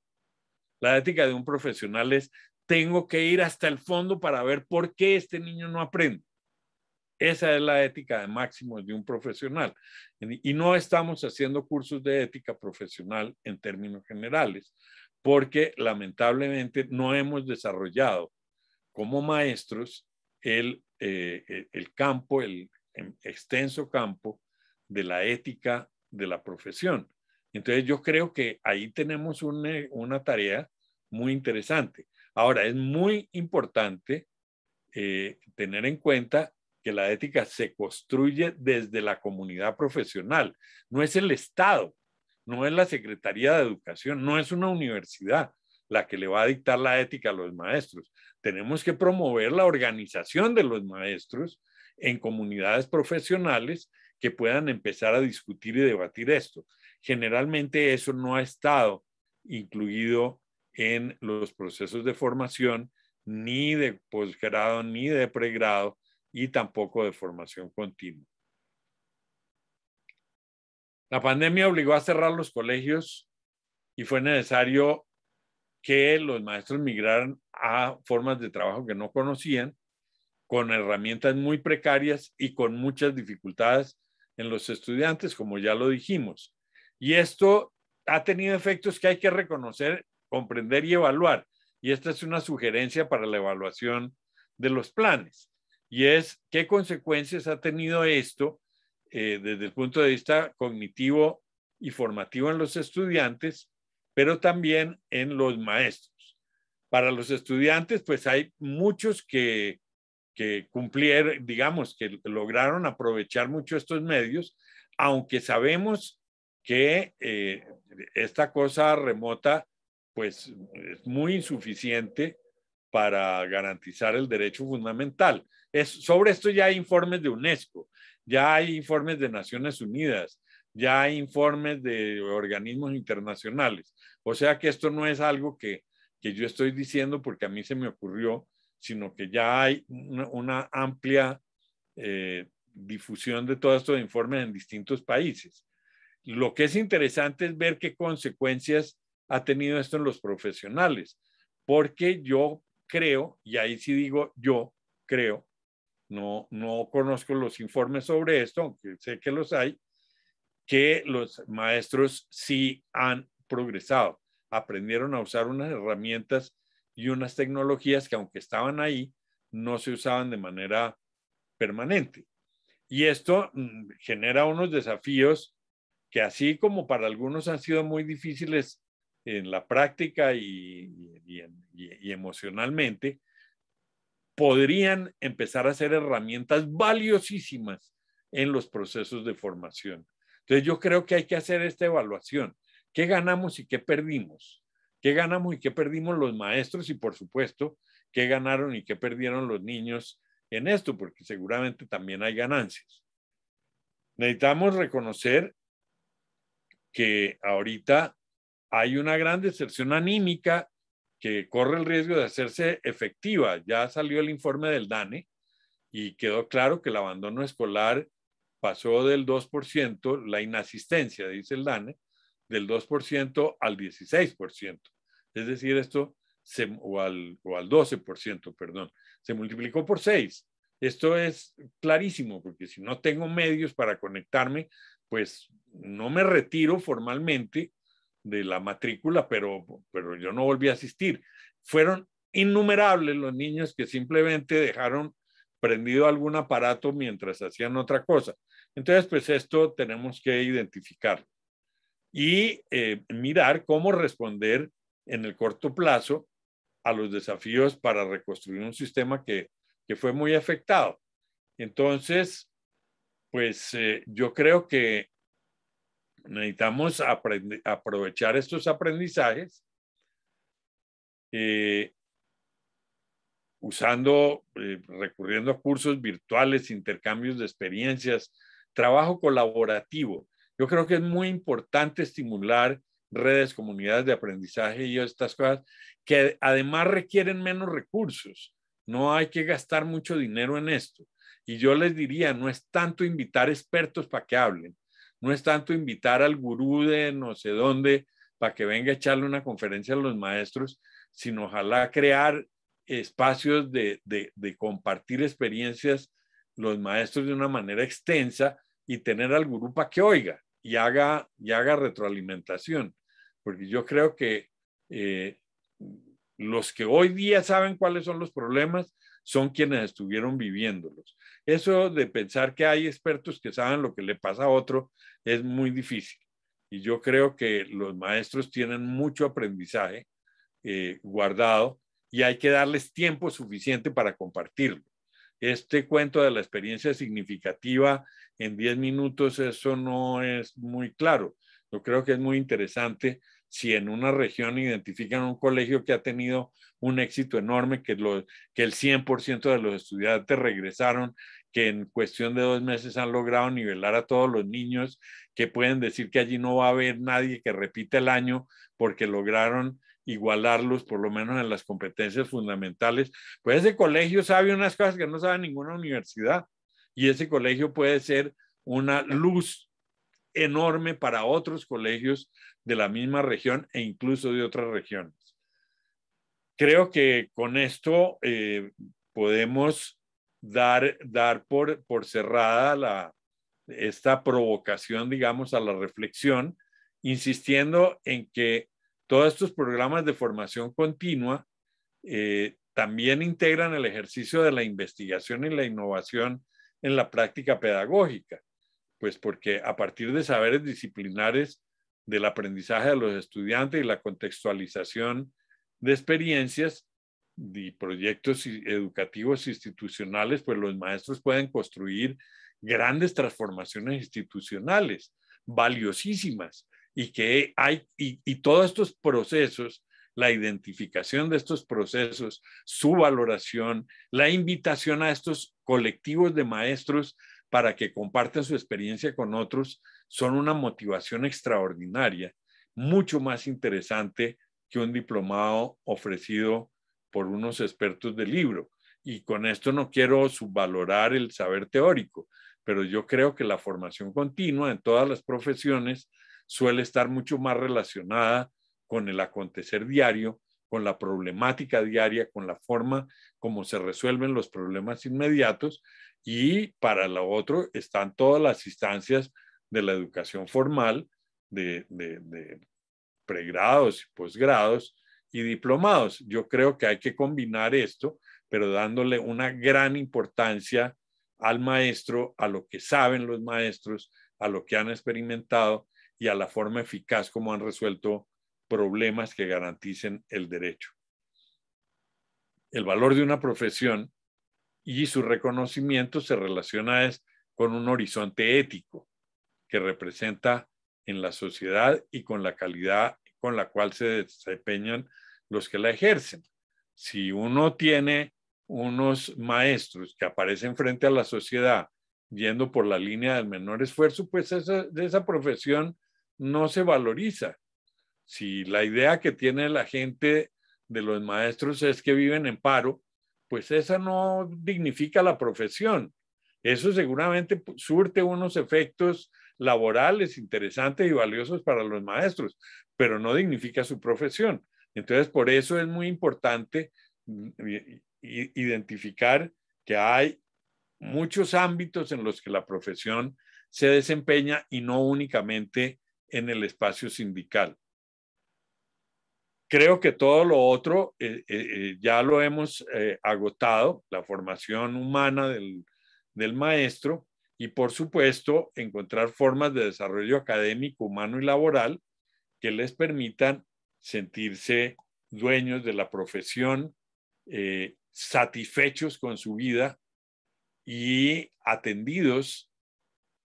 La ética de un profesional es, tengo que ir hasta el fondo para ver por qué este niño no aprende. Esa es la ética de máximos de un profesional. Y no estamos haciendo cursos de ética profesional en términos generales, porque lamentablemente no hemos desarrollado como maestros el, eh, e, el campo, el em, extenso campo de la ética de la profesión. Entonces yo creo que ahí tenemos una, eh, una tarea muy interesante. Ahora, es muy importante eh, tener en cuenta que la ética se construye desde la comunidad profesional, no es el Estado, no es la Secretaría de Educación, no es una universidad la que le va a dictar la ética a los maestros. Tenemos que promover la organización de los maestros en comunidades profesionales que puedan empezar a discutir y debatir esto. Generalmente eso no ha estado incluido en los procesos de formación, ni de posgrado, ni de pregrado, y tampoco de formación continua. La pandemia obligó a cerrar los colegios y fue necesario que los maestros migraran a formas de trabajo que no conocían, con herramientas muy precarias y con muchas dificultades en los estudiantes, como ya lo dijimos. Y esto ha tenido efectos que hay que reconocer, comprender y evaluar. Y esta es una sugerencia para la evaluación de los planes y es qué consecuencias ha tenido esto eh, desde el punto de vista cognitivo y formativo en los estudiantes, pero también en los maestros. Para los estudiantes, pues hay muchos que, que cumplieron, digamos, que lograron aprovechar mucho estos medios, aunque sabemos que eh, esta cosa remota, pues es muy insuficiente para garantizar el derecho fundamental sobre esto ya hay informes de UNESCO, ya hay informes de Naciones Unidas, ya hay informes de organismos internacionales. O sea que esto no es algo que, yo estoy diciendo porque a mí se me ocurrió, sino que ya hay una, amplia eh, difusión de todos estos informes en distintos países. Lo que es interesante es ver qué consecuencias ha tenido esto en los profesionales, porque yo creo, y ahí sí digo yo creo, no, conozco los informes sobre esto, aunque sé que los hay, que los maestros sí han progresado, aprendieron a usar unas herramientas y unas tecnologías que aunque estaban ahí, no se usaban de manera permanente. Y esto mm, genera unos desafíos que así como para algunos han sido muy difíciles en la práctica y emocionalmente, podrían empezar a ser herramientas valiosísimas en los procesos de formación. Entonces yo creo que hay que hacer esta evaluación. ¿Qué ganamos y qué perdimos? ¿Qué ganamos y qué perdimos los maestros? Y por supuesto, ¿qué ganaron y qué perdieron los niños en esto? Porque seguramente también hay ganancias. Necesitamos reconocer que ahorita hay una gran deserción anímica que corre el riesgo de hacerse efectiva. Ya salió el informe del DANE y quedó claro que el abandono escolar pasó del 2%, la inasistencia, dice el DANE, del 2% al 16%. Es decir, esto, se, o, al, o al 12%, perdón, se multiplicó por 6. Esto es clarísimo, porque si no tengo medios para conectarme, pues no me retiro formalmente, de la matrícula, pero, pero yo no volví a asistir. Fueron innumerables los niños que simplemente dejaron prendido algún aparato mientras hacían otra cosa. Entonces, pues esto tenemos que identificar y eh, mirar cómo responder en el corto plazo a los desafíos para reconstruir un sistema que, fue muy afectado. Entonces, pues eh, yo creo que necesitamos aprovechar estos aprendizajes eh, usando, eh, recurriendo a cursos virtuales, intercambios de experiencias, trabajo colaborativo. Yo creo que es muy importante estimular redes, comunidades de aprendizaje y estas cosas que además requieren menos recursos. No hay que gastar mucho dinero en esto. Y yo les diría, no es tanto invitar expertos para que hablen, no es tanto invitar al gurú de no sé dónde para que venga a echarle una conferencia a los maestros, sino ojalá crear espacios de, compartir experiencias los maestros de una manera extensa y tener al gurú para que oiga y haga, y haga retroalimentación. Porque yo creo que eh, los que hoy día saben cuáles son los problemas son quienes estuvieron viviéndolos. Eso de pensar que hay expertos que saben lo que le pasa a otro es muy difícil. Y yo creo que los maestros tienen mucho aprendizaje eh, guardado y hay que darles tiempo suficiente para compartirlo. Este cuento de la experiencia significativa en 10 minutos, eso no es muy claro. Yo creo que es muy interesante si en una región identifican un colegio que ha tenido un éxito enorme, que, lo, que el 100% de los estudiantes regresaron, que en cuestión de dos meses han logrado nivelar a todos los niños, que pueden decir que allí no va a haber nadie que repita el año porque lograron igualarlos, por lo menos en las competencias fundamentales, pues ese colegio sabe unas cosas que no sabe ninguna universidad y ese colegio puede ser una luz enorme para otros colegios de la misma región e incluso de otras regiones. Creo que con esto eh, podemos dar, dar por, cerrada esta provocación, digamos, a la reflexión, insistiendo en que todos estos programas de formación continua eh, también integran el ejercicio de la investigación y la innovación en la práctica pedagógica, pues porque a partir de saberes disciplinares del aprendizaje de los estudiantes y la contextualización de experiencias y proyectos educativos institucionales, pues los maestros pueden construir grandes transformaciones institucionales, valiosísimas, y que hay, y, y todos estos procesos, la identificación de estos procesos, su valoración, la invitación a estos colectivos de maestros para que comparta su experiencia con otros son una motivación extraordinaria, mucho más interesante que un diplomado ofrecido por unos expertos del libro. Y con esto no quiero subvalorar el saber teórico, pero yo creo que la formación continua en todas las profesiones suele estar mucho más relacionada con el acontecer diario con la problemática diaria, con la forma como se resuelven los problemas inmediatos y para lo otro están todas las instancias de la educación formal, de, de pregrados y posgrados y diplomados. Yo creo que hay que combinar esto, pero dándole una gran importancia al maestro, a lo que saben los maestros, a lo que han experimentado y a la forma eficaz como han resuelto problemas que garanticen el derecho. El valor de una profesión y su reconocimiento se relaciona con un horizonte ético que representa en la sociedad y con la calidad con la cual se desempeñan los que la ejercen. Si uno tiene unos maestros que aparecen frente a la sociedad yendo por la línea del menor esfuerzo, pues de esa profesión no se valoriza. Si la idea que tiene la gente de los maestros es que viven en paro, pues esa no dignifica la profesión. Eso seguramente surte unos efectos laborales interesantes y valiosos para los maestros, pero no dignifica su profesión. Entonces, por eso es muy importante mm, identificar que hay muchos ámbitos en los que la profesión se desempeña y no únicamente en el espacio sindical. Creo que todo lo otro eh, eh, eh, ya lo hemos agotado, la formación humana del, maestro y por supuesto encontrar formas de desarrollo académico, humano y laboral que les permitan sentirse dueños de la profesión, satisfechos con su vida y atendidos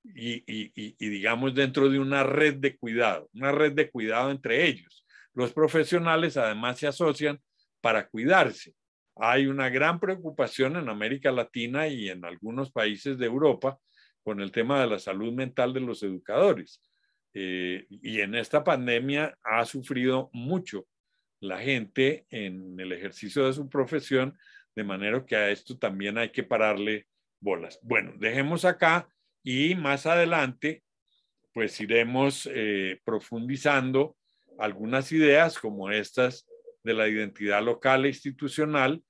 y digamos dentro de una red de cuidado, una red de cuidado entre ellos los profesionales además se asocian para cuidarse. Hay una gran preocupación en América Latina y en algunos países de Europa con el tema de la salud mental de los educadores. Eh, y en esta pandemia ha sufrido mucho la gente en el ejercicio de su profesión, de manera que a esto también hay que pararle bolas. Bueno, dejemos acá y más adelante pues iremos eh, profundizando algunas ideas como estas de la identidad local e institucional.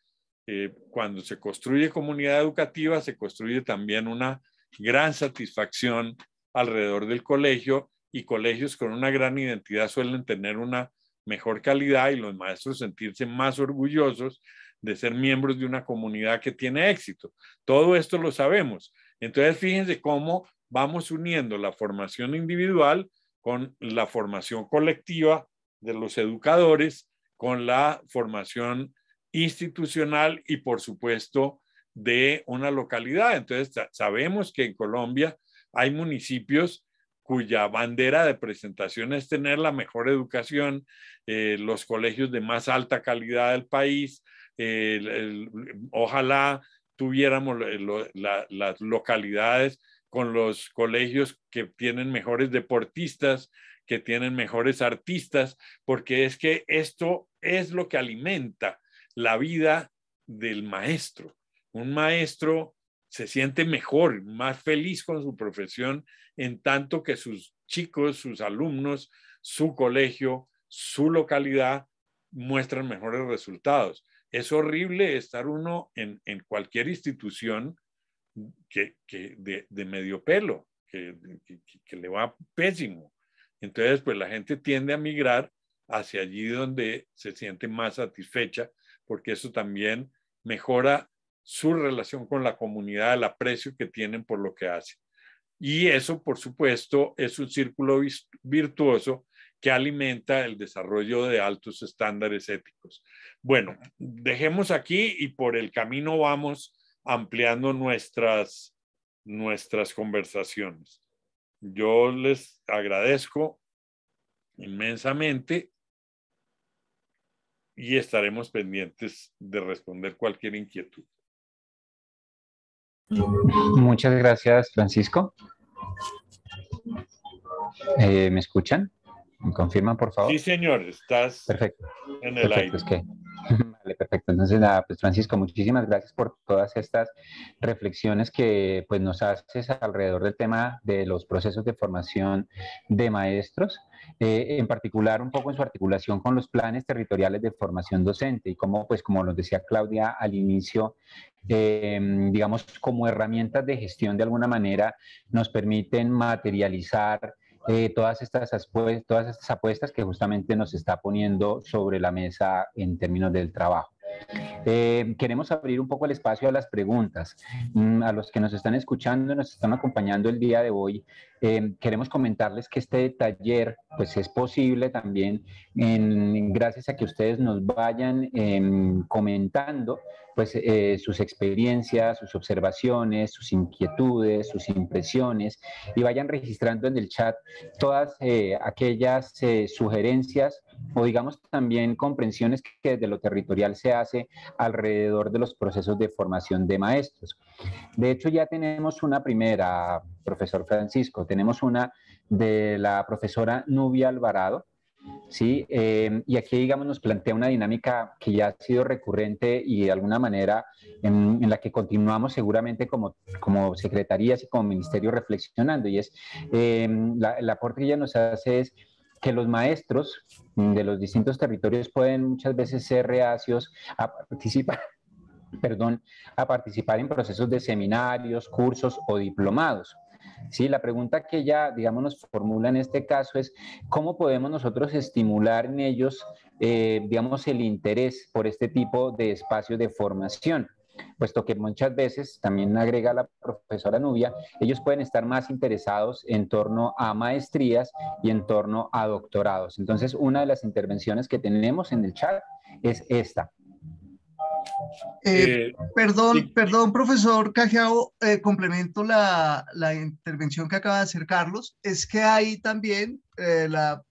Eh, cuando se construye comunidad educativa, se construye también una gran satisfacción alrededor del colegio y colegios con una gran identidad suelen tener una mejor calidad y los maestros sentirse más orgullosos de ser miembros de una comunidad que tiene éxito. Todo esto lo sabemos. Entonces, fíjense cómo vamos uniendo la formación individual con la formación colectiva de los educadores, con la formación institucional y, por supuesto, de una localidad. Entonces, sabemos que en Colombia hay municipios cuya bandera de presentación es tener la mejor educación, eh, los colegios de más alta calidad del país. ojalá tuviéramos eh, las localidades con los colegios que tienen mejores deportistas, que tienen mejores artistas, porque es que esto es lo que alimenta la vida del maestro. Un maestro se siente mejor, más feliz con su profesión, en tanto que sus chicos, sus alumnos, su colegio, su localidad muestran mejores resultados. Es horrible estar uno en, en cualquier institución que, de, medio pelo, que, le va pésimo. Entonces, pues la gente tiende a migrar hacia allí donde se siente más satisfecha, porque eso también mejora su relación con la comunidad, el aprecio que tienen por lo que hacen. Y eso, por supuesto, es un círculo virtuoso que alimenta el desarrollo de altos estándares éticos. Bueno, dejemos aquí y por el camino vamos ampliando nuestras, nuestras conversaciones. Yo les agradezco inmensamente y estaremos pendientes de responder cualquier inquietud. Muchas gracias, Francisco. Eh, ¿Me escuchan? ¿Me confirman, por favor? Sí, señor, estás perfecto. en el perfecto, Vale, perfecto. Entonces, pues Francisco, muchísimas gracias por todas estas reflexiones que pues, nos haces alrededor del tema de los procesos de formación de maestros, eh, en particular un poco en su articulación con los planes territoriales de formación docente y cómo, pues como nos decía Claudia al inicio, em, digamos, como herramientas de gestión de alguna manera nos permiten materializar eh, todas, estas todas estas apuestas que justamente nos está poniendo sobre la mesa en términos del trabajo. Eh, queremos abrir un poco el espacio a las preguntas. Mm, a los que nos están escuchando, nos están acompañando el día de hoy, eh, queremos comentarles que este taller pues, es posible también en, gracias a que ustedes nos vayan em, comentando pues, eh, sus experiencias, sus observaciones, sus inquietudes, sus impresiones y vayan registrando en el chat todas aquellas sugerencias o digamos también comprensiones que desde lo territorial se hace alrededor de los procesos de formación de maestros. De hecho, ya tenemos una primera, profesor Francisco, tenemos una de la profesora Nubia Alvarado, ¿sí? Em, y aquí, digamos, nos plantea una dinámica que ya ha sido recurrente y de alguna manera en, la que continuamos seguramente como, como secretarías y como ministerio reflexionando, y es em, la, el aporte que ella nos hace es que los maestros mm, de los distintos territorios pueden muchas veces ser reacios a participar, perdón, a participar en procesos de seminarios, cursos o diplomados. Sí, la pregunta que ya digamos, nos formula en este caso es cómo podemos nosotros estimular en ellos, eh, digamos, el interés por este tipo de espacios de formación puesto que muchas veces, también agrega la profesora Nubia, ellos pueden estar más interesados en torno a maestrías y en torno a doctorados. Entonces, una de las intervenciones que tenemos en el chat es esta. Eh, eh, perdón, perdón, profesor Cajiao, eh, complemento la, la, intervención que acaba de hacer Carlos. Es que ahí también la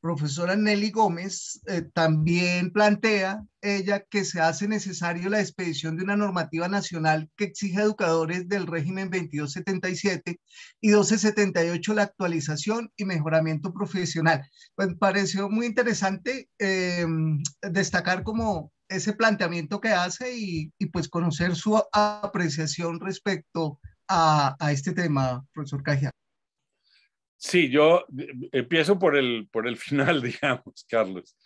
profesora Nelly Gómez eh, también plantea ella que se hace necesario la expedición de una normativa nacional que exige a educadores del régimen 2277 y 1278 la actualización y mejoramiento profesional. Pues pareció muy interesante em, destacar como ese planteamiento que hace y, pues conocer su apreciación respecto a, este tema, profesor Cajia. Sí, yo eh, empiezo por el, por el final, digamos, Carlos.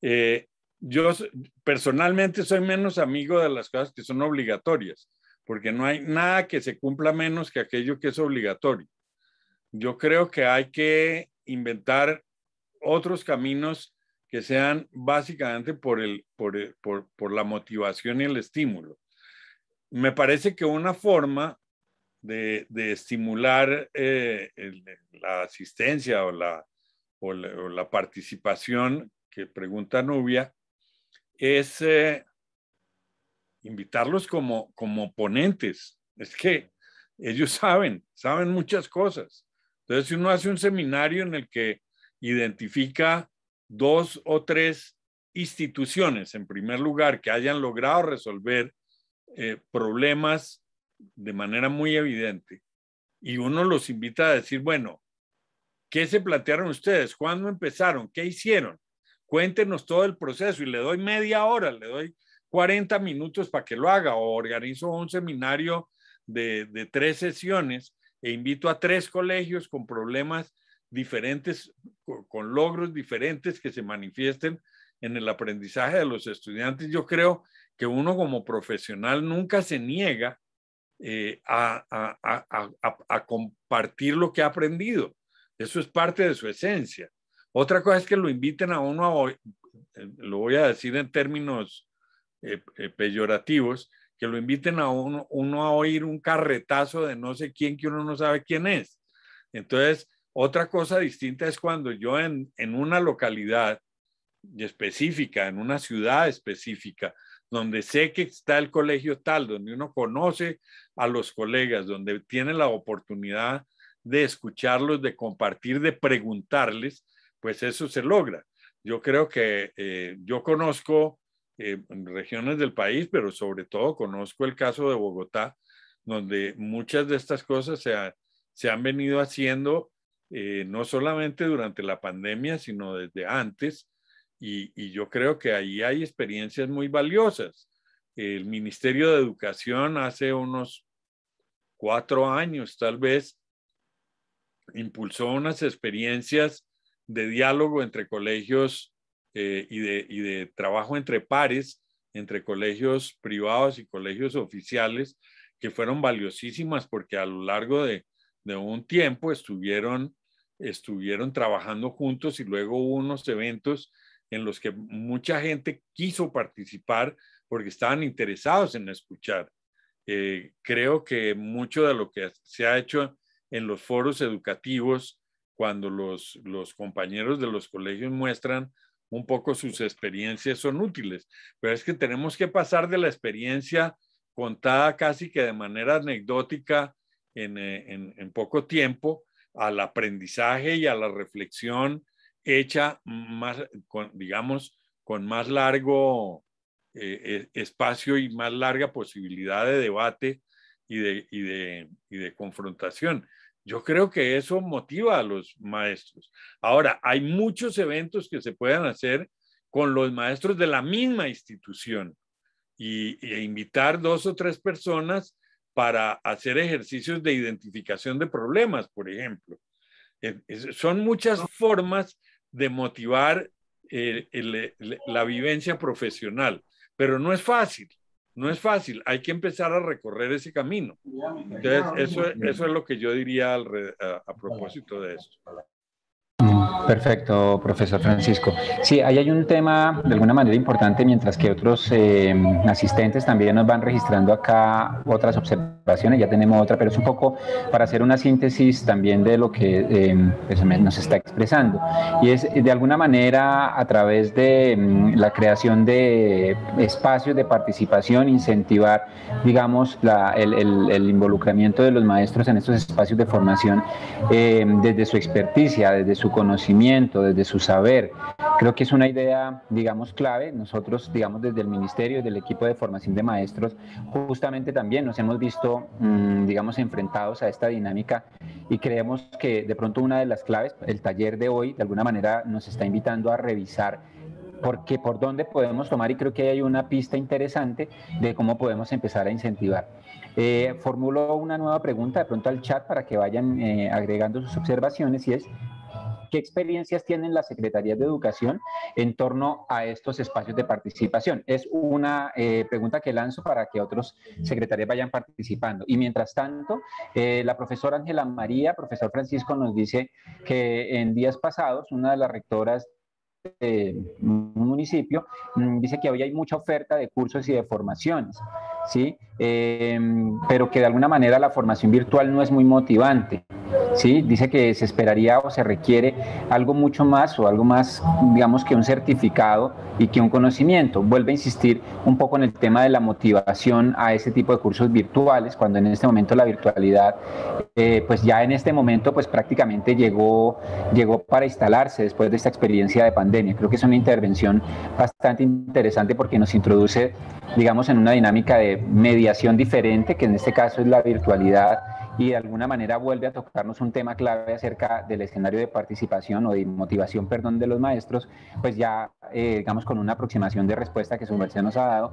Eh, yo personalmente soy menos amigo de las cosas que son obligatorias, porque no hay nada que se cumpla menos que aquello que es obligatorio. Yo creo que hay que inventar otros caminos que sean básicamente por, el, por, eh, por la motivación y el estímulo. Me parece que una forma de, estimular eh, la asistencia o la, participación que pregunta Nubia es eh, invitarlos como, como ponentes. Es que ellos saben, saben muchas cosas. Entonces, si uno hace un seminario en el que identifica dos o tres instituciones, en primer lugar, que hayan logrado resolver eh, problemas de manera muy evidente y uno los invita a decir, bueno, ¿qué se plantearon ustedes? ¿Cuándo empezaron? ¿Qué hicieron? Cuéntenos todo el proceso y le doy media hora, le doy 40 minutos para que lo haga o organizo un seminario de, de tres sesiones e invito a tres colegios con problemas diferentes, con logros diferentes que se manifiesten en el aprendizaje de los estudiantes. Yo creo que uno como profesional nunca se niega eh, a, compartir lo que ha aprendido. Eso es parte de su esencia. Otra cosa es que lo inviten a uno, a, eh, lo voy a decir en términos eh, peyorativos, que lo inviten a uno, a oír un carretazo de no sé quién que uno no sabe quién es. Entonces, otra cosa distinta es cuando yo en una localidad específica, en una ciudad específica, donde sé que está el colegio tal, donde uno conoce a los colegas, donde tiene la oportunidad de escucharlos, de compartir, de preguntarles, pues eso se logra. Yo creo que eh, yo conozco eh, regiones del país, pero sobre todo conozco el caso de Bogotá, donde muchas de estas cosas se, han venido haciendo eh, no solamente durante la pandemia, sino desde antes, y, yo creo que ahí hay experiencias muy valiosas. El Ministerio de Educación hace unos cuatro años, tal vez, impulsó unas experiencias de diálogo entre colegios eh, y, de, y de trabajo entre pares, entre colegios privados y colegios oficiales, que fueron valiosísimas porque a lo largo de, de un tiempo estuvieron, estuvieron trabajando juntos y luego hubo unos eventos en los que mucha gente quiso participar porque estaban interesados en escuchar. Eh, creo que mucho de lo que se ha hecho en los foros educativos, cuando los, compañeros de los colegios muestran un poco sus experiencias, son útiles. Pero es que tenemos que pasar de la experiencia contada casi que de manera anecdótica en eh, poco tiempo al aprendizaje y a la reflexión hecha más, con, digamos, con más largo eh, e, espacio y más larga posibilidad de debate y de, y de, y de confrontación. Yo creo que eso motiva a los maestros. Ahora, hay muchos eventos que se pueden hacer con los maestros de la misma institución y, invitar dos o tres personas para hacer ejercicios de identificación de problemas, por ejemplo. Eh, son muchas formas de motivar eh, la vivencia profesional. Pero no es fácil, no es fácil. Hay que empezar a recorrer ese camino. Entonces, eso, eso es lo que yo diría a, propósito de eso. Perfecto, profesor Francisco. Sí, ahí hay un tema de alguna manera importante, mientras que otros eh, asistentes también nos van registrando acá otras observaciones, ya tenemos otra, pero es un poco para hacer una síntesis también de lo que eh, pues, nos está expresando. Y es de alguna manera a través de mm, la creación de espacios de participación, incentivar, digamos, el, involucramiento de los maestros en estos espacios de formación eh, desde su experticia, desde su conocimiento desde su saber. Creo que es una idea, digamos, clave. Nosotros, digamos, desde el Ministerio desde del equipo de formación de maestros, justamente también nos hemos visto, mm, digamos, enfrentados a esta dinámica y creemos que de pronto una de las claves, el taller de hoy, de alguna manera nos está invitando a revisar porque por dónde podemos tomar y creo que hay una pista interesante de cómo podemos empezar a incentivar. Eh, formulo una nueva pregunta de pronto al chat para que vayan eh, agregando sus observaciones y es ¿Qué experiencias tienen las secretarías de educación en torno a estos espacios de participación? Es una eh, pregunta que lanzo para que otros secretarios vayan participando. Y mientras tanto, eh, la profesora Ángela María, profesor Francisco, nos dice que en días pasados una de las rectoras un eh, municipio, mm, dice que hoy hay mucha oferta de cursos y de formaciones, ¿sí? Em, pero que de alguna manera la formación virtual no es muy motivante, ¿sí? Dice que se esperaría o se requiere algo mucho más o algo más, digamos, que un certificado y que un conocimiento. Vuelve a insistir un poco en el tema de la motivación a ese tipo de cursos virtuales, cuando en este momento la virtualidad, eh, pues ya en este momento, pues prácticamente llegó, llegó para instalarse después de esta experiencia de pandemia Creo que es una intervención bastante interesante porque nos introduce, digamos, en una dinámica de mediación diferente, que en este caso es la virtualidad y de alguna manera vuelve a tocarnos un tema clave acerca del escenario de participación o de motivación, perdón, de los maestros, pues ya, eh, digamos, con una aproximación de respuesta que su merced nos ha dado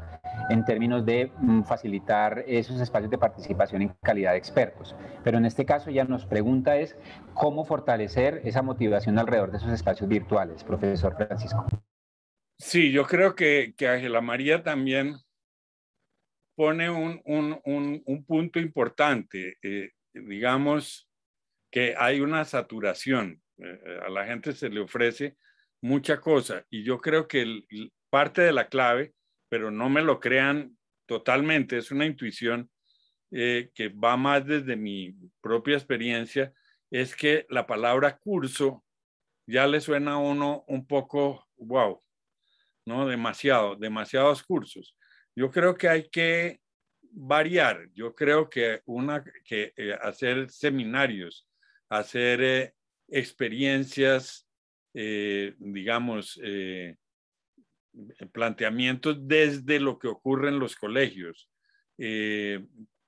en términos de mm, facilitar esos espacios de participación en calidad de expertos. Pero en este caso ya nos pregunta es cómo fortalecer esa motivación alrededor de esos espacios virtuales, profesor Francisco. Sí, yo creo que, que Ángela María también pone un, punto importante, eh, digamos que hay una saturación, eh, eh, a la gente se le ofrece mucha cosa y yo creo que parte de la clave, pero no me lo crean totalmente, es una intuición que va más desde mi propia experiencia, es que la palabra curso ya le suena a uno un poco, wow, ¿no? Demasiado, demasiados cursos. Yo creo que hay que variar. Yo creo que, una, que eh, hacer seminarios, hacer eh, experiencias, eh, digamos, planteamientos desde lo que ocurre en los colegios,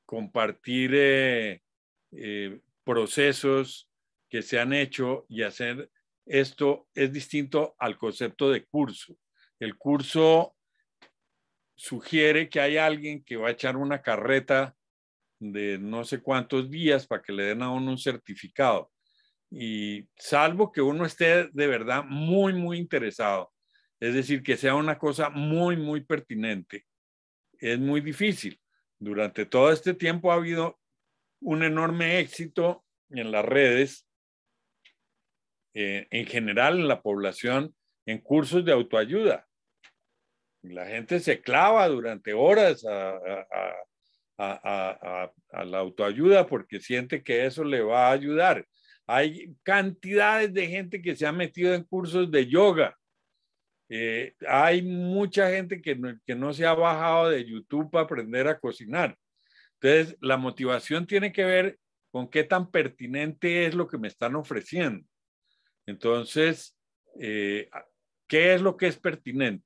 compartir procesos que se han hecho y hacer esto es distinto al concepto de curso. El curso sugiere que hay alguien que va a echar una carreta de no sé cuántos días para que le den a uno un certificado. Y salvo que uno esté de verdad muy, muy interesado, es decir, que sea una cosa muy, muy pertinente, es muy difícil. Durante todo este tiempo ha habido un enorme éxito en las redes, eh, en general en la población, en cursos de autoayuda la gente se clava durante horas a, la autoayuda porque siente que eso le va a ayudar. Hay cantidades de gente que se ha metido en cursos de yoga. Eh, hay mucha gente que no, se ha bajado de YouTube para aprender a cocinar. Entonces, la motivación tiene que ver con qué tan pertinente es lo que me están ofreciendo. Entonces, eh, ¿qué es lo que es pertinente?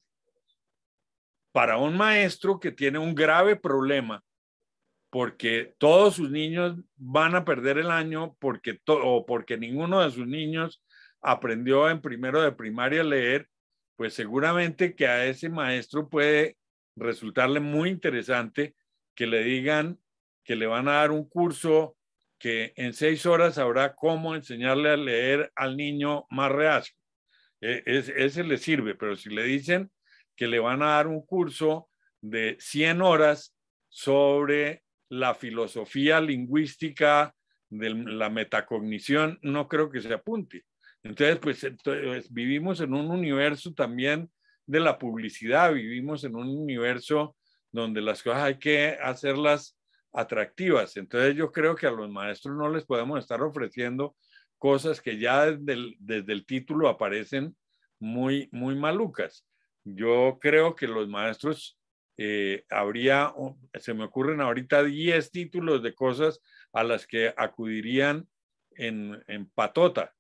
para un maestro que tiene un grave problema porque todos sus niños van a perder el año porque o porque ninguno de sus niños aprendió en primero de primaria a leer, pues seguramente que a ese maestro puede resultarle muy interesante que le digan que le van a dar un curso que en seis horas sabrá cómo enseñarle a leer al niño más reacio. E, ese le sirve, pero si le dicen que le van a dar un curso de 100 horas sobre la filosofía lingüística de la metacognición, no creo que se apunte. Entonces, pues vivimos en un universo también de la publicidad, vivimos en un universo donde las cosas hay que hacerlas atractivas. Entonces yo creo que a los maestros no les podemos estar ofreciendo cosas que ya desde el, desde el título aparecen muy, muy malucas. Yo creo que los maestros eh, habría, se me ocurren ahorita 10 títulos de cosas a las que acudirían en, en patota,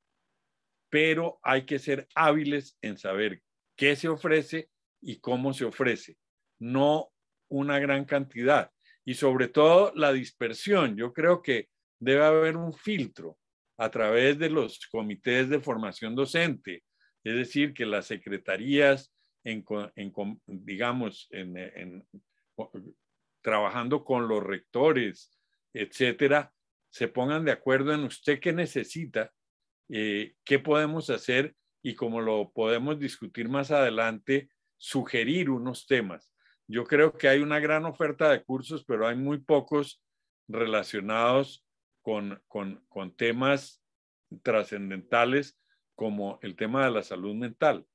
pero hay que ser hábiles en saber qué se ofrece y cómo se ofrece, no una gran cantidad. Y sobre todo la dispersión. Yo creo que debe haber un filtro a través de los comités de formación docente, es decir, que las secretarías en, digamos, en, trabajando con los rectores, etcétera, se pongan de acuerdo en usted qué necesita, eh, qué podemos hacer y como lo podemos discutir más adelante, sugerir unos temas. Yo creo que hay una gran oferta de cursos, pero hay muy pocos relacionados con temas trascendentales como el tema de la salud mental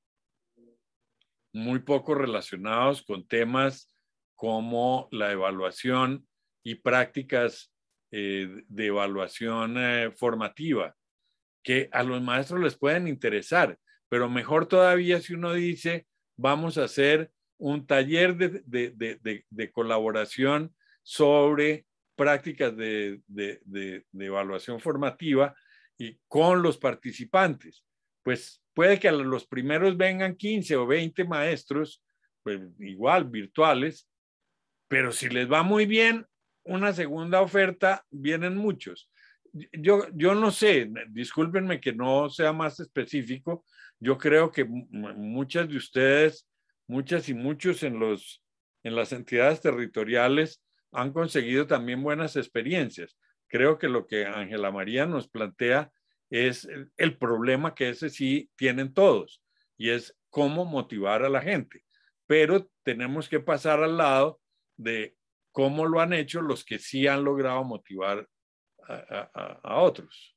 muy poco relacionados con temas como la evaluación y prácticas eh, de evaluación eh, formativa, que a los maestros les pueden interesar, pero mejor todavía si uno dice, vamos a hacer un taller de, de colaboración sobre prácticas de, evaluación formativa y con los participantes. Pues Puede que a los primeros vengan 15 o 20 maestros, pues igual virtuales, pero si les va muy bien, una segunda oferta, vienen muchos. Yo, yo no sé, discúlpenme que no sea más específico, yo creo que muchas de ustedes, muchas y muchos en, los, en las entidades territoriales han conseguido también buenas experiencias. Creo que lo que Ángela María nos plantea es el, problema que ese sí tienen todos y es cómo motivar a la gente. Pero tenemos que pasar al lado de cómo lo han hecho los que sí han logrado motivar a otros.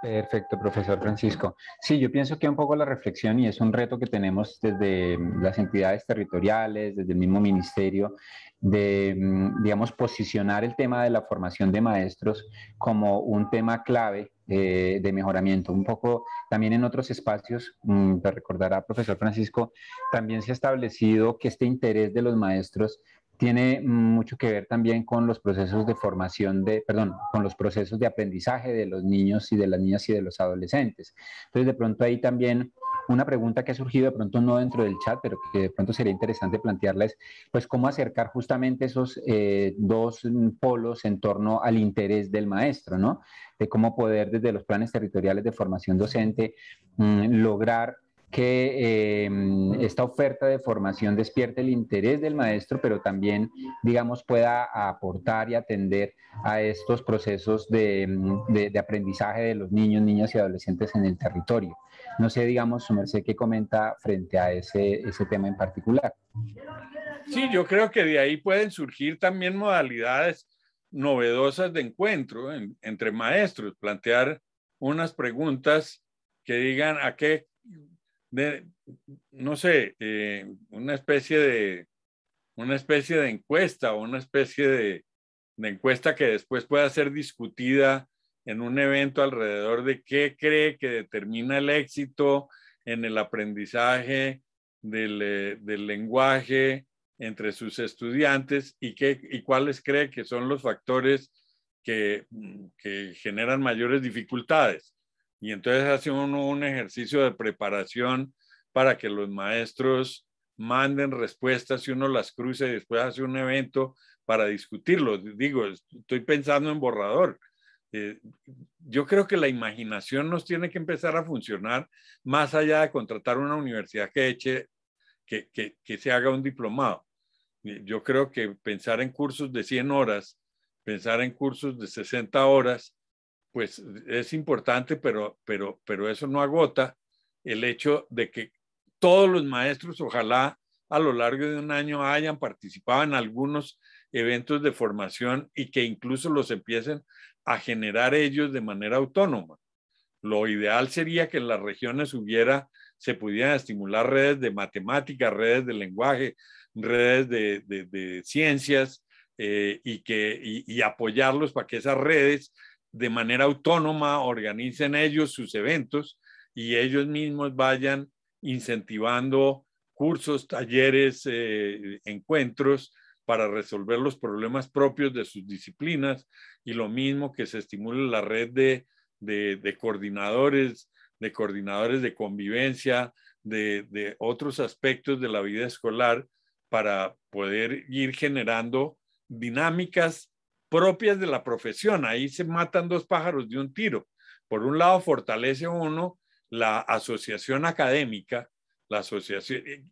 Perfecto, profesor Francisco. Sí, yo pienso que un poco la reflexión, y es un reto que tenemos desde mm, las entidades territoriales, desde el mismo ministerio, de, mm, digamos, posicionar el tema de la formación de maestros como un tema clave eh, de mejoramiento. Un poco también en otros espacios, mm, te recordará, profesor Francisco, también se ha establecido que este interés de los maestros tiene mucho que ver también con los procesos de formación de, perdón, con los procesos de aprendizaje de los niños y de las niñas y de los adolescentes. Entonces, de pronto ahí también una pregunta que ha surgido de pronto no dentro del chat, pero que de pronto sería interesante plantearles, pues cómo acercar justamente esos eh, dos polos en torno al interés del maestro, ¿no? De cómo poder desde los planes territoriales de formación docente mm, lograr que em, esta oferta de formación despierte el interés del maestro, pero también, digamos, pueda aportar y atender a estos procesos em, de, aprendizaje de los niños, niñas y adolescentes en el territorio. No sé, digamos, su merced qué comenta frente a ese, ese tema en particular. Sí, yo creo que de ahí pueden surgir también modalidades novedosas de encuentro entre maestros, plantear unas preguntas que digan a qué de, no sé, eh, una especie de una especie de encuesta o una especie de, encuesta que después pueda ser discutida en un evento alrededor de qué cree que determina el éxito en el aprendizaje del, eh, lenguaje entre sus estudiantes y, qué, cuáles cree que son los factores que generan mayores dificultades. Y entonces hace uno un ejercicio de preparación para que los maestros manden respuestas y uno las cruce y después hace un evento para discutirlo. Digo, estoy pensando en borrador. Eh, yo creo que la imaginación nos tiene que empezar a funcionar más allá de contratar una universidad que eche, que, que se haga un diplomado. Yo creo que pensar en cursos de 100 horas, pensar en cursos de 60 horas, pues e-, es importante, pero, pero, pero eso no agota el hecho de que todos los maestros, ojalá a lo largo de un año hayan participado en algunos eventos de formación y que incluso los empiecen a generar ellos de manera autónoma. Lo ideal sería que en las regiones hubiera, se pudieran estimular redes de matemáticas, redes de lenguaje, redes de, ciencias eh, y, que, y apoyarlos para que esas redes de manera autónoma organicen ellos sus eventos y ellos mismos vayan incentivando cursos, talleres, eh, encuentros para resolver los problemas propios de sus disciplinas y lo mismo que se estimule la red de, coordinadores, de coordinadores de convivencia, de, otros aspectos de la vida escolar para poder ir generando dinámicas propias de la profesión. Ahí se matan dos pájaros de un tiro. Por un lado, fortalece uno la asociación académica, la asociación, eh,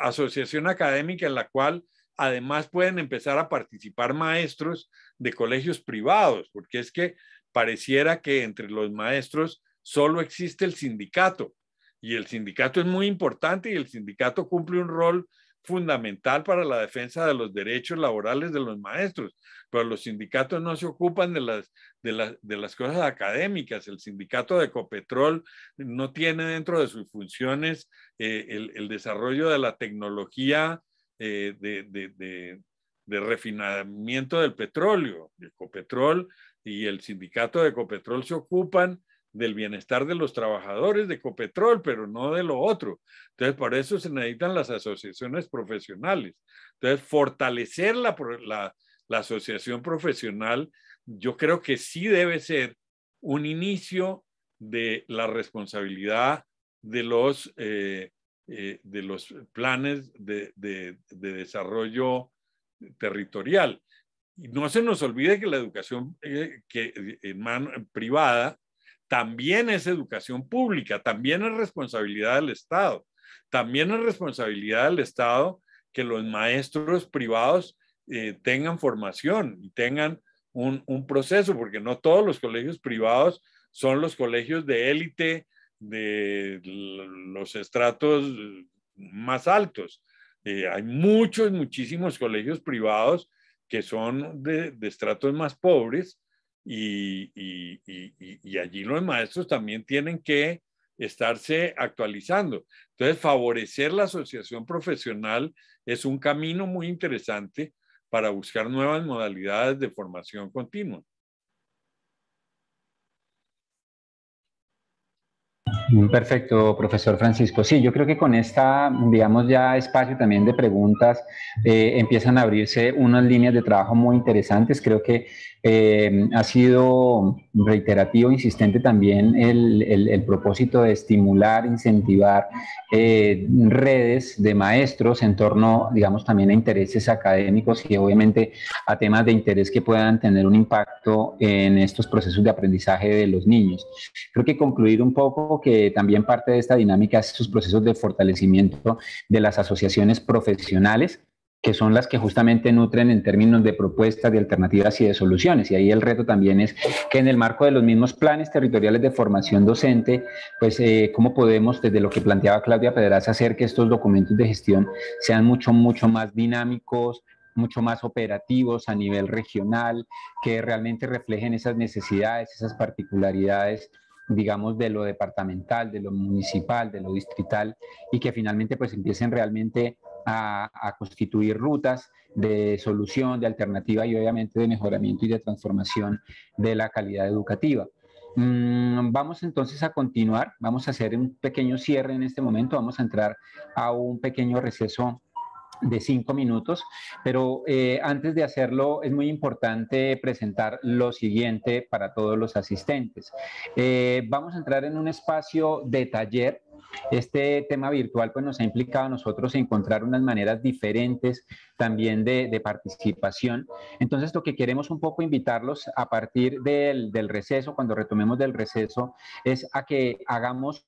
asociación académica en la cual además pueden empezar a participar maestros de colegios privados, porque es que pareciera que entre los maestros solo existe el sindicato y el sindicato es muy importante y el sindicato cumple un rol fundamental para la defensa de los derechos laborales de los maestros, pero los sindicatos no se ocupan de las, de, de las cosas académicas. El sindicato de Ecopetrol no tiene dentro de sus funciones eh, el, el, desarrollo de la tecnología eh, de, de, de, refinamiento del petróleo. Ecopetrol y el sindicato de Ecopetrol se ocupan del bienestar de los trabajadores de Copetrol, pero no de lo otro. Entonces, para eso se necesitan las asociaciones profesionales. Entonces, fortalecer la, la, asociación profesional, yo creo que sí debe ser un inicio de la responsabilidad de los, eh, eh, de los planes de, de, desarrollo territorial. Y no se nos olvide que la educación eh, que, en privada también es educación pública, también es responsabilidad del Estado. También es responsabilidad del Estado que los maestros privados eh, tengan formación y tengan un, proceso, porque no todos los colegios privados son los colegios de élite de los estratos más altos. Eh, hay muchos, muchísimos colegios privados que son de estratos más pobres y, allí los maestros también tienen que estarse actualizando. Entonces, favorecer la asociación profesional es un camino muy interesante para buscar nuevas modalidades de formación continua. Perfecto, profesor Francisco. Sí, yo creo que con esta, digamos, ya espacio también de preguntas, eh, empiezan a abrirse unas líneas de trabajo muy interesantes. Creo que eh, ha sido reiterativo, insistente también el, propósito de estimular, incentivar eh, redes de maestros en torno, digamos, también a intereses académicos y obviamente a temas de interés que puedan tener un impacto en estos procesos de aprendizaje de los niños. Creo que concluir un poco que también parte de esta dinámica es sus procesos de fortalecimiento de las asociaciones profesionales que son las que justamente nutren en términos de propuestas, de alternativas y de soluciones. Y ahí el reto también es que en el marco de los mismos planes territoriales de formación docente, pues eh, cómo podemos, desde lo que planteaba Claudia Pedraz, hacer que estos documentos de gestión sean mucho, mucho más dinámicos, mucho más operativos a nivel regional, que realmente reflejen esas necesidades, esas particularidades digamos, de lo departamental, de lo municipal, de lo distrital, y que finalmente pues empiecen realmente a, constituir rutas de solución, de alternativa y obviamente de mejoramiento y de transformación de la calidad educativa. Mm, vamos entonces a continuar, vamos a hacer un pequeño cierre en este momento, vamos a entrar a un pequeño receso de cinco minutos, pero eh, antes de hacerlo es muy importante presentar lo siguiente para todos los asistentes. Eh, vamos a entrar en un espacio de taller este tema virtual pues, nos ha implicado a nosotros encontrar unas maneras diferentes también de, participación. Entonces, lo que queremos un poco invitarlos a partir del, receso, cuando retomemos del receso, es a que hagamos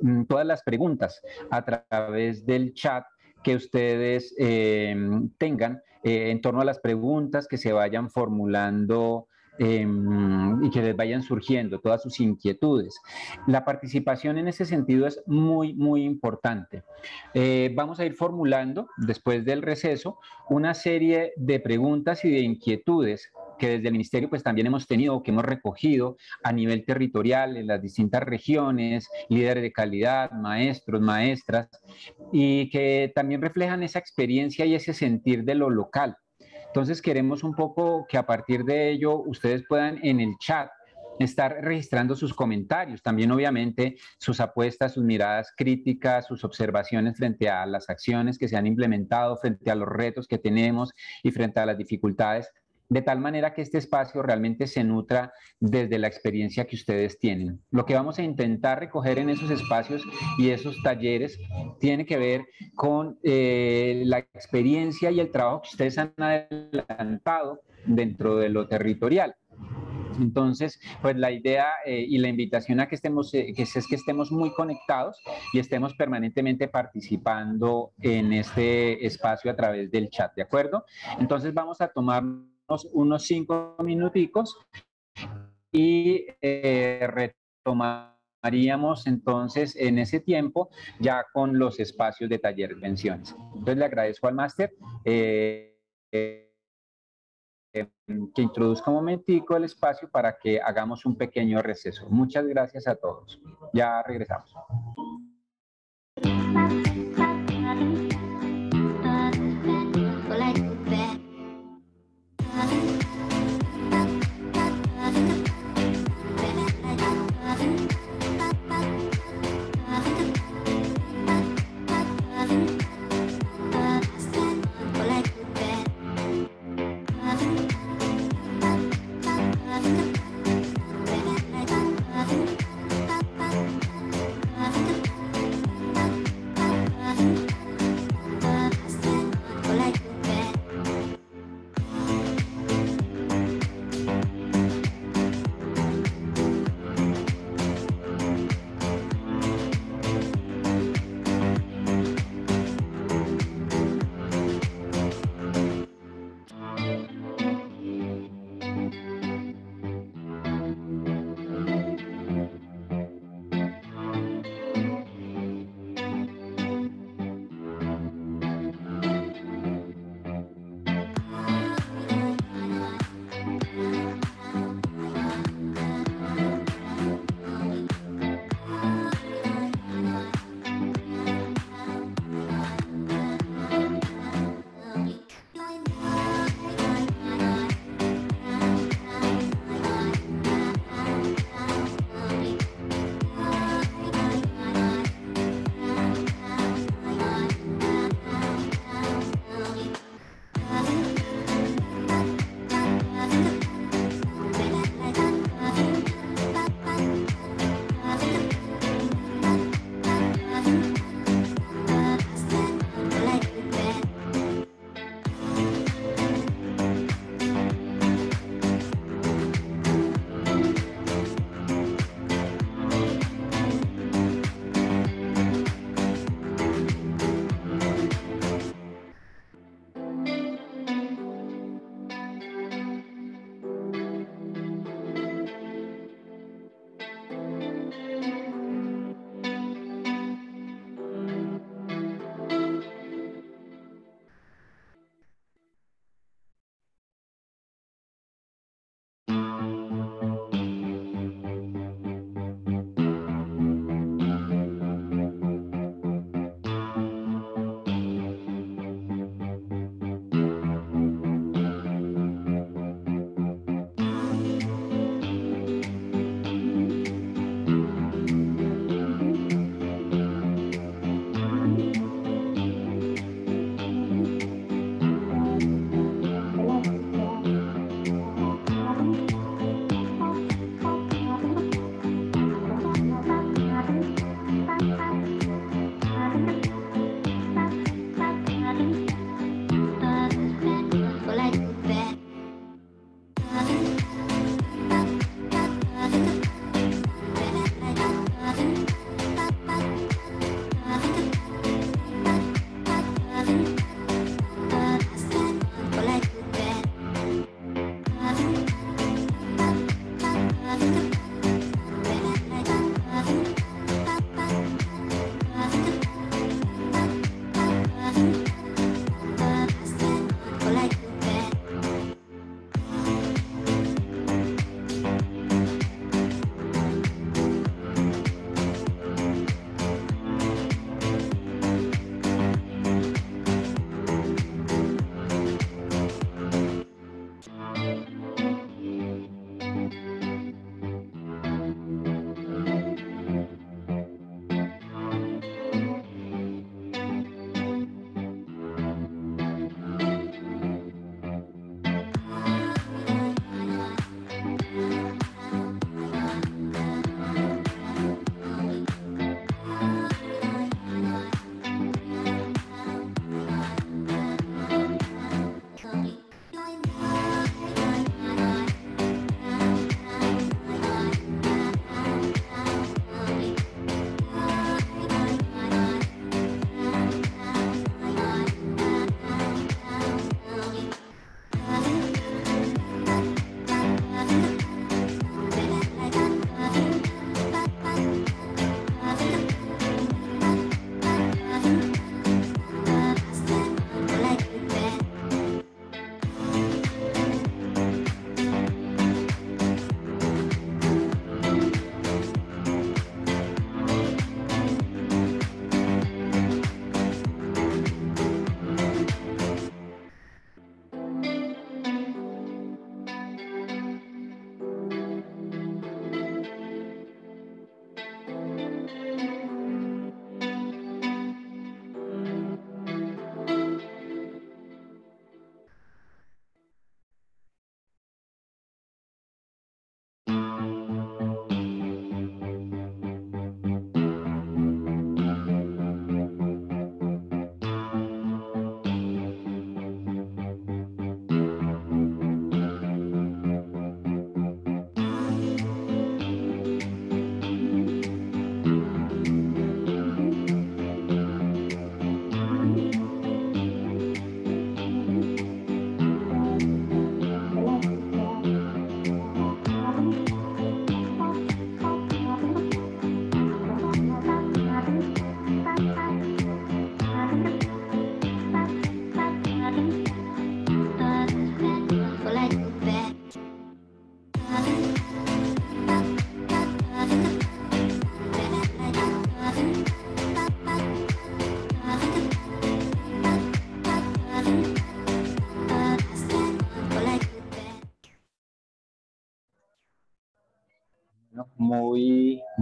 mm, todas las preguntas a través del chat que ustedes eh, tengan eh, en torno a las preguntas que se vayan formulando Em, y que les vayan surgiendo todas sus inquietudes. La participación en ese sentido es muy, muy importante. Eh, vamos a ir formulando, después del receso, una serie de preguntas y de inquietudes que desde el ministerio pues también hemos tenido, que hemos recogido a nivel territorial en las distintas regiones, líderes de calidad, maestros, maestras, y que también reflejan esa experiencia y ese sentir de lo local. Entonces queremos un poco que a partir de ello ustedes puedan en el chat estar registrando sus comentarios, también obviamente sus apuestas, sus miradas críticas, sus observaciones frente a las acciones que se han implementado, frente a los retos que tenemos y frente a las dificultades de tal manera que este espacio realmente se nutra desde la experiencia que ustedes tienen. Lo que vamos a intentar recoger en esos espacios y esos talleres tiene que ver con eh, la experiencia y el trabajo que ustedes han adelantado dentro de lo territorial. Entonces, pues la idea eh, y la invitación a que estemos, eh, que es, que estemos muy conectados y estemos permanentemente participando en este espacio a través del chat, ¿de acuerdo? Entonces vamos a tomar unos, cinco minuticos y eh, retomaríamos entonces en ese tiempo ya con los espacios de taller menciones Entonces le agradezco al máster eh, eh, que introduzca un momentico el espacio para que hagamos un pequeño receso. Muchas gracias a todos. Ya regresamos.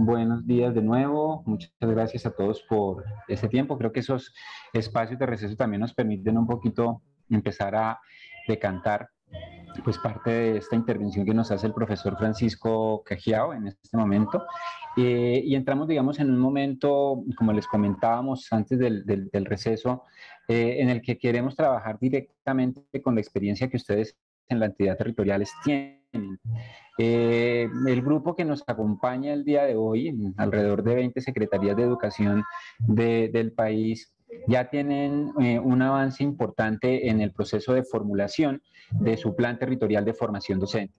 buenos días de nuevo. Muchas gracias a todos por este tiempo. Creo que esos espacios de receso también nos permiten un poquito empezar a decantar pues parte de esta intervención que nos hace el profesor Francisco Cajiao en este momento. Eh, y entramos, digamos, en un momento, como les comentábamos antes del, receso, eh, en el que queremos trabajar directamente con la experiencia que ustedes en la entidad territorial tienen eh, el grupo que nos acompaña el día de hoy, alrededor de 20 secretarías de educación del país, ya tienen eh, un avance importante en el proceso de formulación de su plan territorial de formación docente.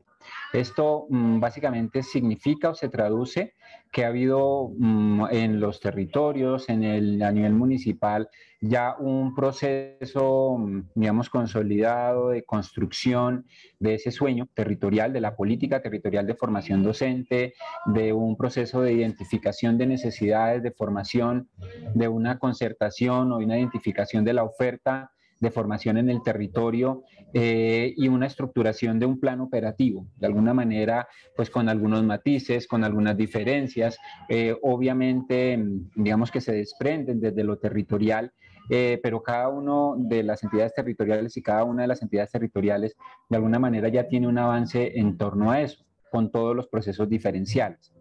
Esto mm, básicamente significa o se traduce que ha habido mm, en los territorios, en el, a nivel municipal, ya un proceso, mm, digamos, consolidado de construcción de ese sueño territorial, de la política territorial de formación docente, de un proceso de identificación de necesidades, de formación, de una concertación o una identificación de la oferta de formación en el territorio eh, y una estructuración de un plan operativo, de alguna manera, pues con algunos matices, con algunas diferencias, eh, obviamente, digamos que se desprenden desde lo territorial, eh, pero cada uno de las entidades territoriales y cada una de las entidades territoriales, de alguna manera, ya tiene un avance en torno a eso, con todos los procesos diferenciales.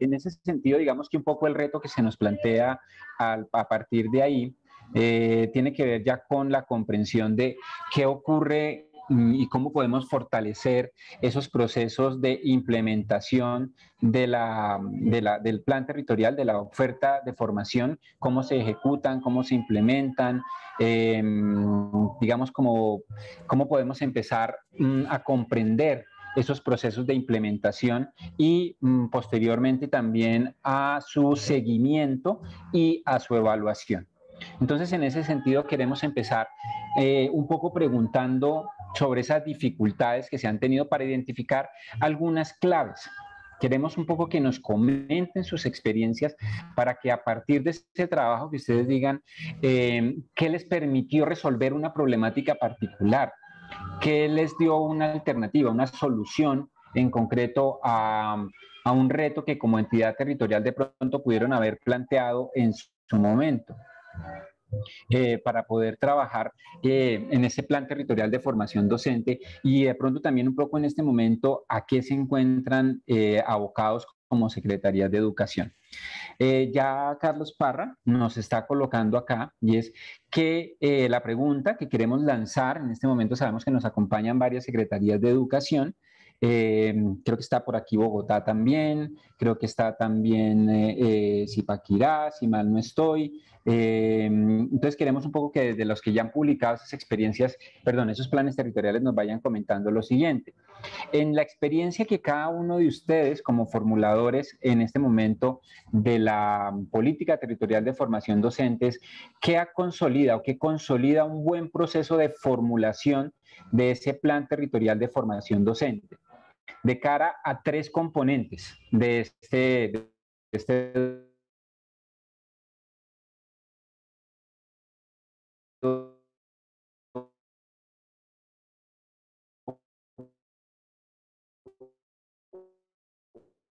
En ese sentido, digamos que un poco el reto que se nos plantea a partir de ahí eh, tiene que ver ya con la comprensión de qué ocurre mm, y cómo podemos fortalecer esos procesos de implementación mm, del plan territorial, de la oferta de formación, cómo se ejecutan, cómo se implementan, eh, mm, digamos, cómo, podemos empezar a comprender esos procesos de implementación y posteriormente también a su seguimiento y a su evaluación. Entonces, en ese sentido, queremos empezar eh, un poco preguntando sobre esas dificultades que se han tenido para identificar algunas claves. Queremos un poco que nos comenten sus experiencias para que a partir de ese trabajo que ustedes digan em, qué les permitió resolver una problemática particular, qué les dio una alternativa, una solución en concreto a un reto que como entidad territorial de pronto pudieron haber planteado en su momento. Eh, para poder trabajar eh, en ese plan territorial de formación docente y de pronto también un poco en este momento a qué se encuentran eh, abocados como Secretaría de Educación. ya Carlos Parra nos está colocando acá y es que la pregunta que queremos lanzar, en este momento sabemos que nos acompañan varias secretarías de educación, eh, creo que está por aquí Bogotá también, creo que está también eh, eh Zipaquirá, si mal no estoy. Eh, entonces queremos un poco que desde los que ya han publicado esas experiencias, perdón, esos planes territoriales nos vayan comentando lo siguiente. En la experiencia que cada uno de ustedes como formuladores en este momento de la política territorial de formación docentes, ¿qué ha consolidado, qué consolida un buen proceso de formulación de ese plan territorial de formación docente? de cara a tres componentes de este, este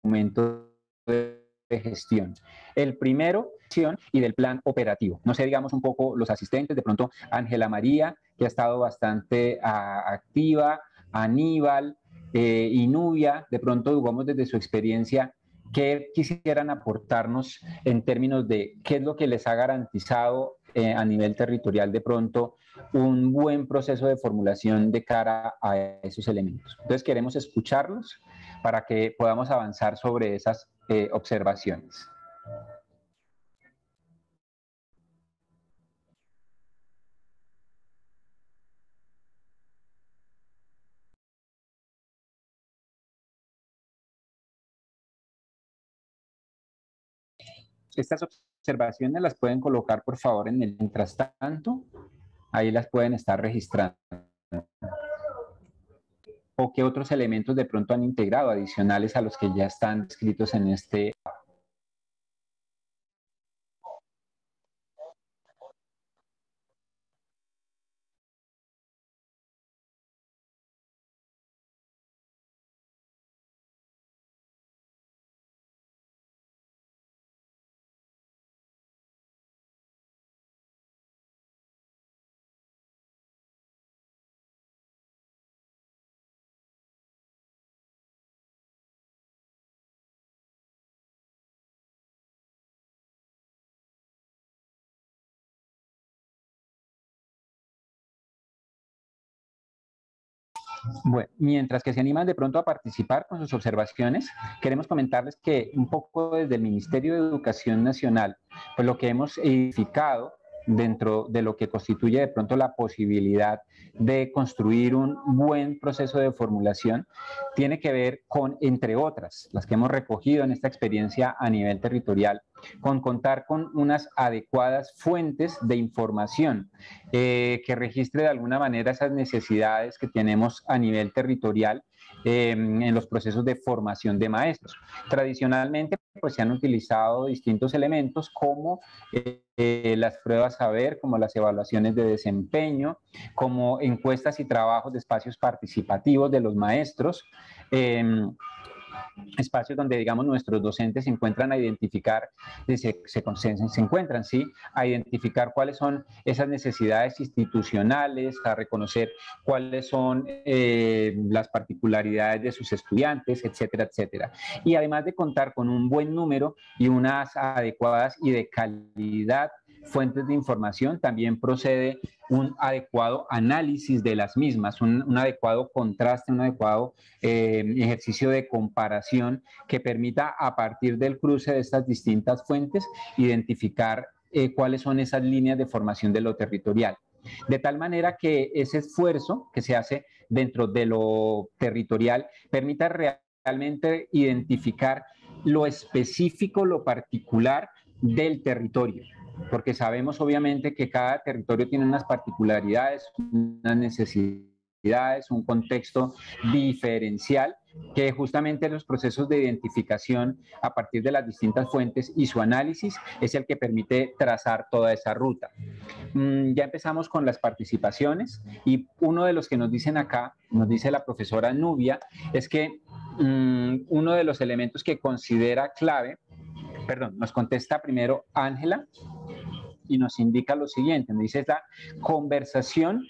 momento de gestión. El primero, y del plan operativo. No sé, digamos un poco los asistentes, de pronto Ángela María, que ha estado bastante ah, activa, Aníbal, eh, y Nubia, de pronto, digamos, desde su experiencia, ¿qué quisieran aportarnos en términos de qué es lo que les ha garantizado eh, a nivel territorial de pronto un buen proceso de formulación de cara a esos elementos? Entonces queremos escucharlos para que podamos avanzar sobre esas eh, observaciones. estas observaciones las pueden colocar, por favor, en el mientras tanto. Ahí las pueden estar registrando. O qué otros elementos de pronto han integrado adicionales a los que ya están escritos en este mientras que se animan de pronto a participar con sus observaciones, queremos comentarles que un poco desde el Ministerio de Educación Nacional, pues lo que hemos edificado dentro de lo que constituye de pronto la posibilidad de construir un buen proceso de formulación, tiene que ver con, entre otras, las que hemos recogido en esta experiencia a nivel territorial, con contar con unas adecuadas fuentes de información eh, que registre de alguna manera esas necesidades que tenemos a nivel territorial em, en los procesos de formación de maestros. Tradicionalmente, pues, se han utilizado distintos elementos como eh, las pruebas saber como las evaluaciones de desempeño, como encuestas y trabajos de espacios participativos de los maestros em, espacios donde, digamos, nuestros docentes se encuentran a identificar, se, se, se encuentran, ¿sí? A identificar cuáles son esas necesidades institucionales, a reconocer cuáles son eh, las particularidades de sus estudiantes, etcétera, etcétera. Y además de contar con un buen número y unas adecuadas y de calidad fuentes de información, también procede un adecuado análisis de las mismas, un, adecuado contraste, un adecuado eh, ejercicio de comparación que permita a partir del cruce de estas distintas fuentes identificar eh, cuáles son esas líneas de formación de lo territorial. De tal manera que ese esfuerzo que se hace dentro de lo territorial permita realmente identificar lo específico, lo particular del territorio porque sabemos obviamente que cada territorio tiene unas particularidades, unas necesidades, un contexto diferencial que justamente los procesos de identificación a partir de las distintas fuentes y su análisis es el que permite trazar toda esa ruta. Mm, ya empezamos con las participaciones y uno de los que nos dicen acá, nos dice la profesora Nubia, es que mm, uno de los elementos que considera clave perdón, nos contesta primero Ángela y nos indica lo siguiente, nos dice es la conversación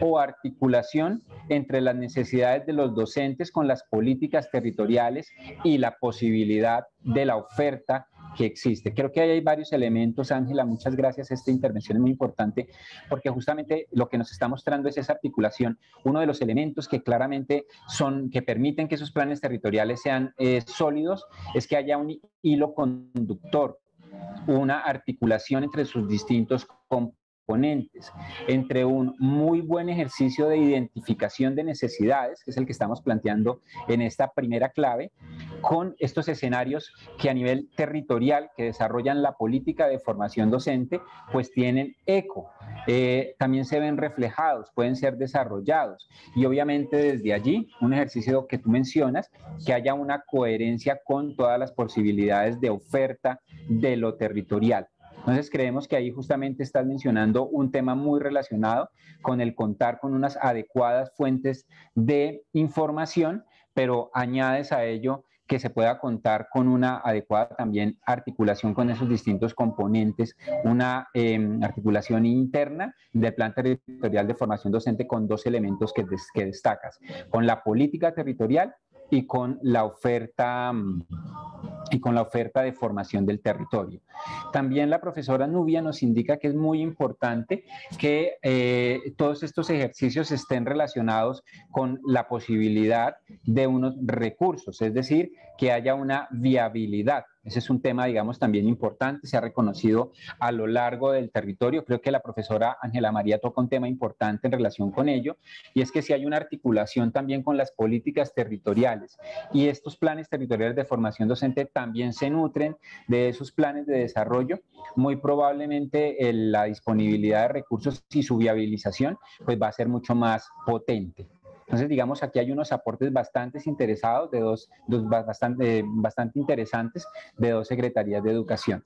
o articulación entre las necesidades de los docentes con las políticas territoriales y la posibilidad de la oferta que existe. Creo que hay varios elementos, Ángela, muchas gracias. Esta intervención es muy importante porque justamente lo que nos está mostrando es esa articulación. Uno de los elementos que claramente son, que permiten que esos planes territoriales sean eh, sólidos, es que haya un hilo conductor, una articulación entre sus distintos componentes entre un muy buen ejercicio de identificación de necesidades, que es el que estamos planteando en esta primera clave, con estos escenarios que a nivel territorial que desarrollan la política de formación docente, pues tienen eco, eh, también se ven reflejados, pueden ser desarrollados. Y obviamente desde allí, un ejercicio que tú mencionas, que haya una coherencia con todas las posibilidades de oferta de lo territorial. Entonces creemos que ahí justamente estás mencionando un tema muy relacionado con el contar con unas adecuadas fuentes de información, pero añades a ello que se pueda contar con una adecuada también articulación con esos distintos componentes, una em, articulación interna del plan territorial de formación docente con dos elementos que destacas, con la política territorial y con la oferta mm, y con la oferta de formación del territorio. También la profesora Nubia nos indica que es muy importante que eh, todos estos ejercicios estén relacionados con la posibilidad de unos recursos, es decir, que haya una viabilidad ese es un tema, digamos, también importante, se ha reconocido a lo largo del territorio. Creo que la profesora Ángela María toca un tema importante en relación con ello, y es que si hay una articulación también con las políticas territoriales, y estos planes territoriales de formación docente también se nutren de esos planes de desarrollo, muy probablemente eh, la disponibilidad de recursos y su viabilización pues va a ser mucho más potente. Entonces, digamos, aquí hay unos aportes bastante interesados, de dos, eh, bastante interesantes de dos secretarías de educación.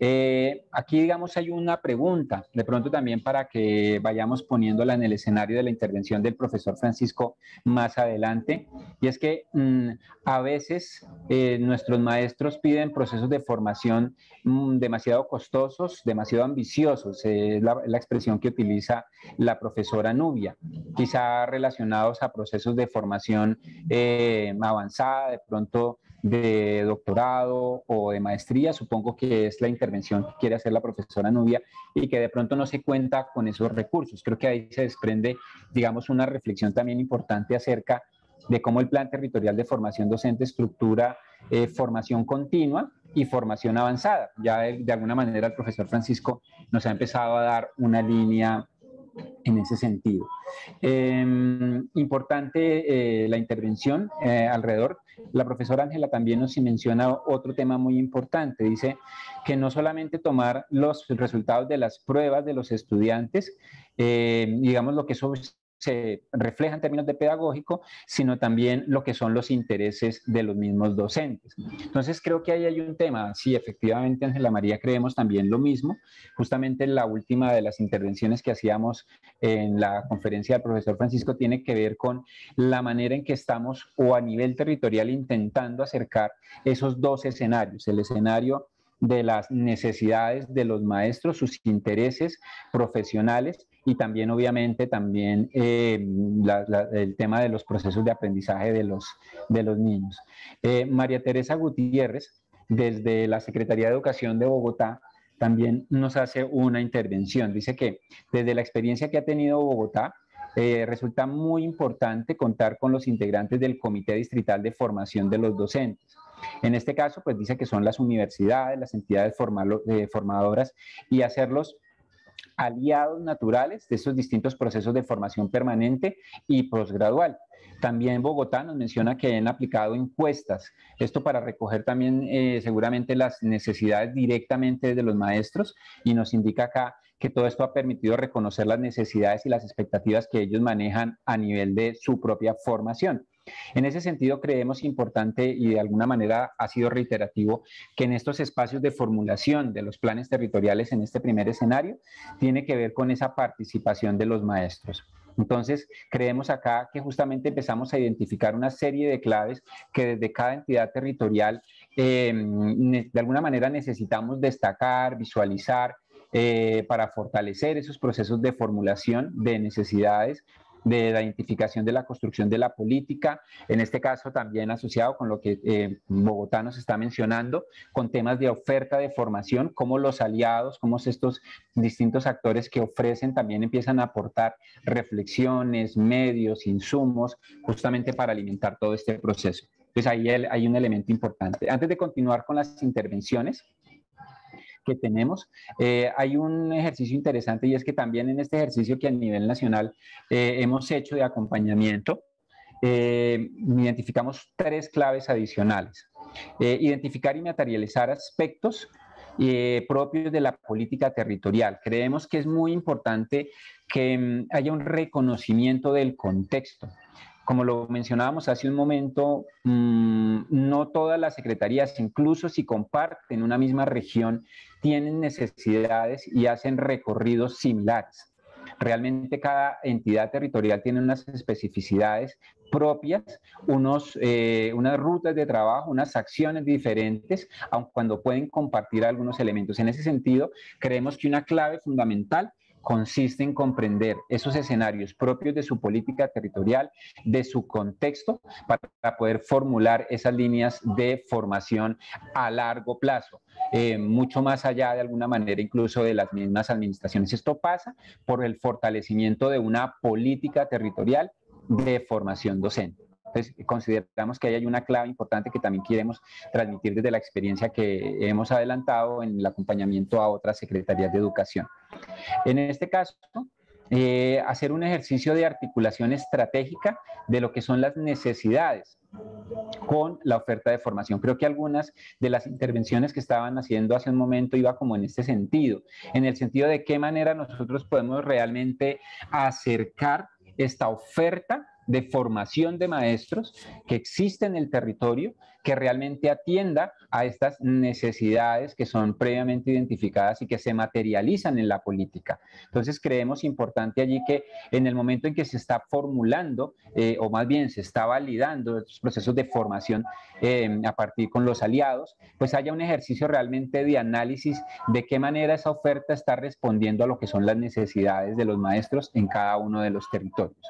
Eh, aquí, digamos, hay una pregunta, de pronto también para que vayamos poniéndola en el escenario de la intervención del profesor Francisco más adelante, y es que mm, a veces eh, nuestros maestros piden procesos de formación mm, demasiado costosos, demasiado ambiciosos, eh, es la, expresión que utiliza la profesora Nubia, quizá relacionados a procesos de formación avanzada, de pronto de doctorado o de maestría, supongo que es la intervención que quiere hacer la profesora Nubia y que de pronto no se cuenta con esos recursos. Creo que ahí se desprende, digamos, una reflexión también importante acerca de cómo el plan territorial de formación docente estructura eh, formación continua y formación avanzada. Ya de, alguna manera el profesor Francisco nos ha empezado a dar una línea en ese sentido. Em, importante eh, la intervención eh, alrededor la profesora Ángela también nos menciona otro tema muy importante. Dice que no solamente tomar los resultados de las pruebas de los estudiantes, eh, digamos lo que es se refleja en términos de pedagógico, sino también lo que son los intereses de los mismos docentes. Entonces creo que ahí hay un tema, sí, efectivamente Ángela María creemos también lo mismo, justamente la última de las intervenciones que hacíamos en la conferencia del profesor Francisco tiene que ver con la manera en que estamos o a nivel territorial intentando acercar esos dos escenarios, el escenario de las necesidades de los maestros, sus intereses profesionales y también obviamente también eh, el tema de los procesos de aprendizaje de los, de los niños. Eh, María Teresa Gutiérrez, desde la Secretaría de Educación de Bogotá, también nos hace una intervención. Dice que desde la experiencia que ha tenido Bogotá, eh, resulta muy importante contar con los integrantes del Comité Distrital de Formación de los Docentes. En este caso, pues dice que son las universidades, las entidades formadoras y hacerlos aliados naturales de esos distintos procesos de formación permanente y posgradual. También Bogotá nos menciona que han aplicado encuestas, esto para recoger también eh, seguramente las necesidades directamente de los maestros y nos indica acá que todo esto ha permitido reconocer las necesidades y las expectativas que ellos manejan a nivel de su propia formación. En ese sentido, creemos importante y de alguna manera ha sido reiterativo que en estos espacios de formulación de los planes territoriales en este primer escenario tiene que ver con esa participación de los maestros. Entonces, creemos acá que justamente empezamos a identificar una serie de claves que desde cada entidad territorial em, de alguna manera necesitamos destacar, visualizar, eh, para fortalecer esos procesos de formulación de necesidades, de la identificación de la construcción de la política, en este caso también asociado con lo que eh, Bogotá nos está mencionando, con temas de oferta de formación, como los aliados, cómo estos distintos actores que ofrecen también empiezan a aportar reflexiones, medios, insumos, justamente para alimentar todo este proceso. Entonces pues ahí hay un elemento importante. Antes de continuar con las intervenciones, que tenemos. Eh, hay un ejercicio interesante y es que también en este ejercicio que a nivel nacional eh, hemos hecho de acompañamiento, eh, identificamos tres claves adicionales. identificar y materializar aspectos propios de la política territorial. Creemos que es muy importante que mm, haya un reconocimiento del contexto como lo mencionábamos hace un momento, mm, no todas las secretarías, incluso si comparten una misma región, tienen necesidades y hacen recorridos similares. Realmente cada entidad territorial tiene unas especificidades propias, unos, eh, unas rutas de trabajo, unas acciones diferentes, aun cuando pueden compartir algunos elementos. En ese sentido, creemos que una clave fundamental consiste en comprender esos escenarios propios de su política territorial, de su contexto, para poder formular esas líneas de formación a largo plazo, eh, mucho más allá de alguna manera incluso de las mismas administraciones. Esto pasa por el fortalecimiento de una política territorial de formación docente. Entonces, pues, consideramos que ahí hay una clave importante que también queremos transmitir desde la experiencia que hemos adelantado en el acompañamiento a otras secretarías de educación. En este caso, eh, hacer un ejercicio de articulación estratégica de lo que son las necesidades con la oferta de formación. Creo que algunas de las intervenciones que estaban haciendo hace un momento iba como en este sentido, en el sentido de qué manera nosotros podemos realmente acercar esta oferta de formación de maestros que existe en el territorio, que realmente atienda a estas necesidades que son previamente identificadas y que se materializan en la política. Entonces creemos importante allí que en el momento en que se está formulando, eh, o más bien se está validando estos procesos de formación eh, a partir con los aliados, pues haya un ejercicio realmente de análisis de qué manera esa oferta está respondiendo a lo que son las necesidades de los maestros en cada uno de los territorios.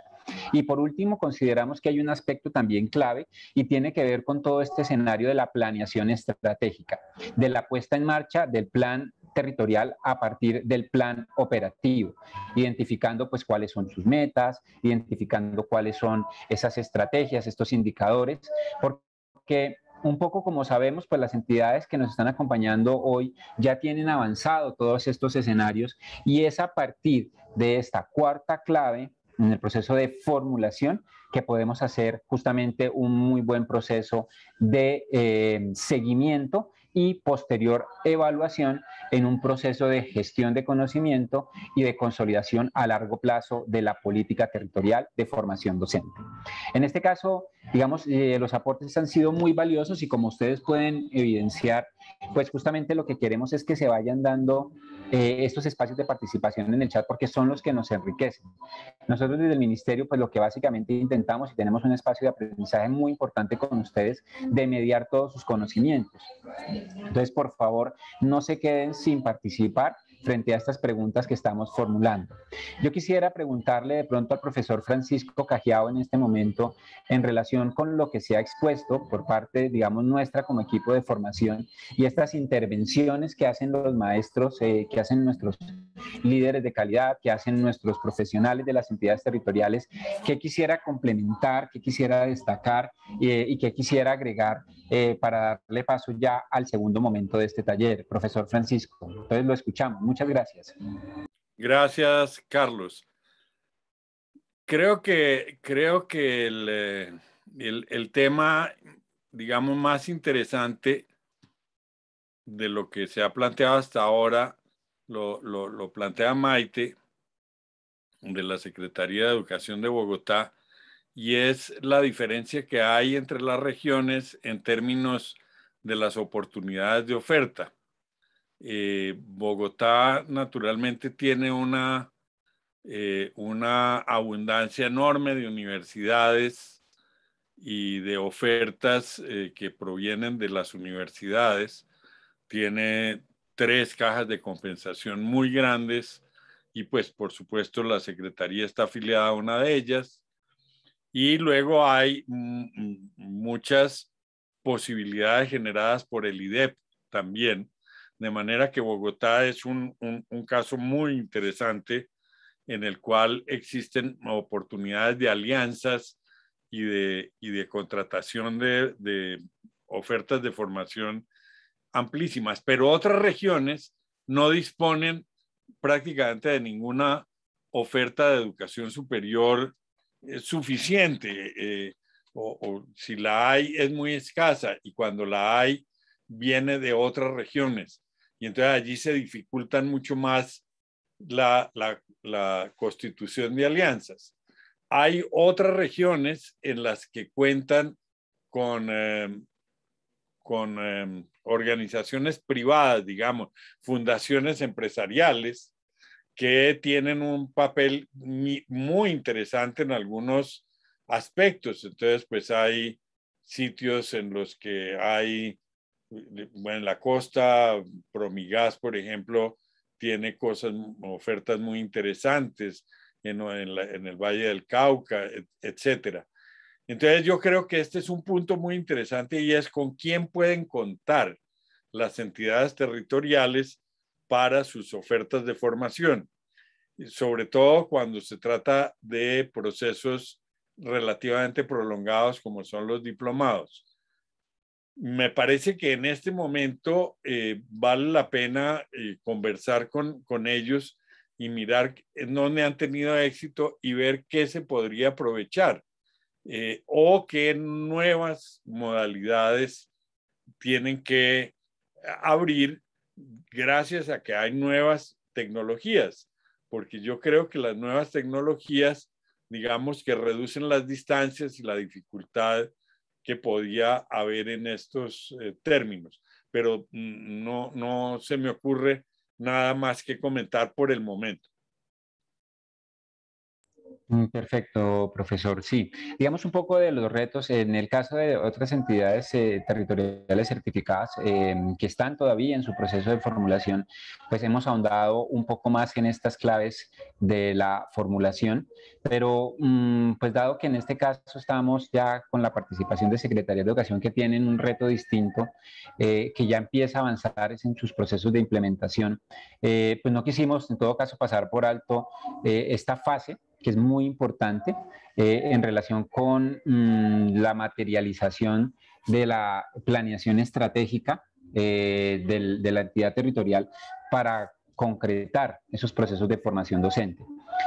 Y por último, consideramos que hay un aspecto también clave y tiene que ver con todo este escenario de la planeación estratégica, de la puesta en marcha del plan territorial a partir del plan operativo, identificando pues cuáles son sus metas, identificando cuáles son esas estrategias, estos indicadores, porque un poco como sabemos, pues las entidades que nos están acompañando hoy ya tienen avanzado todos estos escenarios y es a partir de esta cuarta clave en el proceso de formulación que podemos hacer justamente un muy buen proceso de eh, seguimiento y posterior evaluación en un proceso de gestión de conocimiento y de consolidación a largo plazo de la política territorial de formación docente. En este caso, digamos, eh, los aportes han sido muy valiosos y como ustedes pueden evidenciar, pues justamente lo que queremos es que se vayan dando eh, estos espacios de participación en el chat porque son los que nos enriquecen. Nosotros desde el ministerio, pues lo que básicamente intentamos y tenemos un espacio de aprendizaje muy importante con ustedes de mediar todos sus conocimientos. Entonces, por favor, no se queden sin participar frente a estas preguntas que estamos formulando. Yo quisiera preguntarle de pronto al profesor Francisco Cajiao en este momento en relación con lo que se ha expuesto por parte, digamos, nuestra como equipo de formación y estas intervenciones que hacen los maestros, eh, que hacen nuestros líderes de calidad, que hacen nuestros profesionales de las entidades territoriales, qué quisiera complementar, qué quisiera destacar eh, y qué quisiera agregar eh, para darle paso ya al segundo momento de este taller, profesor Francisco. Entonces lo escuchamos. Muchas gracias. Gracias, Carlos. Creo que, creo que eh, el, tema, digamos, más interesante de lo que se ha planteado hasta ahora, lo, plantea Maite de la Secretaría de Educación de Bogotá, y es la diferencia que hay entre las regiones en términos de las oportunidades de oferta. Eh, Bogotá naturalmente tiene eh, una, abundancia enorme de universidades y de ofertas eh, que provienen de las universidades. Tiene tres cajas de compensación muy grandes y pues por supuesto la Secretaría está afiliada a una de ellas. Y luego hay muchas posibilidades generadas por el IDEP también, de manera que Bogotá es un, caso muy interesante en el cual existen oportunidades de alianzas y de, de contratación de, ofertas de formación amplísimas, pero otras regiones no disponen prácticamente de ninguna oferta de educación superior eh, suficiente, eh, o si la hay es muy escasa y cuando la hay viene de otras regiones y entonces allí se dificultan mucho más la, la, constitución de alianzas. Hay otras regiones en las que cuentan con, eh, con eh, organizaciones privadas, digamos, fundaciones empresariales que tienen un papel muy interesante en algunos aspectos. Entonces, pues hay sitios en los que hay bueno, la costa, Promigas, por ejemplo, tiene cosas, ofertas muy interesantes en, el Valle del Cauca, etcétera. Entonces yo creo que este es un punto muy interesante y es con quién pueden contar las entidades territoriales para sus ofertas de formación, sobre todo cuando se trata de procesos relativamente prolongados como son los diplomados me parece que en este momento eh, vale la pena eh, conversar con, ellos y mirar en dónde han tenido éxito y ver qué se podría aprovechar eh, o qué nuevas modalidades tienen que abrir gracias a que hay nuevas tecnologías, porque yo creo que las nuevas tecnologías, digamos que reducen las distancias y la dificultad que podía haber en estos eh, términos. Pero no se me ocurre nada más que comentar por el momento. Mm, perfecto, profesor. Sí, digamos un poco de los retos en el caso de otras entidades eh, territoriales certificadas em, que están todavía en su proceso de formulación, pues hemos ahondado un poco más en estas claves de la formulación, pero mm, pues dado que en este caso estamos ya con la participación de Secretaría de Educación que tienen un reto distinto, eh, que ya empieza a avanzar en sus procesos de implementación, eh, pues no quisimos en todo caso pasar por alto esta fase que es muy importante eh, en relación con mm, la materialización de la planeación estratégica eh, de la entidad territorial para concretar esos procesos de formación docente.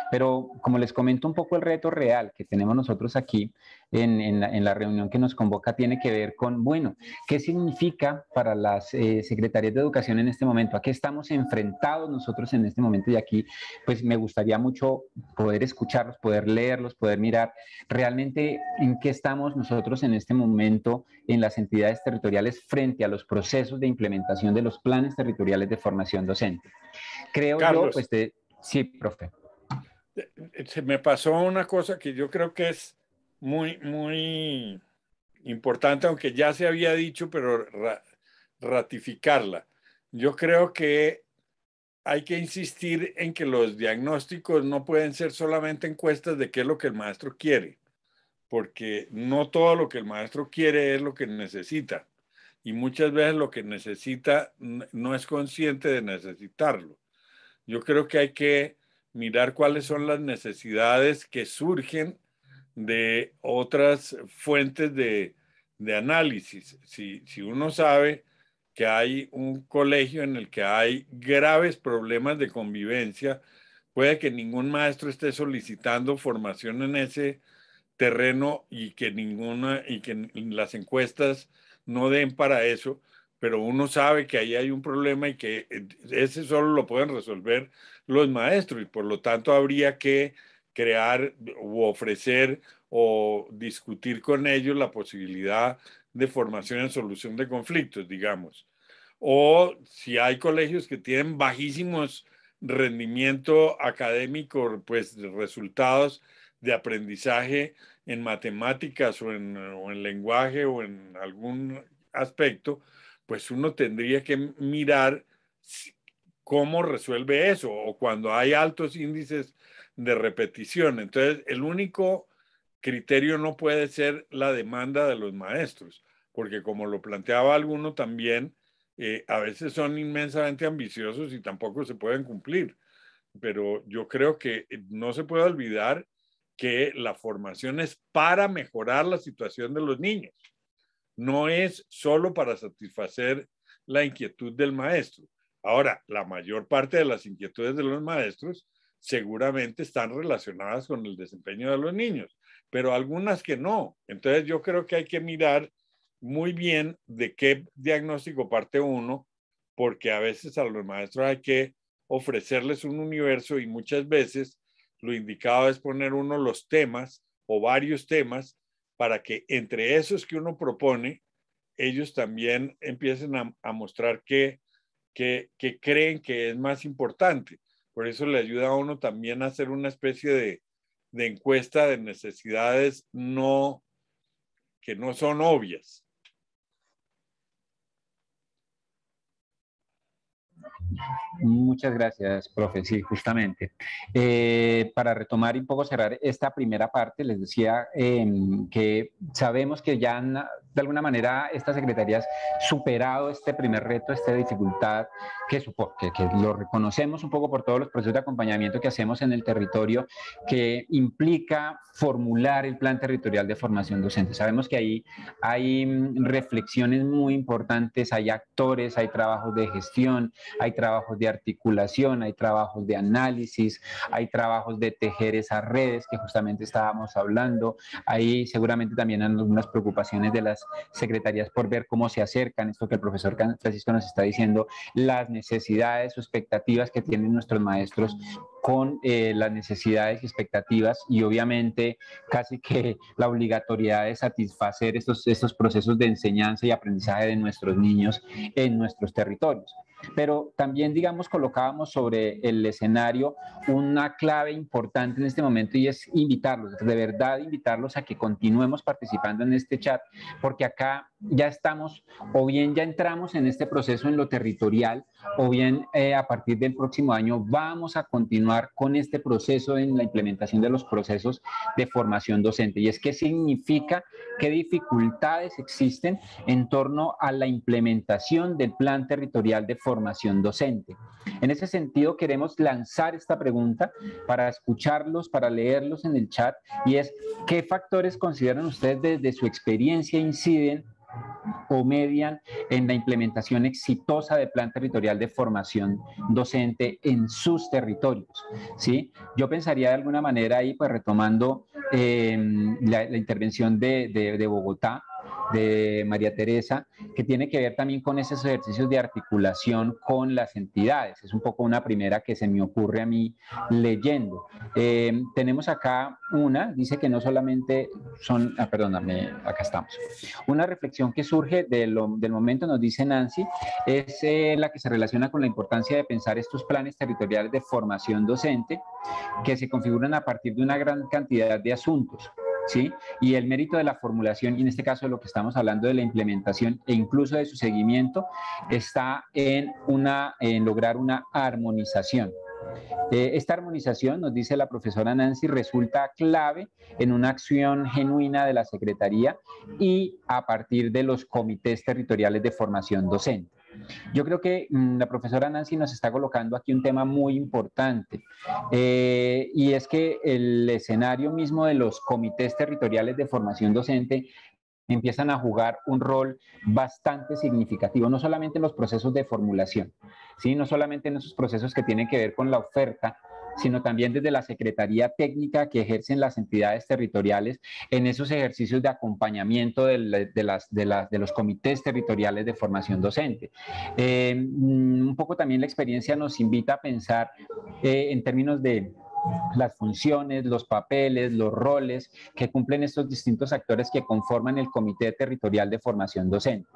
Pero como les comento un poco el reto real que tenemos nosotros aquí en, la, reunión que nos convoca tiene que ver con, bueno, ¿qué significa para las eh, secretarías de educación en este momento? ¿A qué estamos enfrentados nosotros en este momento? Y aquí, pues me gustaría mucho poder escucharlos, poder leerlos, poder mirar realmente en qué estamos nosotros en este momento en las entidades territoriales frente a los procesos de implementación de los planes territoriales de formación docente. Creo yo, pues, sí, profe se me pasó una cosa que yo creo que es muy, muy importante, aunque ya se había dicho, pero ratificarla. Yo creo que hay que insistir en que los diagnósticos no pueden ser solamente encuestas de qué es lo que el maestro quiere, porque no todo lo que el maestro quiere es lo que necesita. Y muchas veces lo que necesita no es consciente de necesitarlo. Yo creo que hay que mirar cuáles son las necesidades que surgen de otras fuentes de, análisis. Si, si, uno sabe que hay un colegio en el que hay graves problemas de convivencia, puede que ningún maestro esté solicitando formación en ese terreno y que ninguna y que las encuestas no den para eso, pero uno sabe que ahí hay un problema y que eh, ese solo lo pueden resolver los maestros y por lo tanto habría que crear u ofrecer o discutir con ellos la posibilidad de formación en solución de conflictos, digamos. O si hay colegios que tienen bajísimos rendimiento académico, pues resultados de aprendizaje en matemáticas o en, o en lenguaje o en algún aspecto, pues uno tendría que mirar cómo resuelve eso o cuando hay altos índices de repetición. Entonces, el único criterio no puede ser la demanda de los maestros, porque como lo planteaba alguno también, eh, a veces son inmensamente ambiciosos y tampoco se pueden cumplir. Pero yo creo que eh, no se puede olvidar que la formación es para mejorar la situación de los niños, no es solo para satisfacer la inquietud del maestro. Ahora, la mayor parte de las inquietudes de los maestros seguramente están relacionadas con el desempeño de los niños, pero algunas que no. Entonces yo creo que hay que mirar muy bien de qué diagnóstico parte uno, porque a veces a los maestros hay que ofrecerles un universo y muchas veces lo indicado es poner uno los temas o varios temas para que entre esos que uno propone, ellos también empiecen a, mostrar que que, creen que es más importante. Por eso le ayuda a uno también a hacer una especie de, encuesta de necesidades que no son obvias. Muchas gracias, profe. Sí, justamente. Eh, para retomar y un poco cerrar esta primera parte, les decía em, que sabemos que ya de alguna manera estas secretarías superado este primer reto, esta dificultad que, que, que lo reconocemos un poco por todos los procesos de acompañamiento que hacemos en el territorio, que implica formular el plan territorial de formación docente. Sabemos que ahí hay mm, reflexiones muy importantes, hay actores, hay trabajos de gestión, hay trabajos de articulación, hay trabajos de análisis, hay trabajos de tejer esas redes que justamente estábamos hablando. Hay seguramente también algunas preocupaciones de las secretarías por ver cómo se acercan, esto que el profesor Francisco nos está diciendo, las necesidades o expectativas que tienen nuestros maestros con eh, las necesidades y expectativas y obviamente casi que la obligatoriedad de satisfacer estos, estos procesos de enseñanza y aprendizaje de nuestros niños en nuestros territorios pero también, digamos, colocábamos sobre el escenario una clave importante en este momento y es invitarlos, de verdad invitarlos a que continuemos participando en este chat, porque acá ya estamos o bien ya entramos en este proceso en lo territorial o bien eh, a partir del próximo año vamos a continuar con este proceso en la implementación de los procesos de formación docente. Y es que significa qué dificultades existen en torno a la implementación del plan territorial de formación docente. En ese sentido, queremos lanzar esta pregunta para escucharlos, para leerlos en el chat, y es, ¿qué factores consideran ustedes desde su experiencia inciden o median en la implementación exitosa de plan territorial de formación docente en sus territorios. ¿sí? Yo pensaría de alguna manera ahí, pues retomando eh, la, intervención de Bogotá, de María Teresa, que tiene que ver también con esos ejercicios de articulación con las entidades. Es un poco una primera que se me ocurre a mí leyendo. Eh, tenemos acá una, dice que no solamente son, ah, perdóname, acá estamos. Una reflexión que surge del momento, nos dice Nancy, es eh, la que se relaciona con la importancia de pensar estos planes territoriales de formación docente que se configuran a partir de una gran cantidad de asuntos y el mérito de la formulación, y en este caso de lo que estamos hablando de la implementación e incluso de su seguimiento, está en, lograr una armonización. Eh, esta armonización, nos dice la profesora Nancy, resulta clave en una acción genuina de la Secretaría y a partir de los comités territoriales de formación docente. Yo creo que mm, la profesora Nancy nos está colocando aquí un tema muy importante eh, y es que el escenario mismo de los comités territoriales de formación docente empiezan a jugar un rol bastante significativo, no solamente en los procesos de formulación, sino solamente en esos procesos que tienen que ver con la oferta sino también desde la Secretaría Técnica que ejercen las entidades territoriales en esos ejercicios de acompañamiento de, las, los comités territoriales de formación docente. Eh, mm, un poco también la experiencia nos invita a pensar eh, en términos de las funciones, los papeles, los roles que cumplen estos distintos actores que conforman el Comité Territorial de Formación Docente.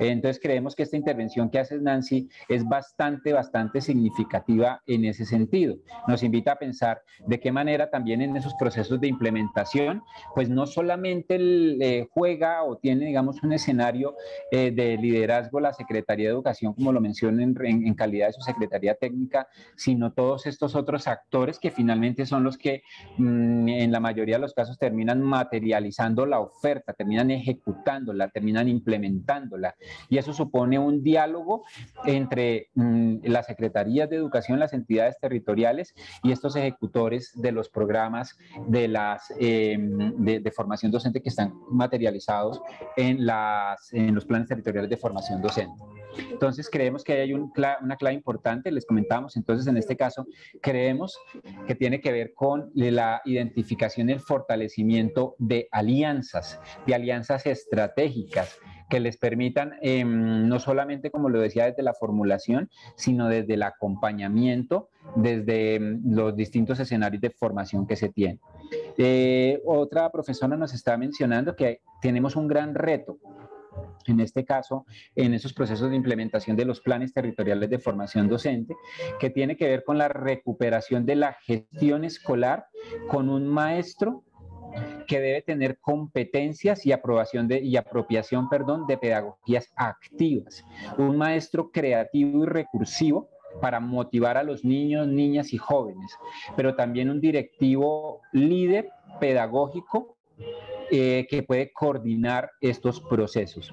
Entonces creemos que esta intervención que hace Nancy es bastante, bastante significativa en ese sentido. Nos invita a pensar de qué manera también en esos procesos de implementación, pues no solamente eh, juega o tiene, digamos, un escenario eh, de liderazgo la Secretaría de Educación, como lo mencioné en, en calidad de su Secretaría Técnica, sino todos estos otros actores que finalmente son los que mm, en la mayoría de los casos terminan materializando la oferta, terminan ejecutándola, terminan implementándola. Y eso supone un diálogo entre mm, las secretarías de educación, las entidades territoriales y estos ejecutores de los programas de, las, eh, de, formación docente que están materializados en, las, en los planes territoriales de formación docente. Entonces creemos que hay una clave importante, les comentamos, entonces en este caso creemos que tiene que ver con la identificación y el fortalecimiento de alianzas, de alianzas estratégicas que les permitan, em, no solamente como lo decía desde la formulación, sino desde el acompañamiento, desde em, los distintos escenarios de formación que se tienen. Eh, otra profesora nos está mencionando que tenemos un gran reto en este caso, en esos procesos de implementación de los planes territoriales de formación docente, que tiene que ver con la recuperación de la gestión escolar con un maestro que debe tener competencias y aprobación y apropiación, perdón, de pedagogías activas. Un maestro creativo y recursivo para motivar a los niños, niñas y jóvenes, pero también un directivo líder pedagógico eh, que puede coordinar estos procesos.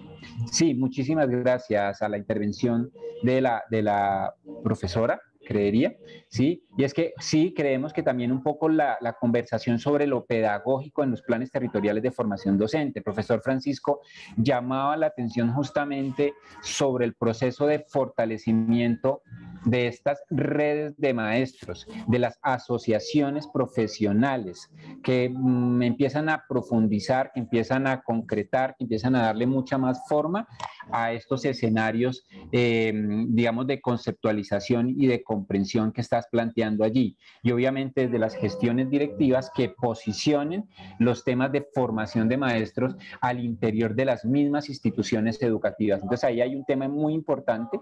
Sí, muchísimas gracias a la intervención de la, de la profesora creería, ¿sí? Y es que sí creemos que también un poco la, conversación sobre lo pedagógico en los planes territoriales de formación docente. profesor Francisco llamaba la atención justamente sobre el proceso de fortalecimiento de estas redes de maestros, de las asociaciones profesionales que mm, empiezan a profundizar, que empiezan a concretar, que empiezan a darle mucha más forma a estos escenarios, em, digamos, de conceptualización y de comprensión que estás planteando allí. Y obviamente desde las gestiones directivas que posicionen los temas de formación de maestros al interior de las mismas instituciones educativas. Entonces ahí hay un tema muy importante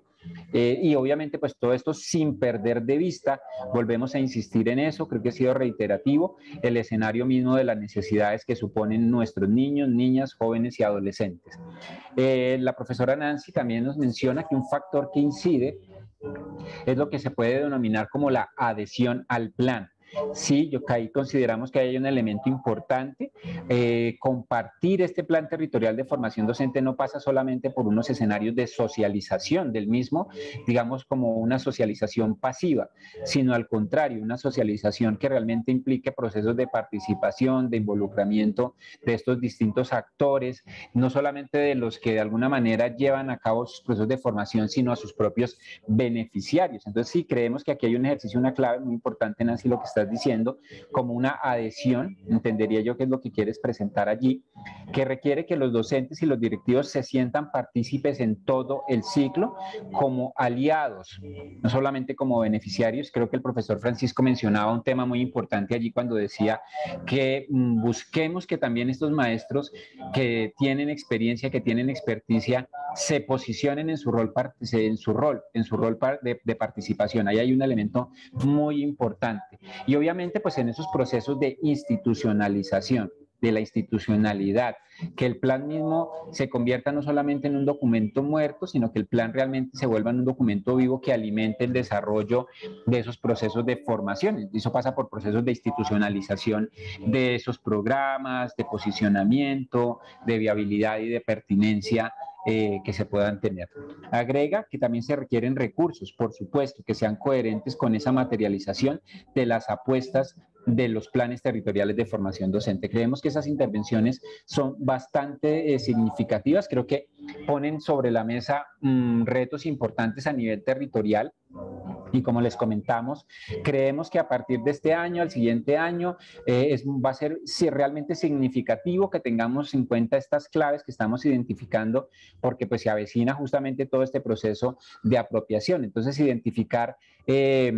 eh, y obviamente pues todo esto sin perder de vista, volvemos a insistir en eso, creo que ha sido reiterativo, el escenario mismo de las necesidades que suponen nuestros niños, niñas, jóvenes y adolescentes. Eh, la profesora Nancy también nos menciona que un factor que incide es lo que se puede denominar como la adhesión al plan Sí, yo que ahí consideramos que hay un elemento importante. Eh, compartir este plan territorial de formación docente no pasa solamente por unos escenarios de socialización del mismo, digamos como una socialización pasiva, sino al contrario, una socialización que realmente implique procesos de participación, de involucramiento de estos distintos actores, no solamente de los que de alguna manera llevan a cabo sus procesos de formación, sino a sus propios beneficiarios. Entonces sí creemos que aquí hay un ejercicio, una clave muy importante, en así lo que está estás diciendo, como una adhesión, entendería yo qué es lo que quieres presentar allí, que requiere que los docentes y los directivos se sientan partícipes en todo el ciclo como aliados, no solamente como beneficiarios. Creo que el profesor Francisco mencionaba un tema muy importante allí cuando decía que mm, busquemos que también estos maestros que tienen experiencia, que tienen experticia, se posicionen en su rol, en su rol, en su rol de, de participación. Ahí hay un elemento muy importante. Y obviamente, pues en esos procesos de institucionalización de la institucionalidad, que el plan mismo se convierta no solamente en un documento muerto, sino que el plan realmente se vuelva en un documento vivo que alimente el desarrollo de esos procesos de formación. Eso pasa por procesos de institucionalización de esos programas, de posicionamiento, de viabilidad y de pertinencia eh, que se puedan tener. Agrega que también se requieren recursos, por supuesto, que sean coherentes con esa materialización de las apuestas de los planes territoriales de formación docente. Creemos que esas intervenciones son bastante eh, significativas, creo que ponen sobre la mesa mm, retos importantes a nivel territorial y como les comentamos, creemos que a partir de este año, al siguiente año, eh, es, va a ser si realmente significativo que tengamos en cuenta estas claves que estamos identificando, porque pues se avecina justamente todo este proceso de apropiación. Entonces, identificar eh,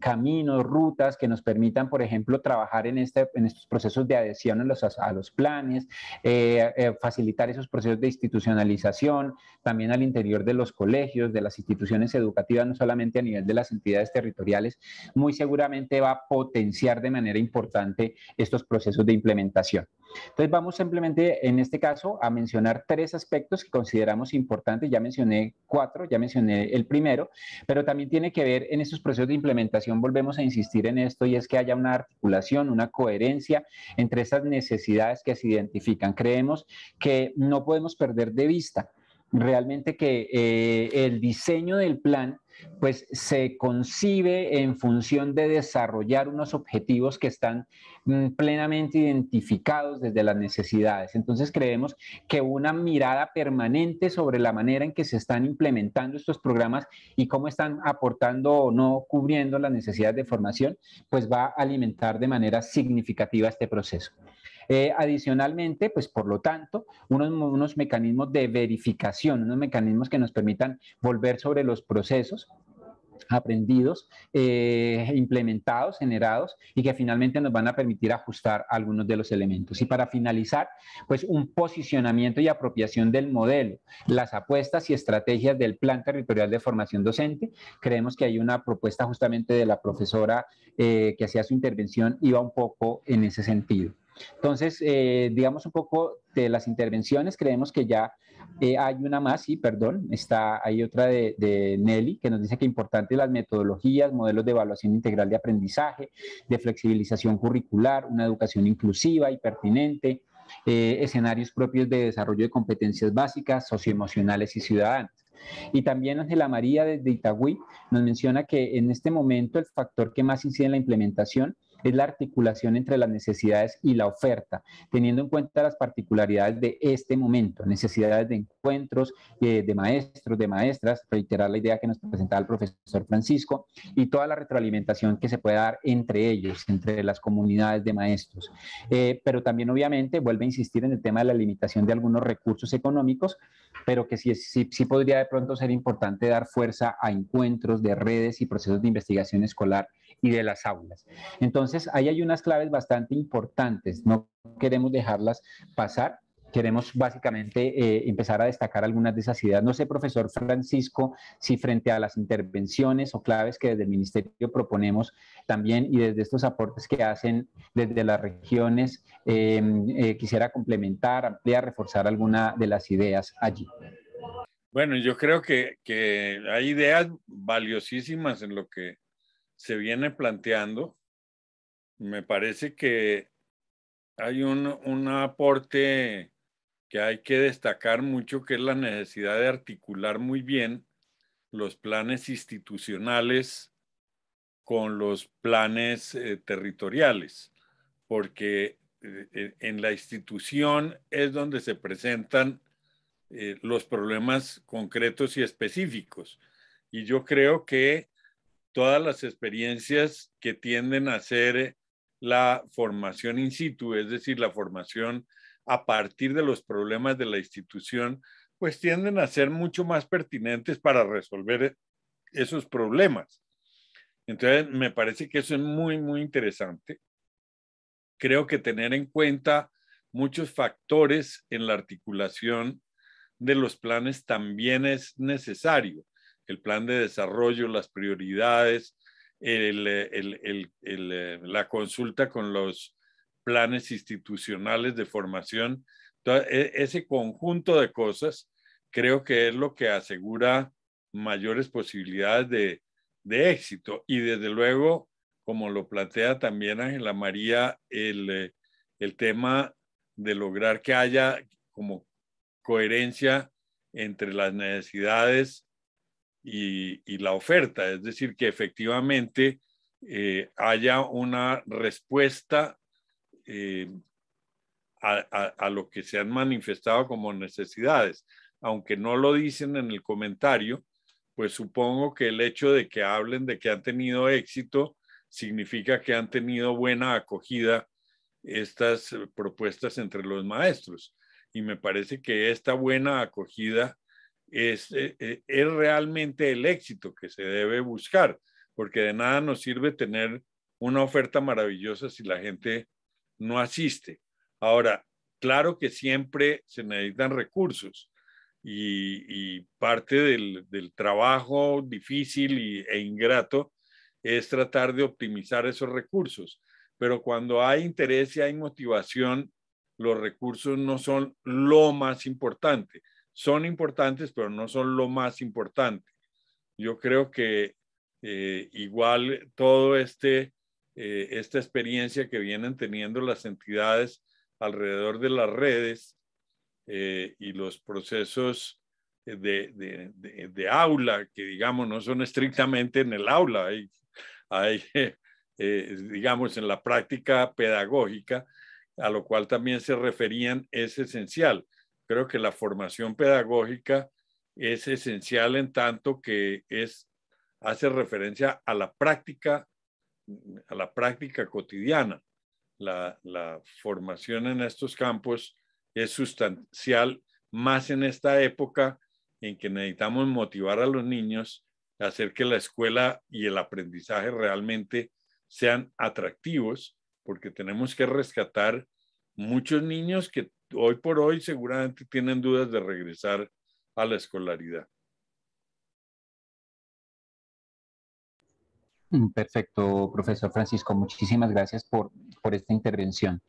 caminos, rutas que nos permitan, por ejemplo, trabajar en, este, en estos procesos de adhesión a los, a los planes, eh, facilitar esos procesos de institucionalización, también al interior de los colegios, de las instituciones educativas, no solamente a nivel de las entidades territoriales, muy seguramente va a potenciar de manera importante estos procesos de implementación. Entonces vamos simplemente en este caso a mencionar tres aspectos que consideramos importantes. Ya mencioné cuatro, ya mencioné el primero, pero también tiene que ver en estos procesos de implementación, volvemos a insistir en esto, y es que haya una articulación, una coherencia entre esas necesidades que se identifican. Creemos que no podemos perder de vista realmente que eh, el diseño del plan pues se concibe en función de desarrollar unos objetivos que están mm, plenamente identificados desde las necesidades. Entonces creemos que una mirada permanente sobre la manera en que se están implementando estos programas y cómo están aportando o no cubriendo las necesidades de formación, pues va a alimentar de manera significativa este proceso. Eh, adicionalmente, pues por lo tanto, unos, mecanismos de verificación, unos mecanismos que nos permitan volver sobre los procesos aprendidos, eh, implementados, generados y que finalmente nos van a permitir ajustar algunos de los elementos. Y para finalizar, pues un posicionamiento y apropiación del modelo, las apuestas y estrategias del plan territorial de formación docente. Creemos que hay una propuesta justamente de la profesora eh, que hacía su intervención, iba un poco en ese sentido. Entonces, eh, digamos un poco de las intervenciones, creemos que ya eh, hay una más, sí, perdón, está, hay otra de, Nelly que nos dice que importante las metodologías, modelos de evaluación integral de aprendizaje, de flexibilización curricular, una educación inclusiva y pertinente, eh, escenarios propios de desarrollo de competencias básicas, socioemocionales y ciudadanas. Y también Ángela María de Itagüí nos menciona que en este momento el factor que más incide en la implementación es la articulación entre las necesidades y la oferta, teniendo en cuenta las particularidades de este momento, necesidades de encuentros eh, de maestros, de maestras, reiterar la idea que nos presentaba el profesor Francisco y toda la retroalimentación que se puede dar entre ellos, entre las comunidades de maestros. Eh, pero también obviamente vuelve a insistir en el tema de la limitación de algunos recursos económicos, pero que sí podría de pronto ser importante dar fuerza a encuentros de redes y procesos de investigación escolar y de las aulas. Entonces, ahí hay unas claves bastante importantes, no queremos dejarlas pasar. Queremos básicamente eh, empezar a destacar algunas de esas ideas. No sé, profesor Francisco, si frente a las intervenciones o claves que desde el Ministerio proponemos también y desde estos aportes que hacen desde las regiones, eh, eh, quisiera complementar, ampliar, reforzar alguna de las ideas allí. Bueno, yo creo que, que, hay ideas valiosísimas en lo que se viene planteando. Me parece que hay un, aporte que hay que destacar mucho, que es la necesidad de articular muy bien los planes institucionales con los planes eh, territoriales, porque eh, eh, en la institución es donde se presentan los problemas concretos y específicos. Y yo creo que todas las experiencias que tienden a ser la formación in situ, es decir, la formación a partir de los problemas de la institución, pues tienden a ser mucho más pertinentes para resolver esos problemas. Entonces, me parece que eso es muy, muy interesante. Creo que tener en cuenta muchos factores en la articulación de los planes también es necesario el plan de desarrollo, las prioridades, eh, eh, la consulta con los planes institucionales de formación. E, ese conjunto de cosas creo que es lo que asegura mayores posibilidades de, éxito. Y desde luego, como lo plantea también Ángela María, el, eh, tema de lograr que haya como coherencia entre las necesidades y, la oferta, es decir, que efectivamente eh, haya una respuesta eh, a, lo que se han manifestado como necesidades. Aunque no lo dicen en el comentario, pues supongo que el hecho de que hablen de que han tenido éxito significa que han tenido buena acogida estas eh, propuestas entre los maestros. Y me parece que esta buena acogida es, eh, eh, es, realmente el éxito que se debe buscar, porque de nada nos sirve tener una oferta maravillosa si la gente no asiste. Ahora, claro que siempre se necesitan recursos y, parte del, trabajo difícil e ingrato es tratar de optimizar esos recursos. Pero cuando hay interés y hay motivación, los recursos no son lo más importante son importantes, pero no son lo más importante. Yo creo que eh, igual todo este, eh, esta experiencia que vienen teniendo las entidades alrededor de las redes eh, y los procesos de, de, de, aula, que digamos no son estrictamente en el aula, hay, hay digamos en la práctica pedagógica, a lo cual también se referían, es esencial. Creo que la formación pedagógica es esencial en tanto que es, hace referencia a la práctica, a la práctica cotidiana. La, formación en estos campos es sustancial más en esta época en que necesitamos motivar a los niños hacer que la escuela y el aprendizaje realmente sean atractivos, porque tenemos que rescatar muchos niños que hoy por hoy seguramente tienen dudas de regresar a la escolaridad. Mm, perfecto, profesor Francisco. Muchísimas gracias por, esta intervención.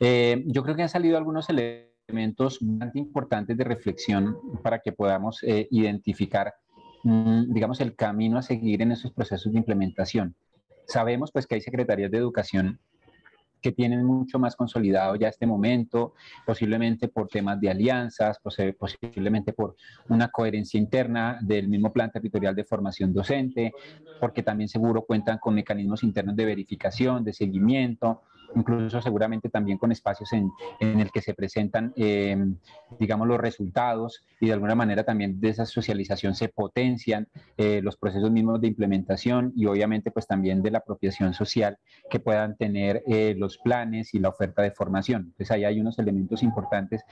Eh, yo creo que han salido algunos elementos bastante importantes de reflexión para que podamos eh, identificar, mm, digamos, el camino a seguir en esos procesos de implementación. Sabemos pues que hay secretarías de educación que tienen mucho más consolidado ya este momento, posiblemente por temas de alianzas, posiblemente por una coherencia interna del mismo plan territorial de formación docente, porque también seguro cuentan con mecanismos internos de verificación, de seguimiento, incluso seguramente también con espacios en, el que se presentan, eh, digamos, los resultados y de alguna manera también de esa socialización se potencian eh, los procesos mismos de implementación y obviamente pues también de la apropiación social que puedan tener eh, los planes y la oferta de formación. Entonces ahí hay unos elementos importantes,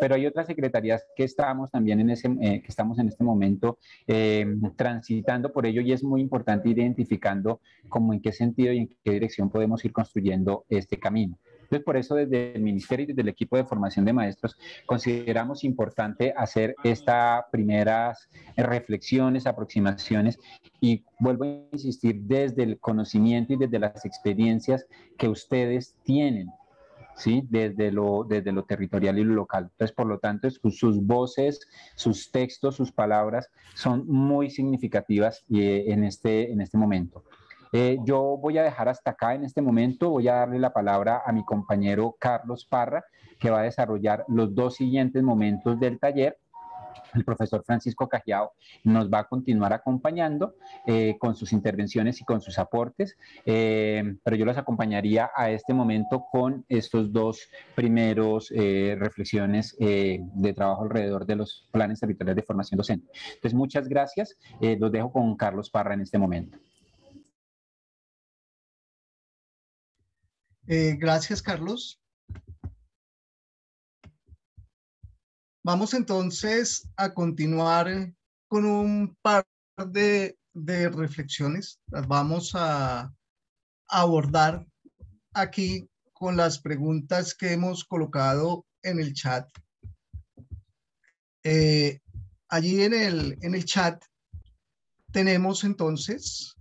pero hay otras secretarías que estamos también en ese, que estamos en este momento transitando por ello y es muy importante identificando como en qué sentido y en qué dirección podemos ir construyendo este este camino. Entonces, por eso desde el Ministerio y desde el equipo de formación de maestros consideramos importante hacer estas primeras reflexiones, aproximaciones y vuelvo a insistir desde el conocimiento y desde las experiencias que ustedes tienen. ¿Sí? Desde, lo, desde lo territorial y lo local. Entonces, por lo tanto, sus, voces, sus textos, sus palabras son muy significativas y eh, en, este, en este momento. Eh, yo voy a dejar hasta acá en este momento, voy a darle la palabra a mi compañero Carlos Parra, que va a desarrollar los dos siguientes momentos del taller. El profesor Francisco Cajiao nos va a continuar acompañando eh, con sus intervenciones y con sus aportes, eh, pero yo los acompañaría a este momento con estos dos primeros reflexiones de trabajo alrededor de los planes territoriales de formación docente. Entonces, muchas gracias. los dejo con Carlos Parra en este momento. Eh, gracias, Carlos. Vamos entonces a continuar con un par de, reflexiones. Las vamos a abordar aquí con las preguntas que hemos colocado en el chat. Eh, allí en el, en el chat tenemos entonces,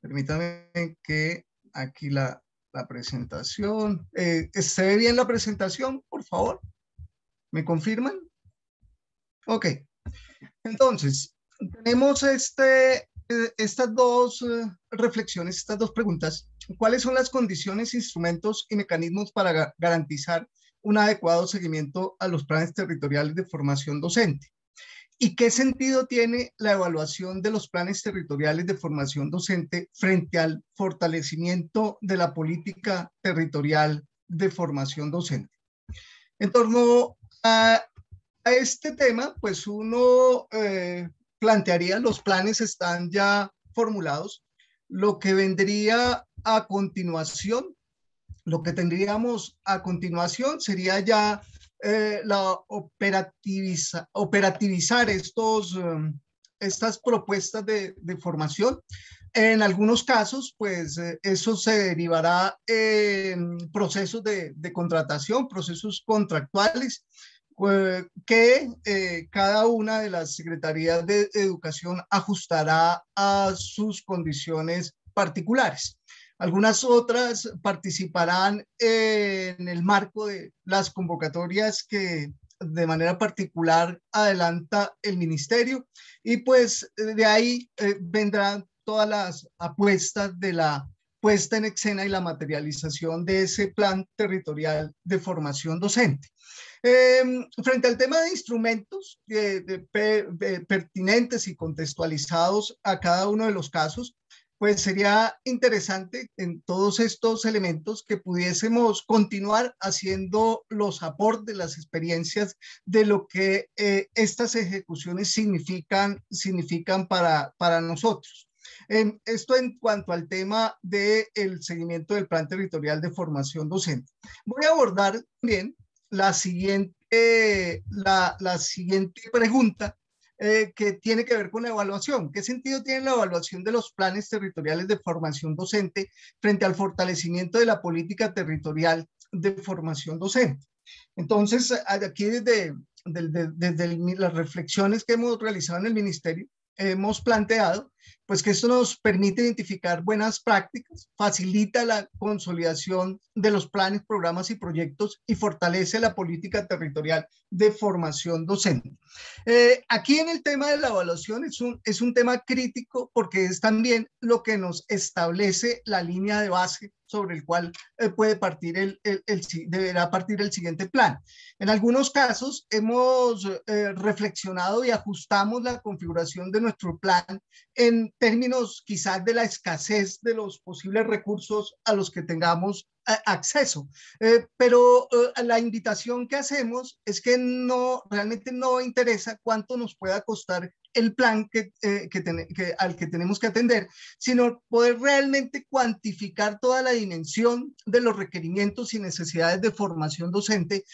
permítame que aquí la la presentación. Eh, eh, ¿Se ve bien la presentación, por favor? ¿Me confirman? Ok. Entonces, tenemos este, eh, estas dos reflexiones, estas dos preguntas. ¿Cuáles son las condiciones, instrumentos y mecanismos para garantizar un adecuado seguimiento a los planes territoriales de formación docente? ¿Y qué sentido tiene la evaluación de los planes territoriales de formación docente frente al fortalecimiento de la política territorial de formación docente? En torno a, este tema, pues uno eh, plantearía, los planes están ya formulados, lo que vendría a continuación, lo que tendríamos a continuación sería ya eh, la operativizar estos, em, estas propuestas de, formación. En algunos casos, pues eh, eso se derivará en procesos de, contratación, procesos contractuales que eh, cada una de las secretarías de educación ajustará a sus condiciones particulares. Algunas otras participarán en el marco de las convocatorias que de manera particular adelanta el ministerio y pues de ahí eh, vendrán todas las apuestas de la puesta en escena y la materialización de ese plan territorial de formación docente. Em, frente al tema de instrumentos eh, de, pertinentes y contextualizados a cada uno de los casos, pues sería interesante en todos estos elementos que pudiésemos continuar haciendo los aportes, las experiencias de lo que eh, estas ejecuciones significan, significan para, para nosotros. esto en cuanto al tema del seguimiento del plan territorial de formación docente. Voy a abordar bien la siguiente, la, la siguiente pregunta eh, que tiene que ver con la evaluación. ¿Qué sentido tiene la evaluación de los planes territoriales de formación docente frente al fortalecimiento de la política territorial de formación docente? Entonces, aquí desde, desde, desde las reflexiones que hemos realizado en el ministerio, hemos planteado pues que esto nos permite identificar buenas prácticas, facilita la consolidación de los planes, programas y proyectos y fortalece la política territorial de formación docente. Eh, aquí en el tema de la evaluación es un, es un tema crítico porque es también lo que nos establece la línea de base sobre el cual eh, puede partir el, el, deberá partir el siguiente plan. En algunos casos hemos eh, reflexionado y ajustamos la configuración de nuestro plan en términos quizás de la escasez de los posibles recursos a los que tengamos eh, acceso. Eh, pero eh, la invitación que hacemos es que no, realmente no interesa cuánto nos pueda costar el plan que, que, al que tenemos que atender, sino poder realmente cuantificar toda la dimensión de los requerimientos y necesidades de formación docente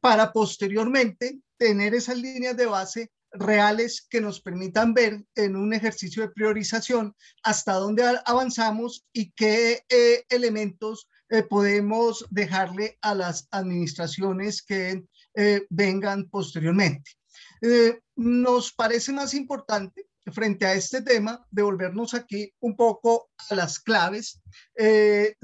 para posteriormente tener esas líneas de base reales que nos permitan ver en un ejercicio de priorización hasta dónde avanzamos y qué eh, elementos eh, podemos dejarle a las administraciones que eh, vengan posteriormente. nos parece más importante frente a este tema devolvernos aquí un poco a las claves de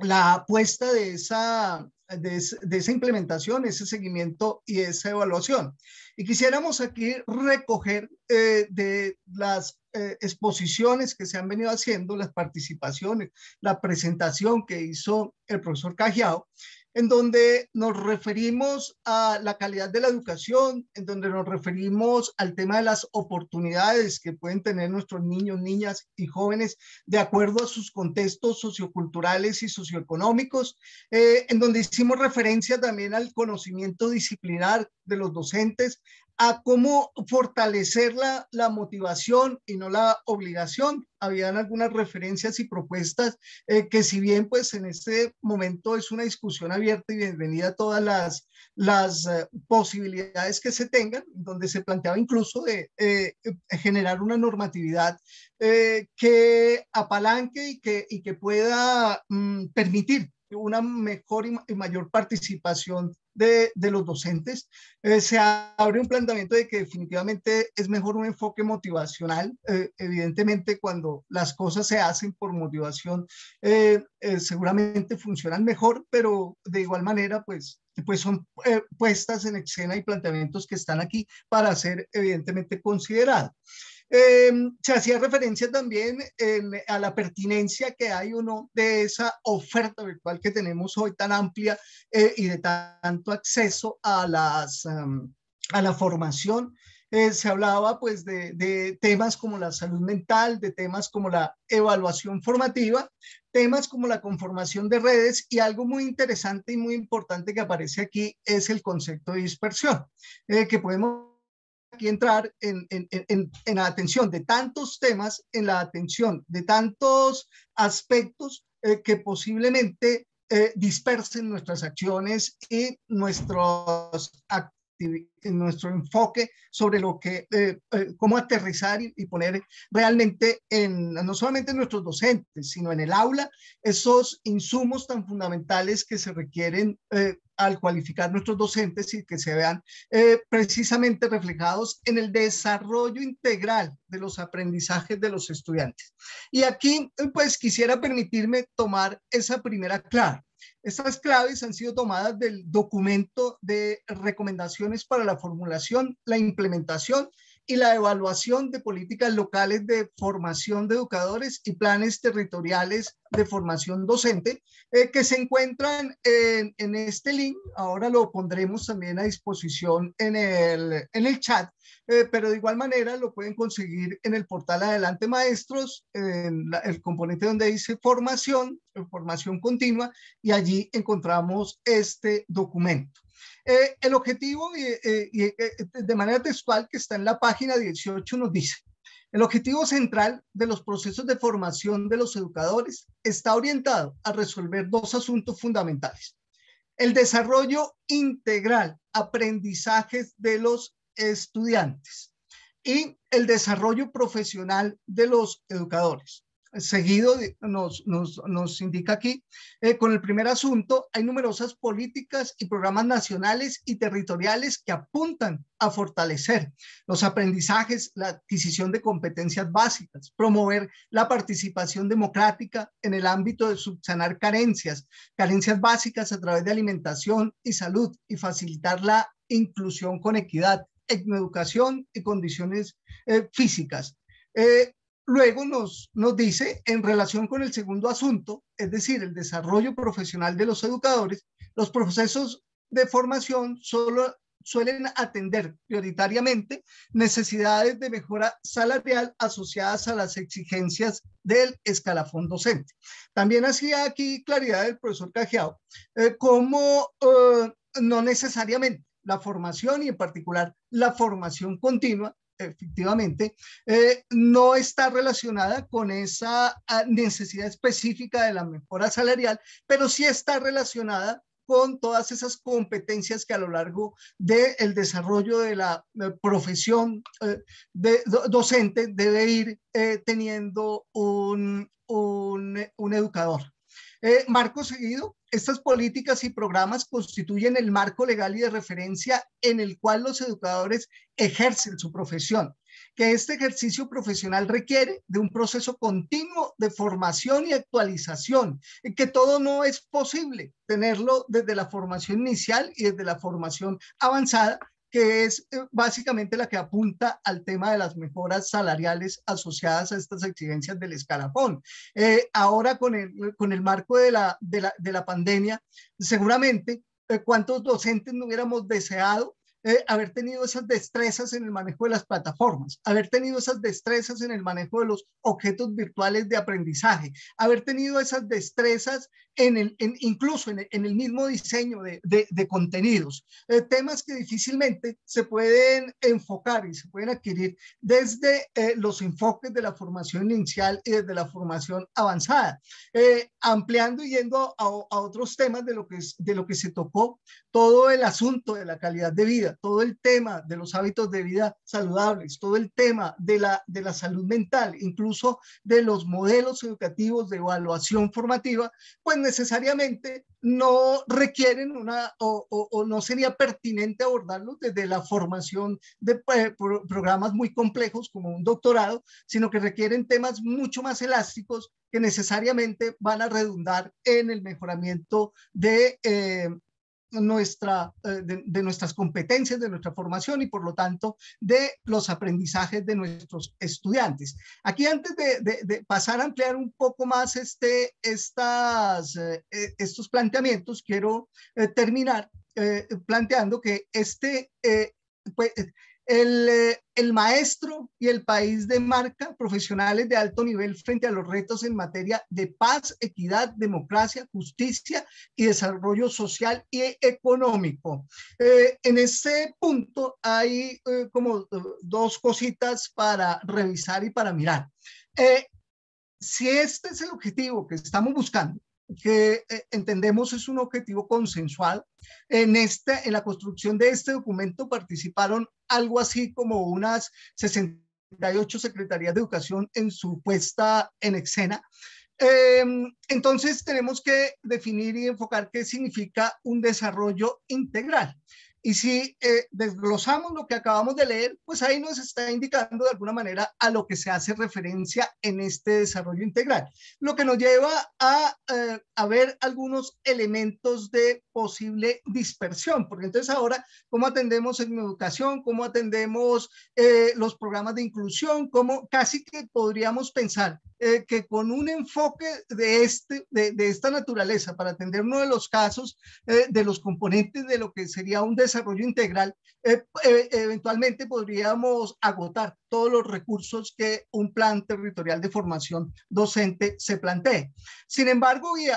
la apuesta de esa de, esa implementación, ese seguimiento y esa evaluación. Y quisiéramos aquí recoger eh, de las eh, exposiciones que se han venido haciendo, las participaciones, la presentación que hizo el profesor Cajiao, en donde nos referimos a la calidad de la educación, en donde nos referimos al tema de las oportunidades que pueden tener nuestros niños, niñas y jóvenes de acuerdo a sus contextos socioculturales y socioeconómicos, eh, en donde hicimos referencia también al conocimiento disciplinar de los docentes, a cómo fortalecer la, la, motivación y no la obligación. Habían algunas referencias y propuestas eh, que si bien pues en este momento es una discusión abierta y bienvenida a todas las, eh, posibilidades que se tengan, donde se planteaba incluso de eh, generar una normatividad que apalanque y que, y que pueda mm, permitir una mejor y mayor participación de, los docentes, eh, se abre un planteamiento de que definitivamente es mejor un enfoque motivacional. Eh, evidentemente, cuando las cosas se hacen por motivación, eh, seguramente funcionan mejor, pero de igual manera, pues pues son puestas en escena y planteamientos que están aquí para ser evidentemente considerados. Em, se hacía referencia también a la pertinencia que hay uno de esa oferta virtual que tenemos hoy tan amplia eh, y de tanto acceso a, las, em, a la formación. Eh, se hablaba pues de, temas como la salud mental, de temas como la evaluación formativa, temas como la conformación de redes y algo muy interesante y muy importante que aparece aquí es el concepto de dispersión, eh, que podemos Aquí entrar en, en, en, en, la atención de tantos temas, en la atención de tantos aspectos eh, que posiblemente eh, dispersen nuestras acciones y nuestros, actos en nuestro enfoque sobre lo que, eh, eh, cómo aterrizar y, poner realmente en, no solamente en nuestros docentes, sino en el aula, esos insumos tan fundamentales que se requieren eh, al cualificar nuestros docentes y que se vean precisamente reflejados en el desarrollo integral de los aprendizajes de los estudiantes. Y aquí, pues, quisiera permitirme tomar esa primera clave estas claves han sido tomadas del documento de recomendaciones para la formulación, la implementación y la evaluación de políticas locales de formación de educadores y planes territoriales de formación docente eh, que se encuentran en, en, este link. Ahora lo pondremos también a disposición en el chat eh, pero de igual manera lo pueden conseguir en el portal Adelante Maestros, en el componente donde dice formación, eh, formación continua, y allí encontramos este documento. Eh, el objetivo, de manera textual, que está en la página 18, nos dice, el objetivo central de los procesos de formación de los educadores está orientado a resolver dos asuntos fundamentales. El desarrollo integral, aprendizajes de los estudiantes y el desarrollo profesional de los educadores. Seguido nos, nos, nos indica aquí, eh, con el primer asunto, hay numerosas políticas y programas nacionales y territoriales que apuntan a fortalecer los aprendizajes, la adquisición de competencias básicas, promover la participación democrática en el ámbito de subsanar carencias, carencias básicas a través de alimentación y salud y facilitar la inclusión con equidad, en educación y condiciones eh, físicas. Eh, luego nos, nos dice, en relación con el segundo asunto, es decir, el desarrollo profesional de los educadores, los procesos de formación solo suelen atender prioritariamente necesidades de mejora salarial asociadas a las exigencias del escalafón docente. También hacía aquí claridad el profesor Cajiao, eh, como no necesariamente la formación y en particular la formación continua, efectivamente, eh, no está relacionada con esa ah, necesidad específica de la mejora salarial, pero sí está relacionada con todas esas competencias que a lo largo del desarrollo de la eh, profesión eh, de, docente debe ir teniendo un, un educador. Eh, marco seguido, estas políticas y programas constituyen el marco legal y de referencia en el cual los educadores ejercen su profesión, que este ejercicio profesional requiere de un proceso continuo de formación y actualización, que todo no es posible tenerlo desde la formación inicial y desde la formación avanzada, que es eh, básicamente la que apunta al tema de las mejoras salariales asociadas a estas exigencias del escalafón. Eh, ahora eh, con el, marco de la, de la, pandemia, seguramente cuántos docentes no hubiéramos deseado haber tenido esas destrezas en el manejo de las plataformas, haber tenido esas destrezas en el manejo de los objetos virtuales de aprendizaje, haber tenido esas destrezas en el, incluso en el, mismo diseño de, de contenidos. Eh, temas que difícilmente se pueden enfocar y se pueden adquirir desde eh, los enfoques de la formación inicial y desde la formación avanzada, eh, ampliando y yendo a, otros temas de lo, que es, de lo que se tocó, todo el asunto de la calidad de vida, todo el tema de los hábitos de vida saludables, todo el tema de la, de la salud mental, incluso de los modelos educativos de evaluación formativa, pues necesariamente no requieren una o, no sería pertinente abordarlos desde la formación de eh, programas muy complejos como un doctorado, sino que requieren temas mucho más elásticos que necesariamente van a redundar en el mejoramiento de eh, nuestra, eh, de, nuestras competencias, de nuestra formación y por lo tanto de los aprendizajes de nuestros estudiantes. Aquí antes de, pasar a ampliar un poco más este, estas, eh, eh, estos planteamientos, quiero terminar planteando que este, pues, el, eh, el, maestro y el país de marca, profesionales de alto nivel frente a los retos en materia de paz, equidad, democracia, justicia y desarrollo social y económico. Eh, en ese punto hay eh, como dos cositas para revisar y para mirar. si este es el objetivo que estamos buscando, que eh, entendemos es un objetivo consensual. En, este en la construcción de este documento participaron algo así como unas 68 secretarías de educación en su puesta en escena. Em, entonces tenemos que definir y enfocar qué significa un desarrollo integral. Y si eh, desglosamos lo que acabamos de leer, pues ahí nos está indicando de alguna manera a lo que se hace referencia en este desarrollo integral, lo que nos lleva a, eh, a ver algunos elementos de posible dispersión, porque entonces ahora, ¿cómo atendemos en educación? ¿Cómo atendemos eh, los programas de inclusión? ¿Cómo casi que podríamos pensar que con un enfoque de, este, de, de, esta naturaleza para atender uno de los casos de los componentes de lo que sería un desarrollo, desarrollo integral, eh, eh, eventualmente podríamos agotar todos los recursos que un plan territorial de formación docente se plantee. Sin embargo, y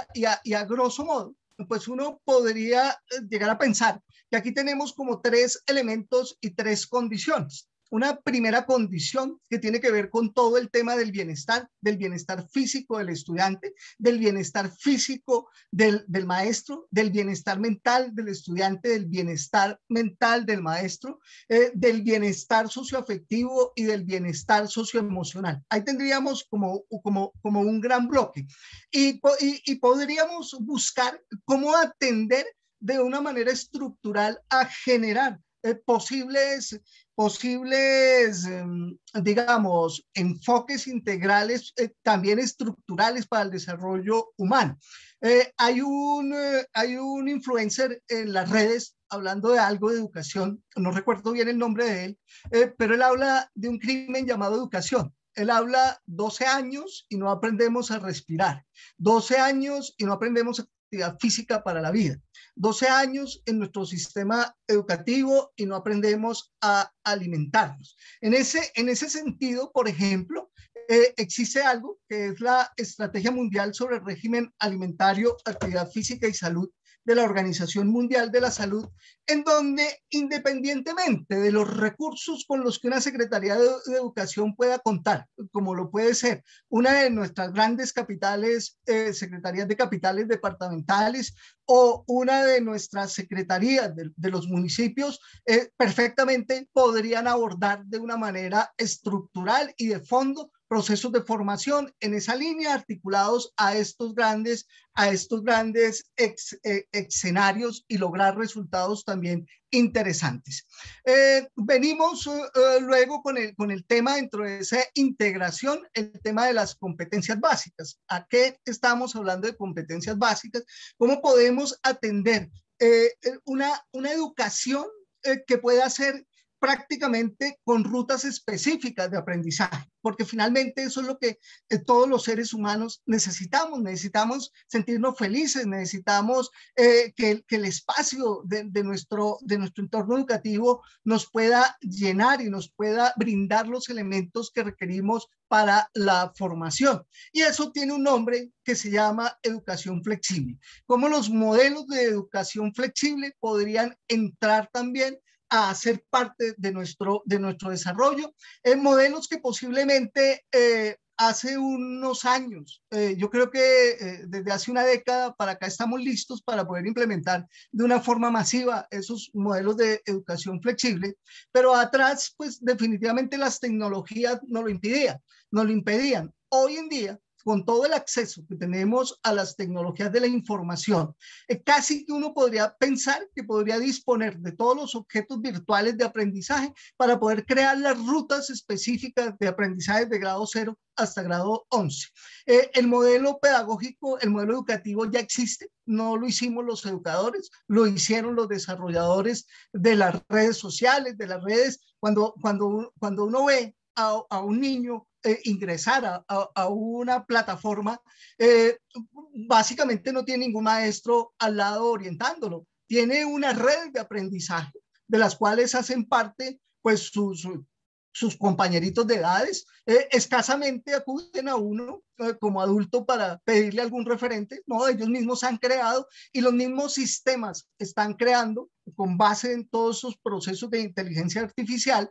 y a grosso modo, pues uno podría eh, llegar a pensar que aquí tenemos como tres elementos y tres condiciones. Una primera condición que tiene que ver con todo el tema del bienestar, del bienestar físico del estudiante, del bienestar físico del, del maestro, del bienestar mental del estudiante, del bienestar mental del maestro, eh, del bienestar socioafectivo y del bienestar socioemocional. Ahí tendríamos como, como, como un gran bloque y, y, podríamos buscar cómo atender de una manera estructural a generar eh, posibles posibles, em, digamos, enfoques integrales eh, también estructurales para el desarrollo humano. Eh, hay, un, eh, hay un influencer en las redes hablando de algo de educación, no recuerdo bien el nombre de él, pero él habla de un crimen llamado educación. Él habla 12 años y no aprendemos a respirar, 12 años y no aprendemos actividad física para la vida. 12 años en nuestro sistema educativo y no aprendemos a alimentarnos. En ese, en ese sentido, por ejemplo, eh, existe algo que es la Estrategia Mundial sobre el Régimen Alimentario, Actividad Física y Salud de la Organización Mundial de la Salud, en donde independientemente de los recursos con los que una Secretaría de, Educación pueda contar, como lo puede ser una de nuestras grandes capitales, eh, secretarías de capitales departamentales o una de nuestras secretarías de, los municipios, eh, perfectamente podrían abordar de una manera estructural y de fondo procesos de formación en esa línea articulados a estos grandes, a estos grandes eh, escenarios y lograr resultados también interesantes. Eh, venimos eh, luego con el, tema dentro de esa integración, el tema de las competencias básicas. ¿A qué estamos hablando de competencias básicas? ¿Cómo podemos atender una, una educación que pueda ser prácticamente con rutas específicas de aprendizaje, porque finalmente eso es lo que eh, todos los seres humanos necesitamos. Necesitamos sentirnos felices, necesitamos eh, que, el espacio de, nuestro, de nuestro entorno educativo nos pueda llenar y nos pueda brindar los elementos que requerimos para la formación. Y eso tiene un nombre que se llama educación flexible. como los modelos de educación flexible podrían entrar también a ser parte de nuestro, de nuestro desarrollo, en modelos que posiblemente eh, hace unos años, eh, yo creo que eh, desde hace una década para acá estamos listos para poder implementar de una forma masiva esos modelos de educación flexible, pero atrás, pues definitivamente las tecnologías no lo impedían, no lo impedían. Hoy en día, con todo el acceso que tenemos a las tecnologías de la información, eh, casi que uno podría pensar que podría disponer de todos los objetos virtuales de aprendizaje para poder crear las rutas específicas de aprendizaje de grado 0 hasta grado 11. Eh, el modelo pedagógico, el modelo educativo ya existe, no lo hicimos los educadores, lo hicieron los desarrolladores de las redes sociales, de las redes. Cuando, cuando, cuando uno ve a, un niño eh, ingresar a, una plataforma, eh, básicamente no tiene ningún maestro al lado orientándolo. Tiene una red de aprendizaje de las cuales hacen parte pues sus, sus compañeritos de edades. Eh, escasamente acuden a uno eh, como adulto para pedirle algún referente. No, ellos mismos han creado y los mismos sistemas están creando con base en todos sus procesos de inteligencia artificial,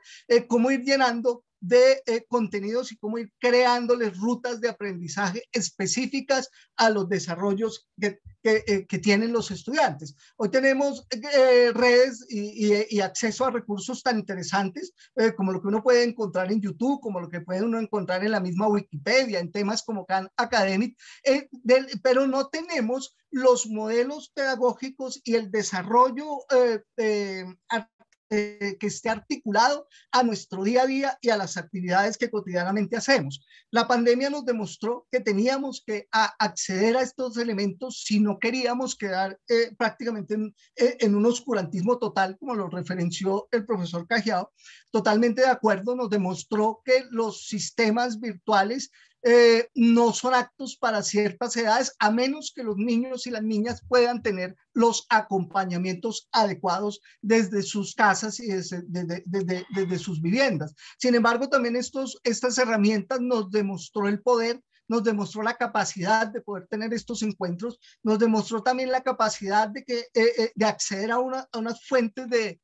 cómo ir llenando de eh, contenidos y cómo ir creándoles rutas de aprendizaje específicas a los desarrollos que, que, eh, tienen los estudiantes. Hoy tenemos eh, redes y, y, acceso a recursos tan interesantes como lo que uno puede encontrar en YouTube, como lo que puede uno encontrar en la misma Wikipedia, en temas como Khan Academic, pero no tenemos los modelos pedagógicos y el desarrollo eh, que esté articulado a nuestro día a día y a las actividades que cotidianamente hacemos. La pandemia nos demostró que teníamos que acceder a estos elementos si no queríamos quedar eh, prácticamente en, eh, en, un oscurantismo total, como lo referenció el profesor Cajiao. Totalmente de acuerdo, nos demostró que los sistemas virtuales eh, no son actos para ciertas edades, a menos que los niños y las niñas puedan tener los acompañamientos adecuados desde sus casas y desde, sus viviendas. Sin embargo, también estos, estas herramientas nos demostró el poder nos demostró la capacidad de poder tener estos encuentros, nos demostró también la capacidad de, que, eh, eh, de acceder a, una, a unas fuentes de,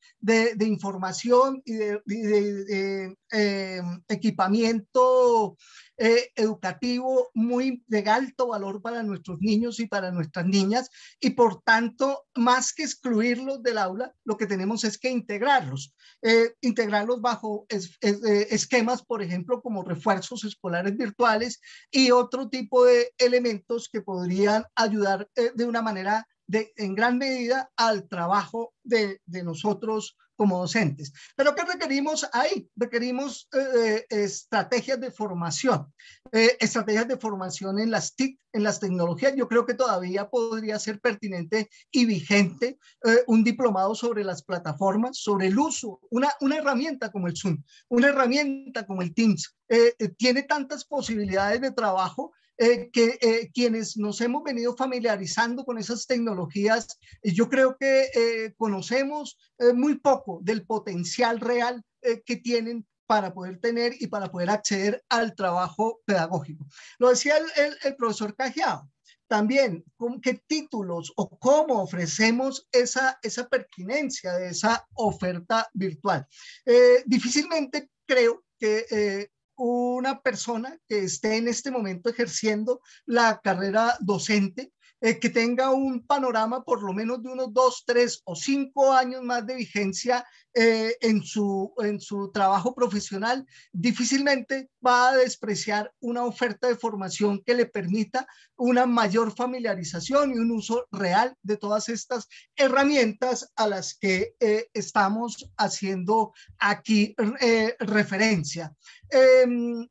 información y de eh, equipamiento eh, educativo muy de alto valor para nuestros niños y para nuestras niñas y por tanto, más que excluirlos del aula, lo que tenemos es que integrarlos, eh, integrarlos bajo esquemas, por ejemplo, como refuerzos escolares virtuales y otro tipo de elementos que podrían ayudar de una manera de, en gran medida al trabajo de, de nosotros como docentes. Pero ¿qué requerimos ahí? Requerimos eh, eh, estrategias de formación, eh, estrategias de formación en las TIC, en las tecnologías. Yo creo que todavía podría ser pertinente y vigente un diplomado sobre las plataformas, sobre el uso, una, una herramienta como el Zoom, una herramienta como el Teams. tiene tantas posibilidades de trabajo eh, que eh, quienes nos hemos venido familiarizando con esas tecnologías, eh, yo creo que conocemos muy poco del potencial real que tienen para poder tener y para poder acceder al trabajo pedagógico. Lo decía el, profesor Cajiao, también con qué títulos o cómo ofrecemos esa, esa pertinencia de esa oferta virtual. difícilmente creo que una persona que esté en este momento ejerciendo la carrera docente eh, que tenga un panorama por lo menos de unos dos, tres o cinco años más de vigencia eh, en, su, en su trabajo profesional, difícilmente va a despreciar una oferta de formación que le permita una mayor familiarización y un uso real de todas estas herramientas a las que eh, estamos haciendo aquí referencia. Em,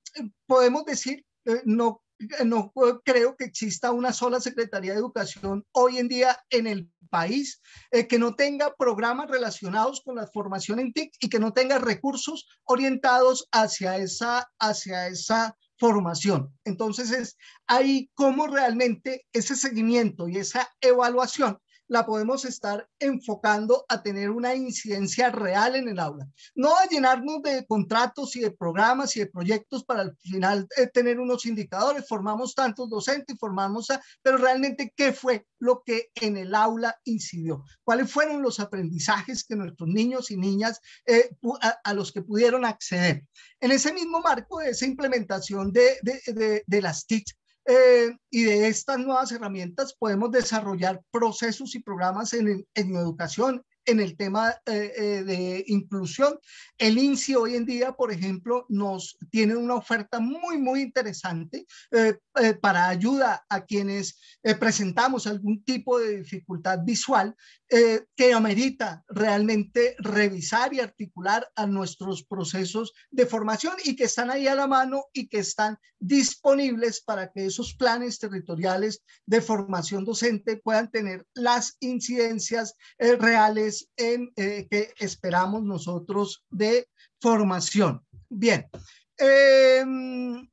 podemos decir, no no creo que exista una sola Secretaría de Educación hoy en día en el país eh, que no tenga programas relacionados con la formación en TIC y que no tenga recursos orientados hacia esa, hacia esa formación. Entonces es ahí cómo realmente ese seguimiento y esa evaluación la podemos estar enfocando a tener una incidencia real en el aula. No a llenarnos de contratos y de programas y de proyectos para al final eh, tener unos indicadores. Formamos tantos docentes, formamos, a, pero realmente qué fue lo que en el aula incidió. ¿Cuáles fueron los aprendizajes que nuestros niños y niñas eh, a, los que pudieron acceder? En ese mismo marco de esa implementación de, de, de, de las TIC, eh, y de estas nuevas herramientas podemos desarrollar procesos y programas en, educación, en el tema eh, eh, de inclusión. El INSI hoy en día, por ejemplo, nos tiene una oferta muy, muy interesante para ayuda a quienes presentamos algún tipo de dificultad visual eh, que amerita realmente revisar y articular a nuestros procesos de formación y que están ahí a la mano y que están disponibles para que esos planes territoriales de formación docente puedan tener las incidencias eh, reales en, eh, que esperamos nosotros de formación. Bien. Em,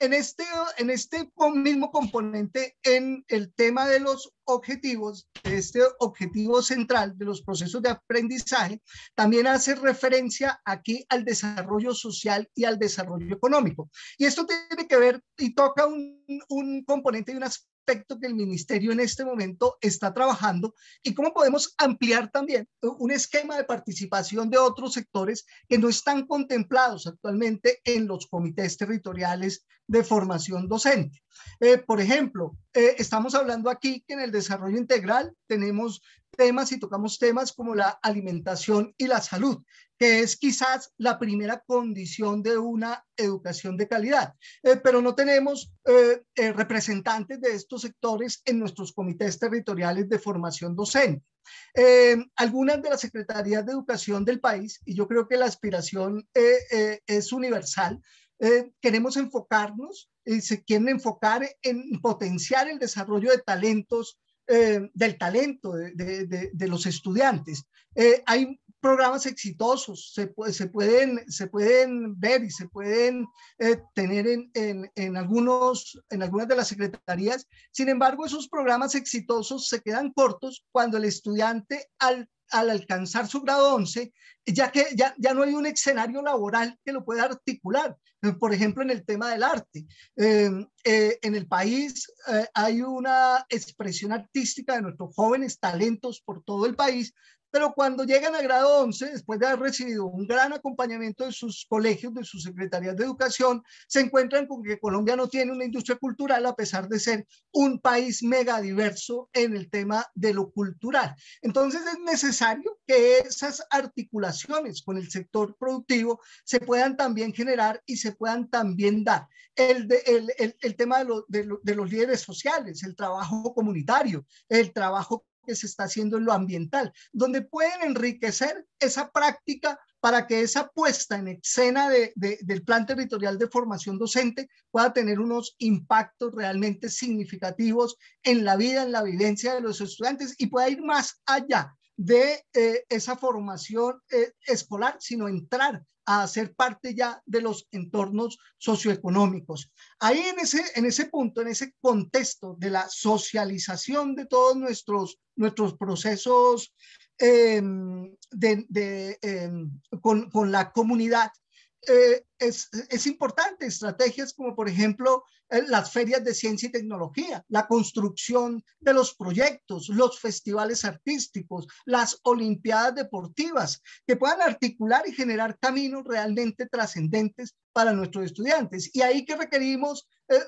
en este, en este mismo componente, en el tema de los objetivos, este objetivo central de los procesos de aprendizaje, también hace referencia aquí al desarrollo social y al desarrollo económico. Y esto tiene que ver y toca un, componente de unas que el ministerio en este momento está trabajando y cómo podemos ampliar también un esquema de participación de otros sectores que no están contemplados actualmente en los comités territoriales de formación docente. Eh, por ejemplo, eh, estamos hablando aquí que en el desarrollo integral tenemos temas y tocamos temas como la alimentación y la salud es quizás la primera condición de una educación de calidad. Eh, pero no tenemos eh, eh, representantes de estos sectores en nuestros comités territoriales de formación docente. algunas de las secretarías de educación del país, y yo creo que la aspiración es universal, queremos enfocarnos, y se quieren enfocar en potenciar el desarrollo de talentos del talento de, los estudiantes. hay programas exitosos, se, se, pueden, se pueden ver y se pueden eh, tener en, en, en, algunos, en algunas de las secretarías. Sin embargo, esos programas exitosos se quedan cortos cuando el estudiante al, al alcanzar su grado 11, ya que ya, ya, no hay un escenario laboral que lo pueda articular. Por ejemplo, en el tema del arte. Eh, eh, en el país hay una expresión artística de nuestros jóvenes talentos por todo el país, pero cuando llegan a grado 11, después de haber recibido un gran acompañamiento de sus colegios, de sus secretarías de educación, se encuentran con que Colombia no tiene una industria cultural a pesar de ser un país mega diverso en el tema de lo cultural. Entonces es necesario que esas articulaciones con el sector productivo se puedan también generar y se puedan también dar. El, el, tema de, de los líderes sociales, el trabajo comunitario, el trabajo que se está haciendo en lo ambiental, donde pueden enriquecer esa práctica para que esa puesta en escena del plan territorial de formación docente pueda tener unos impactos realmente significativos en la vida, en la vivencia de los estudiantes y pueda ir más allá de eh, esa formación eh, escolar, sino entrar a hacer parte ya de los entornos socioeconómicos. Ahí en ese, en ese punto, en ese contexto de la socialización de todos nuestros, nuestros procesos em, em, con, con la comunidad, eh, es, importante estrategias como, por ejemplo, eh, las ferias de ciencia y tecnología, la construcción de los proyectos, los festivales artísticos, las olimpiadas deportivas, que puedan articular y generar caminos realmente trascendentes para nuestros estudiantes. Y ahí que requerimos, eh,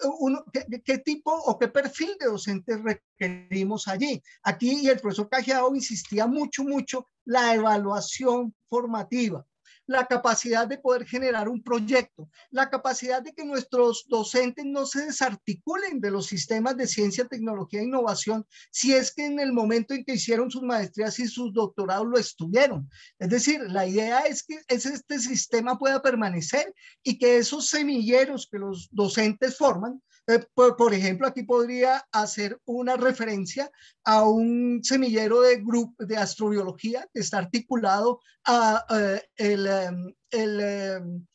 qué, tipo o qué perfil de docentes requerimos allí. Aquí y el profesor Cajiao insistía mucho, mucho la evaluación formativa la capacidad de poder generar un proyecto, la capacidad de que nuestros docentes no se desarticulen de los sistemas de ciencia, tecnología e innovación, si es que en el momento en que hicieron sus maestrías y sus doctorados lo estuvieron. Es decir, la idea es que este sistema pueda permanecer y que esos semilleros que los docentes forman, eh, por, ejemplo, aquí podría hacer una referencia a un semillero de, grupo, de astrobiología que está articulado a, eh, el em, em,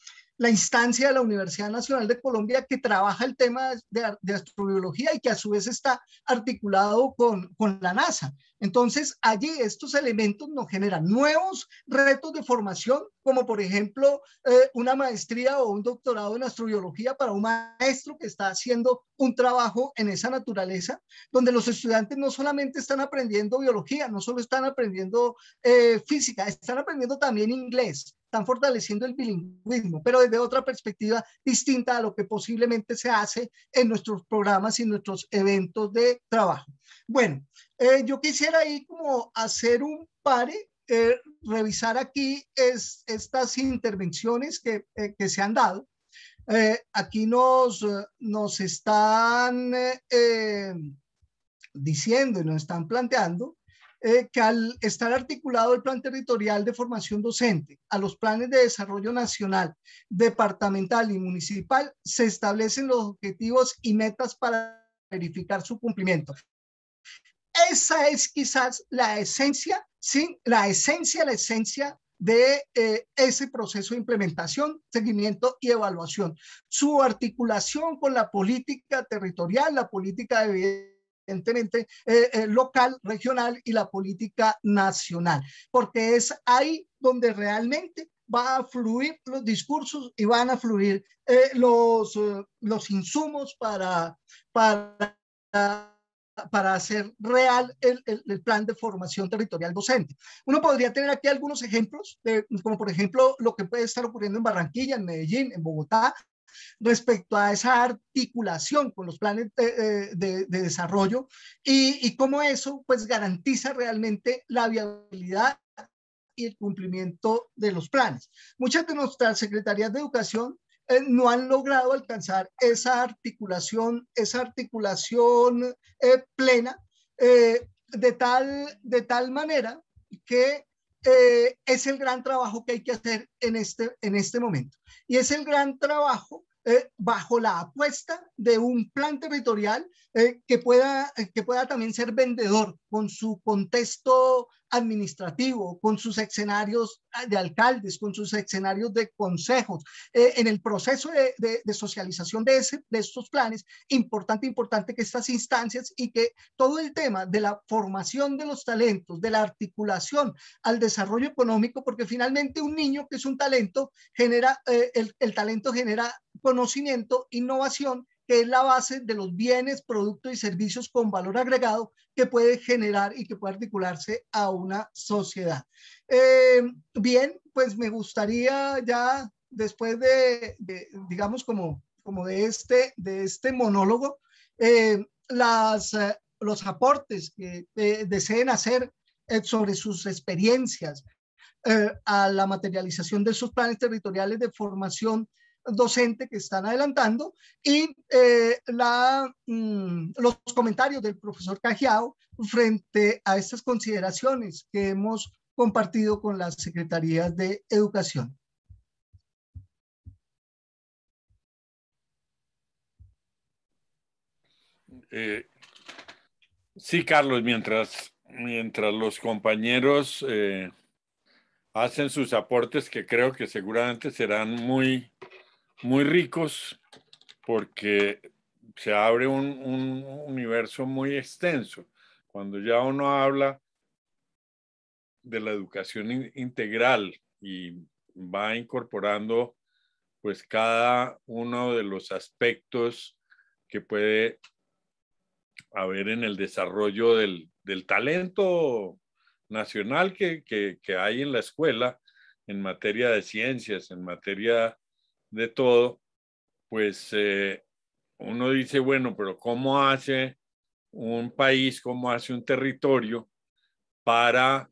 la instancia de la Universidad Nacional de Colombia que trabaja el tema de, astrobiología y que a su vez está articulado con, la NASA. Entonces, allí estos elementos nos generan nuevos retos de formación, como por ejemplo eh, una maestría o un doctorado en astrobiología para un maestro que está haciendo un trabajo en esa naturaleza, donde los estudiantes no solamente están aprendiendo biología, no solo están aprendiendo eh, física, están aprendiendo también inglés, están fortaleciendo el bilingüismo, pero desde otra perspectiva distinta a lo que posiblemente se hace en nuestros programas y nuestros eventos de trabajo. Bueno, eh, yo quisiera ahí como hacer un pare, eh, revisar aquí es, estas intervenciones que, eh, se han dado. aquí nos, nos están diciendo y nos están planteando eh, que al estar articulado el plan territorial de formación docente a los planes de desarrollo nacional, departamental y municipal, se establecen los objetivos y metas para verificar su cumplimiento. Esa es quizás la esencia, ¿sí? la esencia, la esencia de eh, ese proceso de implementación, seguimiento y evaluación. Su articulación con la política territorial, la política de evidentemente eh, eh, local, regional y la política nacional, porque es ahí donde realmente va a fluir los discursos y van a fluir eh, los, los insumos para, para, para hacer real el, plan de formación territorial docente. Uno podría tener aquí algunos ejemplos, como por ejemplo lo que puede estar ocurriendo en Barranquilla, en Medellín, en Bogotá, respecto a esa articulación con los planes eh, eh, de, desarrollo y, cómo eso pues garantiza realmente la viabilidad y el cumplimiento de los planes. Muchas de nuestras secretarías de educación eh, no han logrado alcanzar esa articulación, esa articulación plena, de, tal, de tal manera que eh, es el gran trabajo que hay que hacer en este, en este momento. Y es el gran trabajo eh, bajo la apuesta de un plan territorial eh, que, pueda, eh, que pueda también ser vendedor con su contexto administrativo, con sus escenarios ah, de alcaldes, con sus escenarios de consejos. en el proceso de, socialización de, ese, de estos planes, importante, importante que estas instancias y que todo el tema de la formación de los talentos, de la articulación al desarrollo económico, porque finalmente un niño que es un talento, genera, el, el talento genera conocimiento, innovación, que es la base de los bienes, productos y servicios con valor agregado que puede generar y que puede articularse a una sociedad. Eh, bien, pues me gustaría ya después de, digamos, como, como de, este, de este monólogo, eh, las, eh, los aportes que deseen hacer sobre sus experiencias a la materialización de sus planes territoriales de formación docente que están adelantando y eh, la, mm, los comentarios del profesor Cajiao frente a estas consideraciones que hemos compartido con las secretarías de educación. Eh, sí, Carlos, mientras, mientras los compañeros eh, hacen sus aportes, que creo que seguramente serán muy muy ricos porque se abre un, universo muy extenso. Cuando ya uno habla de la educación integral y va incorporando pues cada uno de los aspectos que puede haber en el desarrollo del, talento nacional que, que hay en la escuela en materia de ciencias, en materia de todo, pues eh, uno dice, bueno, pero ¿cómo hace un país, cómo hace un territorio para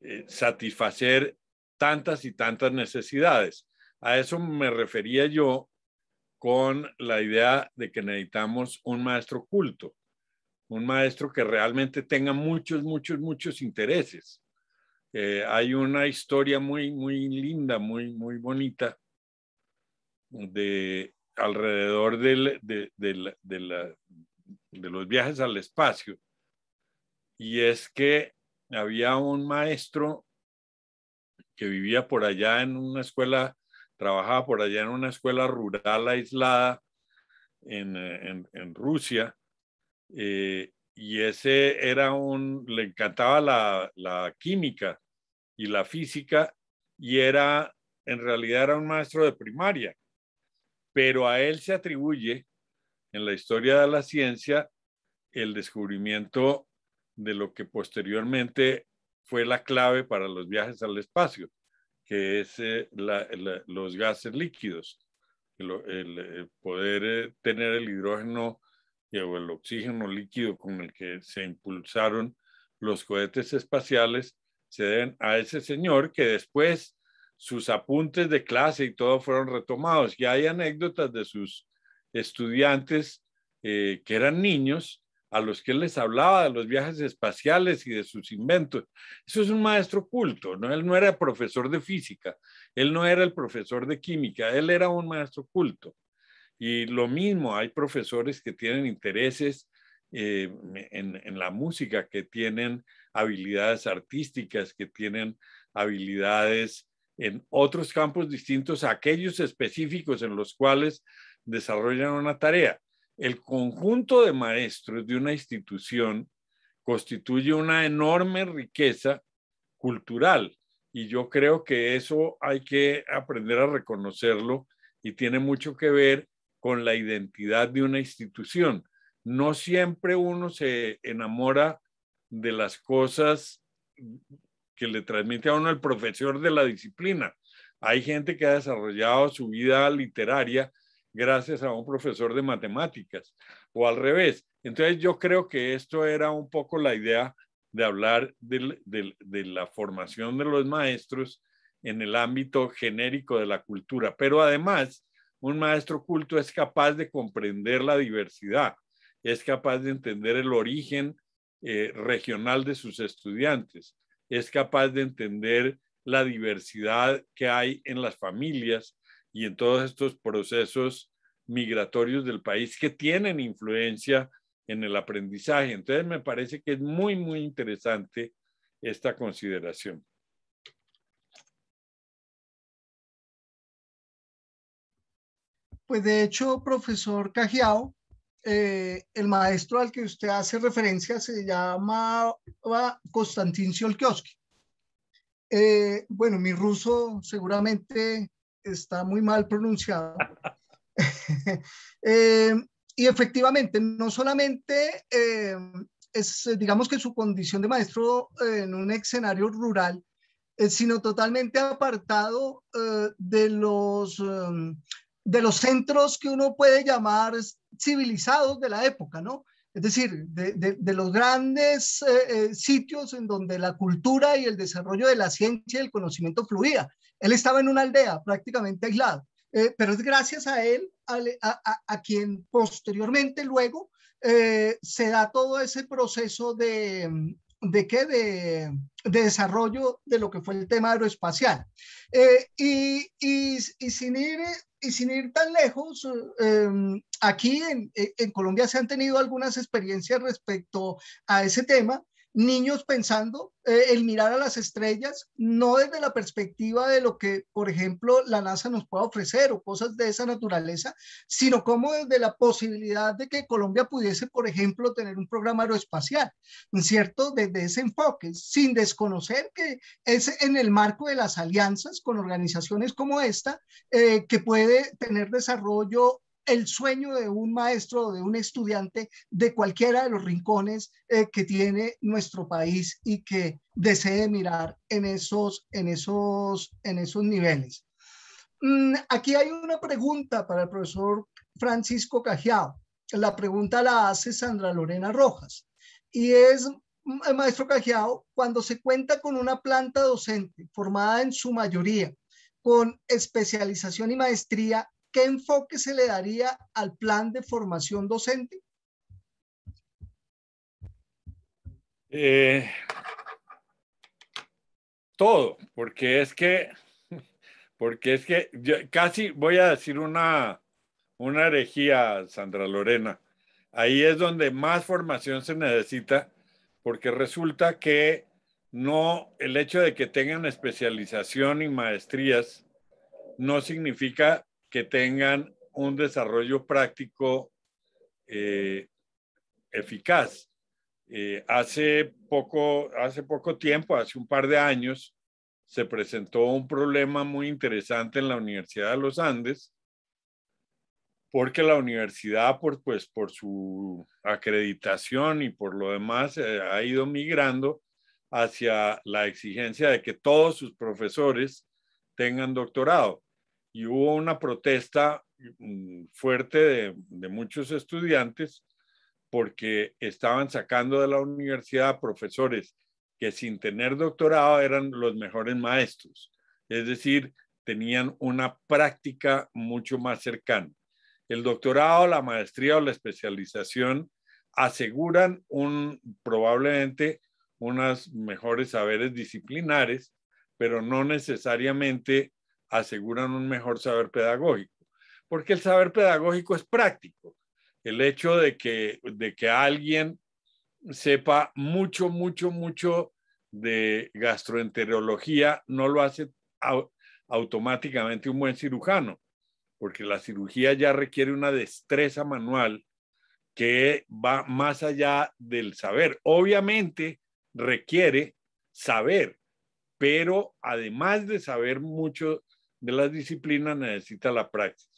eh, satisfacer tantas y tantas necesidades? A eso me refería yo con la idea de que necesitamos un maestro culto, un maestro que realmente tenga muchos, muchos, muchos intereses. Eh, hay una historia muy, muy linda, muy, muy bonita de alrededor de, los viajes al espacio. Y es que había un maestro que vivía por allá en una escuela, trabajaba por allá en una escuela rural aislada en, en, Rusia. Eh, y ese era un, le encantaba la, la química y la física y era, en realidad era un maestro de primaria pero a él se atribuye en la historia de la ciencia el descubrimiento de lo que posteriormente fue la clave para los viajes al espacio, que es eh, los gases líquidos, el, eh, poder eh, tener el hidrógeno o el oxígeno líquido con el que se impulsaron los cohetes espaciales se deben a ese señor que después sus apuntes de clase y todo fueron retomados. Y hay anécdotas de sus estudiantes eh, que eran niños a los que él les hablaba de los viajes espaciales y de sus inventos. Eso es un maestro culto, ¿no? Él no era profesor de física, él no era el profesor de química, él era un maestro culto. Y lo mismo, hay profesores que tienen intereses eh, en, la música, que tienen habilidades artísticas, que tienen habilidades en otros campos distintos a aquellos específicos en los cuales desarrollan una tarea. El conjunto de maestros de una institución constituye una enorme riqueza cultural y yo creo que eso hay que aprender a reconocerlo y tiene mucho que ver con la identidad de una institución. No siempre uno se enamora de las cosas que le transmite a uno el profesor de la disciplina. Hay gente que ha desarrollado su vida literaria gracias a un profesor de matemáticas o al revés. Entonces yo creo que esto era un poco la idea de hablar de, la formación de los maestros en el ámbito genérico de la cultura, pero además un maestro culto es capaz de comprender la diversidad, es capaz de entender el origen eh, regional de sus estudiantes, es capaz de entender la diversidad que hay en las familias y en todos estos procesos migratorios del país que tienen influencia en el aprendizaje. Entonces me parece que es muy, muy interesante esta consideración. Pues de hecho, profesor Cajiao, eh, el maestro al que usted hace referencia se llamaba Konstantin Tsiolkovsky. Eh, bueno, mi ruso seguramente está muy mal pronunciado. Eh, y efectivamente, no solamente es, digamos que su condición de maestro en un escenario rural, sino totalmente apartado de los... de los centros que uno puede llamar civilizados de la época, ¿no? Es decir, de, los grandes eh, eh, sitios en donde la cultura y el desarrollo de la ciencia y el conocimiento fluía. Él estaba en una aldea prácticamente aislado, eh, pero es gracias a él, a, quien posteriormente luego se da todo ese proceso de, de qué, de, desarrollo de lo que fue el tema aeroespacial. Eh, y, y, y, sin ir, y sin ir tan lejos, em, aquí en, en Colombia se han tenido algunas experiencias respecto a ese tema, niños pensando, eh, el mirar a las estrellas, no desde la perspectiva de lo que, por ejemplo, la NASA nos pueda ofrecer o cosas de esa naturaleza, sino como desde la posibilidad de que Colombia pudiese, por ejemplo, tener un programa aeroespacial, ¿cierto? Desde ese enfoque, sin desconocer que es en el marco de las alianzas con organizaciones como esta eh, que puede tener desarrollo el sueño de un maestro o de un estudiante de cualquiera de los rincones eh, que tiene nuestro país y que desee mirar en esos, en esos, en esos niveles. Mm, aquí hay una pregunta para el profesor Francisco Cajiao. La pregunta la hace Sandra Lorena Rojas y es, mm, eh, maestro Cajiao, cuando se cuenta con una planta docente formada en su mayoría con especialización y maestría ¿qué enfoque se le daría al plan de formación docente? Eh, todo, porque es que, porque es que casi voy a decir una, una herejía, Sandra Lorena. Ahí es donde más formación se necesita, porque resulta que no, el hecho de que tengan especialización y maestrías no significa que tengan un desarrollo práctico eh, eficaz. Eh, hace, poco, hace poco tiempo, hace un par de años, se presentó un problema muy interesante en la Universidad de los Andes, porque la universidad, por, pues, por su acreditación y por lo demás, eh, ha ido migrando hacia la exigencia de que todos sus profesores tengan doctorado y hubo una protesta mm, fuerte de, muchos estudiantes porque estaban sacando de la universidad profesores que sin tener doctorado eran los mejores maestros, es decir, tenían una práctica mucho más cercana. El doctorado, la maestría o la especialización aseguran un, probablemente unos mejores saberes disciplinares, pero no necesariamente aseguran un mejor saber pedagógico, porque el saber pedagógico es práctico. El hecho de que, de que alguien sepa mucho, mucho, mucho de gastroenterología no lo hace automáticamente un buen cirujano, porque la cirugía ya requiere una destreza manual que va más allá del saber. Obviamente requiere saber, pero además de saber mucho de las disciplinas necesita la práctica.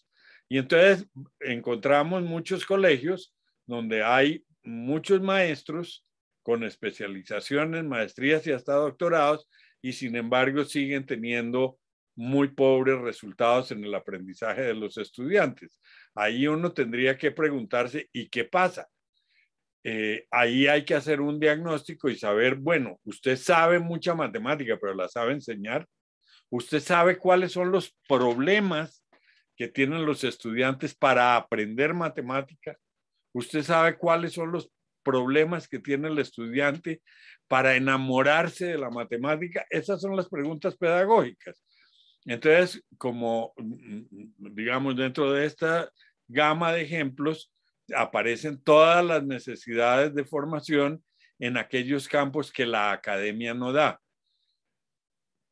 Y entonces encontramos muchos colegios donde hay muchos maestros con especializaciones, maestrías y hasta doctorados, y sin embargo siguen teniendo muy pobres resultados en el aprendizaje de los estudiantes. Ahí uno tendría que preguntarse, ¿y qué pasa? Eh, ahí hay que hacer un diagnóstico y saber, bueno, usted sabe mucha matemática, pero la sabe enseñar usted sabe cuáles son los problemas que tienen los estudiantes para aprender matemática? usted sabe cuáles son los problemas que tiene el estudiante para enamorarse de la matemática. Esas son las preguntas pedagógicas. Entonces, como mm, mm, digamos dentro de esta gama de ejemplos, aparecen todas las necesidades de formación en aquellos campos que la academia no da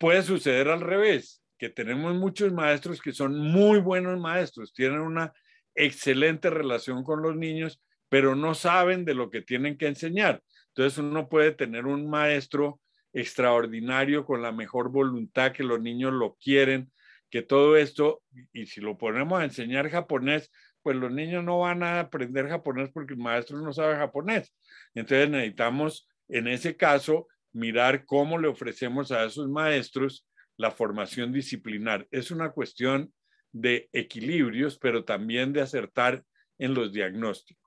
puede suceder al revés, que tenemos muchos maestros que son muy buenos maestros, tienen una excelente relación con los niños, pero no saben de lo que tienen que enseñar. Entonces uno puede tener un maestro extraordinario con la mejor voluntad, que los niños lo quieren, que todo esto, y si lo ponemos a enseñar japonés, pues los niños no van a aprender japonés porque el maestro no sabe japonés. Entonces necesitamos, en ese caso, mirar cómo le ofrecemos a esos maestros la formación disciplinar. Es una cuestión de equilibrios, pero también de acertar en los diagnósticos.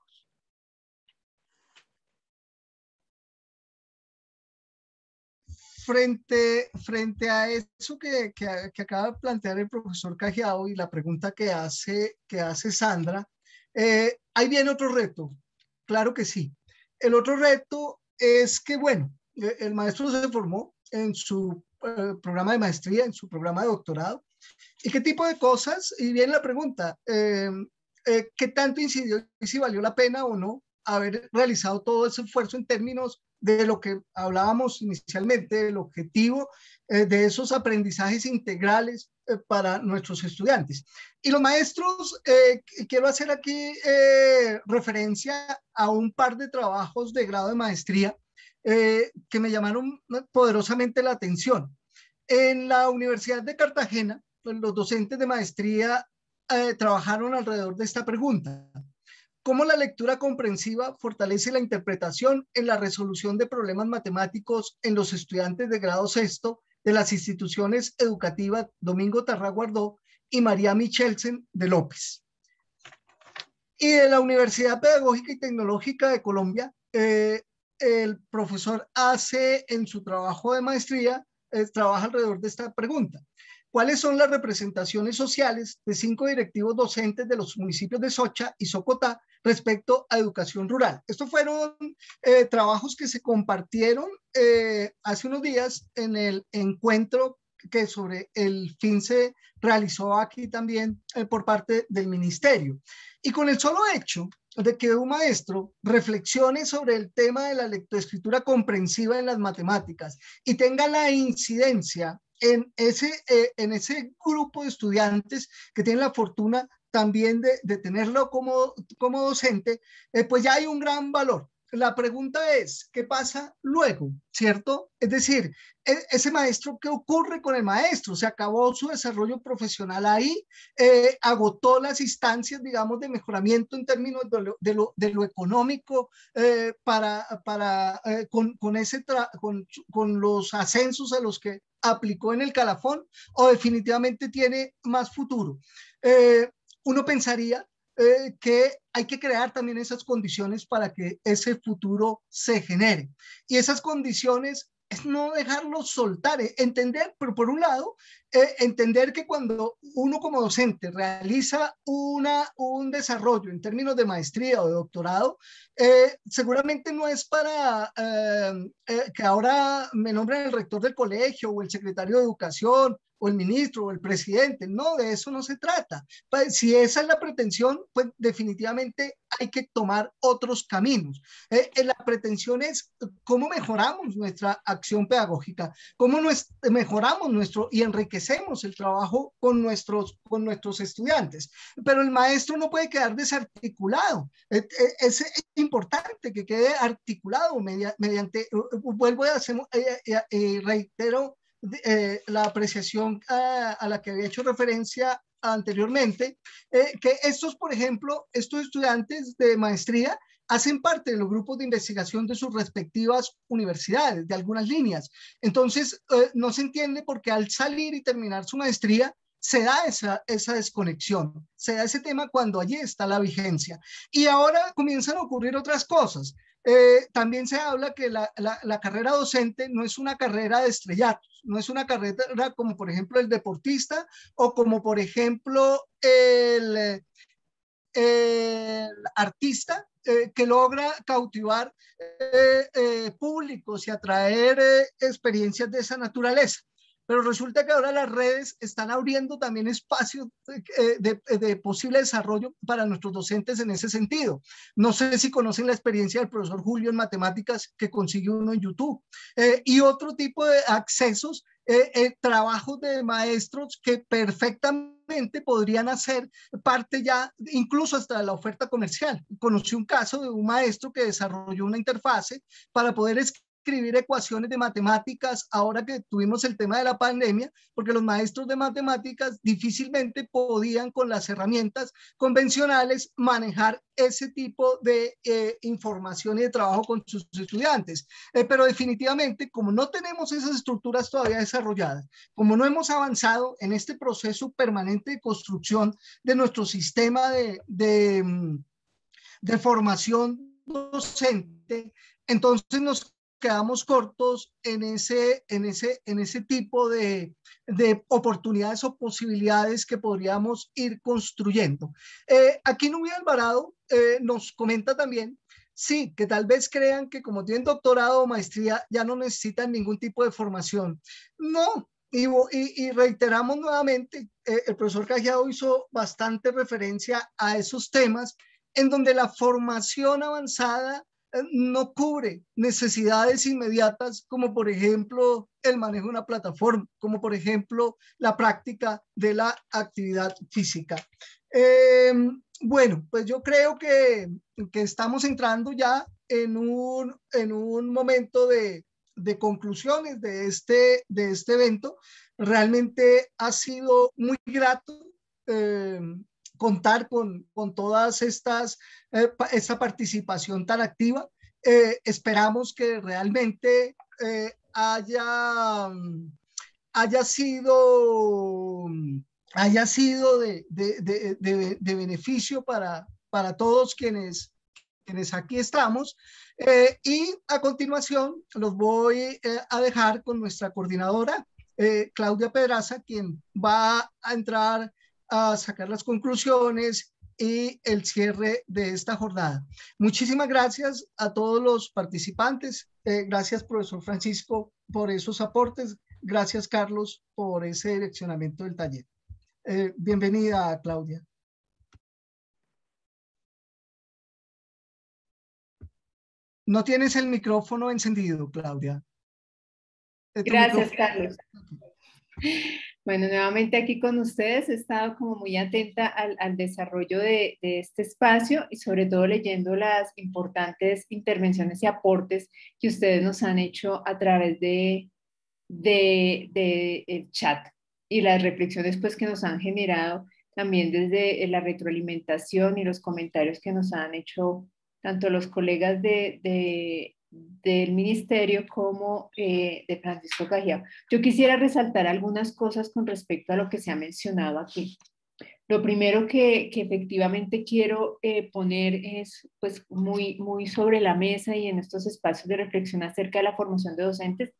Frente, frente a eso que, que, que, acaba de plantear el profesor Cajiao y la pregunta que hace, que hace Sandra, hay eh, bien otro reto, claro que sí. El otro reto es que, bueno, eh, el maestro se formó en su eh, programa de maestría, en su programa de doctorado. ¿Y qué tipo de cosas? Y bien la pregunta, eh, ¿qué tanto incidió y si valió la pena o no haber realizado todo ese esfuerzo en términos de lo que hablábamos inicialmente, del objetivo de esos aprendizajes integrales para nuestros estudiantes? Y los maestros, quiero hacer aquí referencia a un par de trabajos de grado de maestría eh, que me llamaron eh, poderosamente la atención. En la Universidad de Cartagena, pues, los docentes de maestría eh, trabajaron alrededor de esta pregunta. ¿Cómo la lectura comprensiva fortalece la interpretación en la resolución de problemas matemáticos en los estudiantes de grado sexto de las instituciones educativas Domingo Tarraguardó y María Michelsen de López? Y de la Universidad Pedagógica y Tecnológica de Colombia, el profesor hace en su trabajo de maestría, eh, trabaja alrededor de esta pregunta. ¿Cuáles son las representaciones sociales de cinco directivos docentes de los municipios de Socha y Socotá respecto a educación rural? Estos fueron eh, trabajos que se compartieron eh, hace unos días en el encuentro que sobre el fin se realizó aquí también eh, por parte del ministerio. Y con el solo hecho de que un maestro reflexione sobre el tema de la lectoescritura comprensiva en las matemáticas y tenga la incidencia en ese, eh, en ese grupo de estudiantes que tienen la fortuna también de, tenerlo como, como docente, eh, pues ya hay un gran valor la pregunta es, ¿qué pasa luego? ¿Cierto? Es decir, e, ese maestro, ¿qué ocurre con el maestro? ¿Se acabó su desarrollo profesional ahí? Eh, ¿Agotó las instancias, digamos, de mejoramiento en términos de lo, económico para, con, con los ascensos a los que aplicó en el calafón? ¿O definitivamente tiene más futuro? Eh, uno pensaría eh, que hay que crear también esas condiciones para que ese futuro se genere. Y esas condiciones es no dejarlo soltar, eh, entender, pero por un lado, eh, entender que cuando uno como docente realiza una, un desarrollo en términos de maestría o de doctorado, seguramente no es para que ahora me nombre el rector del colegio o el secretario de educación el ministro o el presidente. No, de eso no se trata. Si esa es la pretensión, pues definitivamente hay que tomar otros caminos. Eh, eh, la pretensión es cómo mejoramos nuestra acción pedagógica, cómo mejoramos nuestro y enriquecemos el trabajo con nuestros, con nuestros estudiantes. Pero el maestro no puede quedar desarticulado. Eh, es importante que quede articulado mediante, vuelvo a hacer, reitero eh, la apreciación ah, a, la que había hecho referencia anteriormente, eh, que estos, por ejemplo, estos estudiantes de maestría hacen parte de los grupos de investigación de sus respectivas universidades, de algunas líneas. Entonces, eh, no se entiende por qué al salir y terminar su maestría, se da esa, esa desconexión, se da ese tema cuando allí está la vigencia. Y ahora comienzan a ocurrir otras cosas. Eh, también se habla que la, carrera docente no es una carrera de estrellatos, no es una carrera como por ejemplo el deportista o como por ejemplo el, artista eh, que logra cautivar eh, públicos y atraer experiencias de esa naturaleza. Pero resulta que ahora las redes están abriendo también espacios eh, eh, de, posible desarrollo para nuestros docentes en ese sentido. No sé si conocen la experiencia del profesor Julio en matemáticas que consiguió uno en YouTube eh, y otro tipo de accesos trabajos de maestros que perfectamente podrían hacer parte ya, incluso hasta la oferta comercial. Conocí un caso de un maestro que desarrolló una interfase para poder escribir ecuaciones de matemáticas ahora que tuvimos el tema de la pandemia, porque los maestros de matemáticas difícilmente podían con las herramientas convencionales manejar ese tipo de eh, información y de trabajo con sus estudiantes. Eh, pero definitivamente, como no tenemos esas estructuras todavía desarrolladas, como no hemos avanzado en este proceso permanente de construcción de nuestro sistema de, de mm, formación docente, entonces nos quedamos cortos en ese, en ese, en ese tipo de, de oportunidades o posibilidades que podríamos ir construyendo. Eh, aquí Nubia Alvarado eh, nos comenta también Sí, que tal vez crean que como tienen doctorado o maestría ya no necesitan ningún tipo de formación. No, y, y reiteramos nuevamente, eh, el profesor Callado hizo bastante referencia a esos temas en donde la formación avanzada no cubre necesidades inmediatas como por ejemplo el manejo de una plataforma, como por ejemplo la práctica de la actividad física. Em, bueno, pues yo creo que, estamos entrando ya en un, momento de, conclusiones de este, de este evento. Realmente ha sido muy grato em, contar con, todas estas, eh, esta participación tan activa. Eh, esperamos que realmente eh, haya, mm, haya sido, mm, haya sido de, beneficio para, para todos quienes, quienes aquí estamos. Eh, y a continuación los voy a dejar con nuestra coordinadora, Claudia Pedraza, quien va a entrar a sacar las conclusiones y el cierre de esta jornada. Muchísimas gracias a todos los participantes. Eh, gracias, profesor Francisco, por esos aportes. Gracias, Carlos, por ese direccionamiento del taller. Eh, bienvenida, Claudia. No tienes el micrófono encendido, Claudia. Eh, gracias, Carlos. Bueno, nuevamente aquí con ustedes he estado como muy atenta al, desarrollo de, este espacio y sobre todo leyendo las importantes intervenciones y aportes que ustedes nos han hecho a través de, el chat y las reflexiones pues que nos han generado también desde eh, la retroalimentación y los comentarios que nos han hecho tanto los colegas de del ministerio como eh, de Francisco Cajía. Yo quisiera resaltar algunas cosas con respecto a lo que se ha mencionado aquí. Lo primero que, efectivamente quiero eh, poner es pues, muy, muy sobre la mesa y en estos espacios de reflexión acerca de la formación de docentes,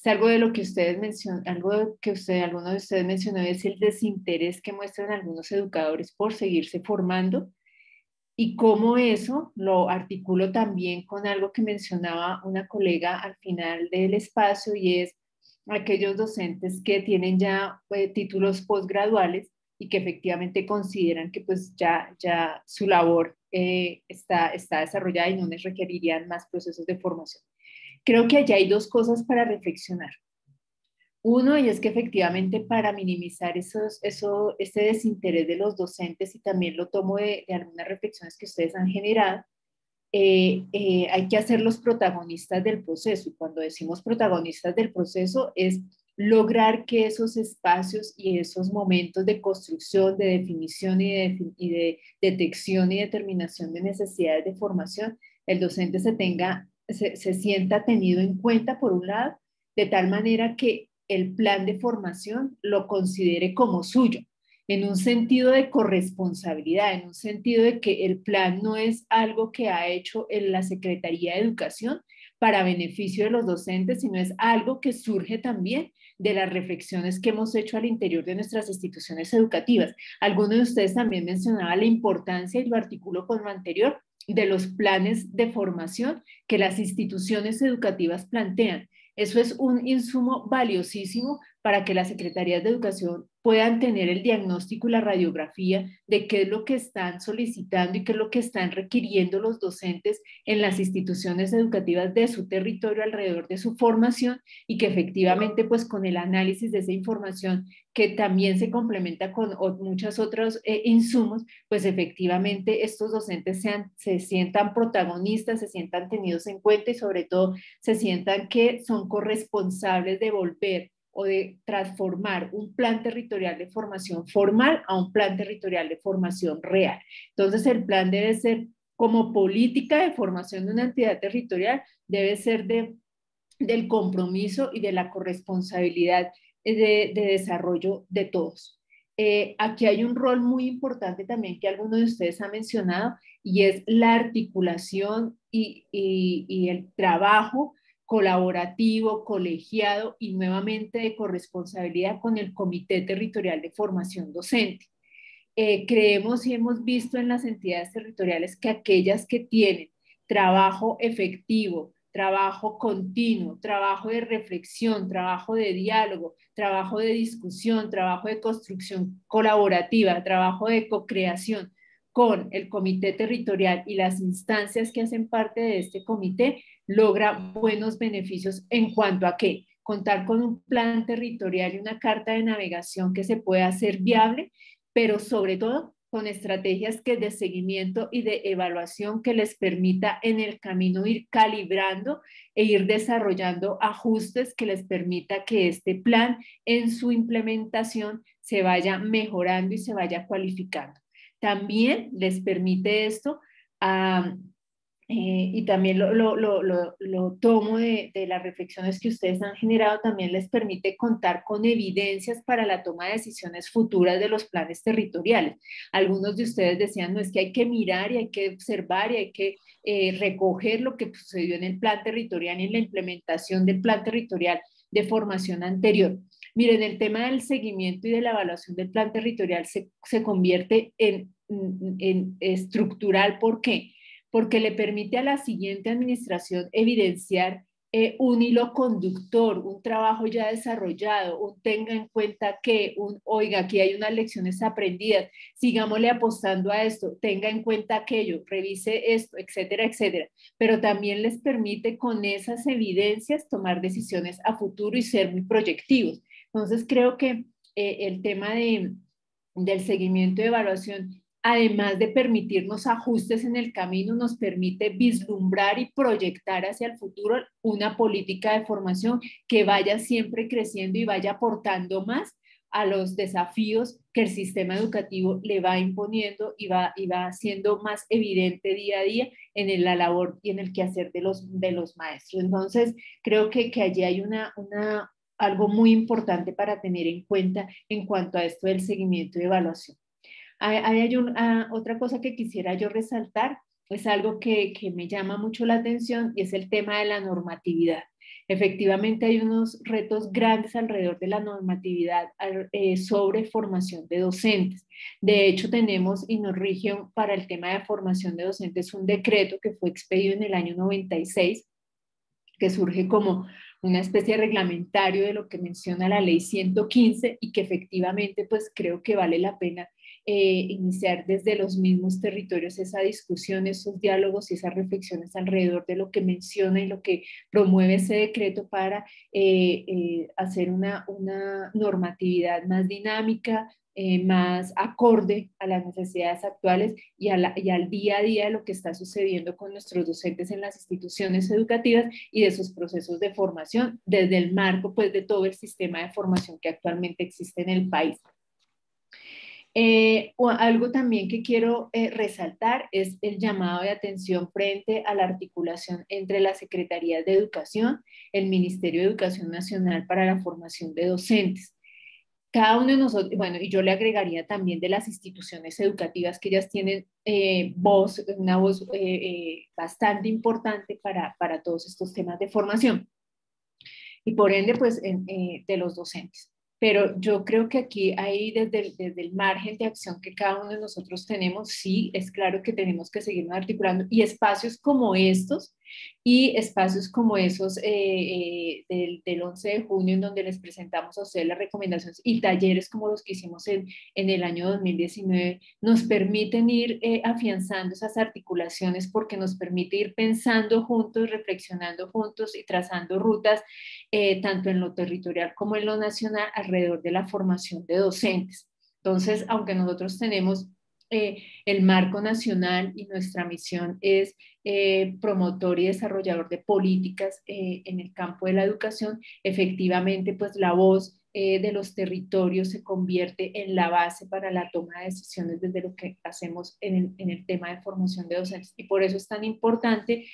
es algo de lo que ustedes mencionan, algo que usted, alguno de ustedes mencionó, es el desinterés que muestran algunos educadores por seguirse formando y cómo eso lo articulo también con algo que mencionaba una colega al final del espacio y es aquellos docentes que tienen ya eh, títulos posgraduales y que efectivamente consideran que pues ya, ya su labor eh, está, está desarrollada y no les requerirían más procesos de formación. Creo que allá hay dos cosas para reflexionar. Uno, y es que efectivamente para minimizar esos, eso, ese desinterés de los docentes, y también lo tomo de, algunas reflexiones que ustedes han generado, eh, eh, hay que hacer los protagonistas del proceso. Y cuando decimos protagonistas del proceso es lograr que esos espacios y esos momentos de construcción, de definición y de, detección y determinación de necesidades de formación, el docente se tenga, se sienta tenido en cuenta por un lado, de tal manera que el plan de formación lo considere como suyo, en un sentido de corresponsabilidad, en un sentido de que el plan no es algo que ha hecho en la Secretaría de Educación para beneficio de los docentes, sino es algo que surge también de las reflexiones que hemos hecho al interior de nuestras instituciones educativas. Algunos de ustedes también mencionaban la importancia, y lo articuló con lo anterior, de los planes de formación que las instituciones educativas plantean eso es un insumo valiosísimo para que las secretarías de educación puedan tener el diagnóstico y la radiografía de qué es lo que están solicitando y qué es lo que están requiriendo los docentes en las instituciones educativas de su territorio alrededor de su formación y que efectivamente pues con el análisis de esa información que también se complementa con muchas otros eh, insumos, pues efectivamente estos docentes se sientan protagonistas, se sientan tenidos en cuenta y sobre todo se sientan que son corresponsables de volver o de transformar un plan territorial de formación formal a un plan territorial de formación real. Entonces, el plan debe ser como política de formación de una entidad territorial, debe ser de, del compromiso y de la corresponsabilidad eh, de, desarrollo de todos. Eh, aquí hay un rol muy importante también que alguno de ustedes ha mencionado y es la articulación y el trabajo colaborativo, colegiado y nuevamente de corresponsabilidad con el Comité Territorial de Formación Docente. Eh, creemos y hemos visto en las entidades territoriales que aquellas que tienen trabajo efectivo, trabajo continuo, trabajo de reflexión, trabajo de diálogo, trabajo de discusión, trabajo de construcción colaborativa, trabajo de cocreación con el comité territorial y las instancias que hacen parte de este comité, logra buenos beneficios en cuanto a qué, contar con un plan territorial y una carta de navegación que se pueda hacer viable, pero sobre todo con estrategias que de seguimiento y de evaluación que les permita en el camino ir calibrando e ir desarrollando ajustes que les permita que este plan en su implementación se vaya mejorando y se vaya cualificando. También les permite esto a eh, y también lo, tomo de, las reflexiones que ustedes han generado, también les permite contar con evidencias para la toma de decisiones futuras de los planes territoriales. Algunos de ustedes decían, no es que hay que mirar y hay que observar y hay que eh, recoger lo que pues, sucedió en el plan territorial y en la implementación del plan territorial de formación anterior. Miren, el tema del seguimiento y de la evaluación del plan territorial se, convierte en estructural. ¿Por qué? porque le permite a la siguiente administración evidenciar eh, un hilo conductor, un trabajo ya desarrollado, un tenga en cuenta que, un oiga, aquí hay unas lecciones aprendidas, sigámosle apostando a esto, tenga en cuenta aquello, revise esto, etcétera, etcétera. Pero también les permite con esas evidencias tomar decisiones a futuro y ser muy proyectivos. Entonces creo que eh, el tema de, del seguimiento y evaluación además de permitirnos ajustes en el camino, nos permite vislumbrar y proyectar hacia el futuro una política de formación que vaya siempre creciendo y vaya aportando más a los desafíos que el sistema educativo le va imponiendo y va, y va siendo más evidente día a día en la labor y en el quehacer de los, de los maestros. Entonces, creo que, allí hay algo muy importante para tener en cuenta en cuanto a esto del seguimiento y evaluación. Hay, ah, otra cosa que quisiera yo resaltar, es algo que, me llama mucho la atención y es el tema de la normatividad. Efectivamente, hay unos retos grandes alrededor de la normatividad eh, sobre formación de docentes. De hecho, tenemos y nos para el tema de formación de docentes un decreto que fue expedido en el año 96, que surge como una especie de reglamentario de lo que menciona la ley 115 y que efectivamente, pues creo que vale la pena eh, iniciar desde los mismos territorios esa discusión, esos diálogos y esas reflexiones alrededor de lo que menciona y lo que promueve ese decreto para eh, eh, hacer una, normatividad más dinámica, más acorde a las necesidades actuales y, al día a día de lo que está sucediendo con nuestros docentes en las instituciones educativas y de sus procesos de formación desde el marco pues, de todo el sistema de formación que actualmente existe en el país. Eh, algo también que quiero eh, resaltar es el llamado de atención frente a la articulación entre la Secretaría de Educación, el Ministerio de Educación Nacional para la formación de docentes. Cada uno de nosotros, bueno, y yo le agregaría también de las instituciones educativas que ellas tienen eh, voz, una voz bastante importante para, para, todos estos temas de formación y por ende, pues, de los docentes pero yo creo que aquí hay desde el, margen de acción que cada uno de nosotros tenemos, sí, es claro que tenemos que seguirnos articulando y espacios como estos y espacios como esos eh, eh, del, 11 de junio en donde les presentamos a ustedes las recomendaciones y talleres como los que hicimos en, en el año 2019 nos permiten ir eh, afianzando esas articulaciones porque nos permite ir pensando juntos, reflexionando juntos y trazando rutas eh, tanto en lo territorial como en lo nacional, alrededor de la formación de docentes. Entonces, aunque nosotros tenemos eh, el marco nacional y nuestra misión es eh, promotor y desarrollador de políticas en el campo de la educación, efectivamente pues la voz de los territorios se convierte en la base para la toma de decisiones desde lo que hacemos en en el tema de formación de docentes. Y por eso es tan importante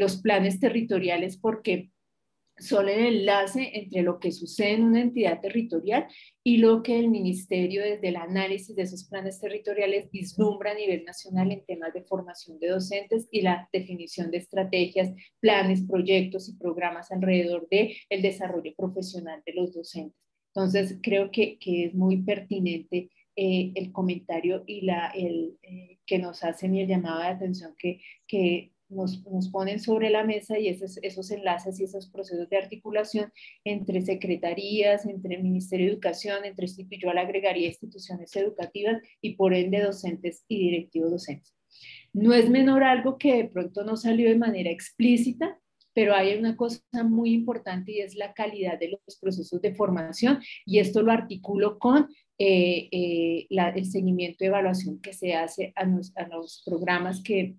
los planes territoriales porque son el enlace entre lo que sucede en una entidad territorial y lo que el ministerio desde el análisis de esos planes territoriales vislumbra a nivel nacional en temas de formación de docentes y la definición de estrategias, planes, proyectos y programas alrededor del el desarrollo profesional de los docentes. Entonces, creo que, que es muy pertinente eh, el comentario y la, el, eh, que nos hacen y el llamado de atención que, que nos, ponen sobre la mesa y esos, enlaces y esos procesos de articulación entre secretarías, entre el Ministerio de Educación, entre al este, agregaría instituciones educativas y por ende docentes y directivos docentes. No es menor algo que de pronto no salió de manera explícita, pero hay una cosa muy importante y es la calidad de los procesos de formación y esto lo articulo con eh, eh, el seguimiento de evaluación que se hace a, a los programas que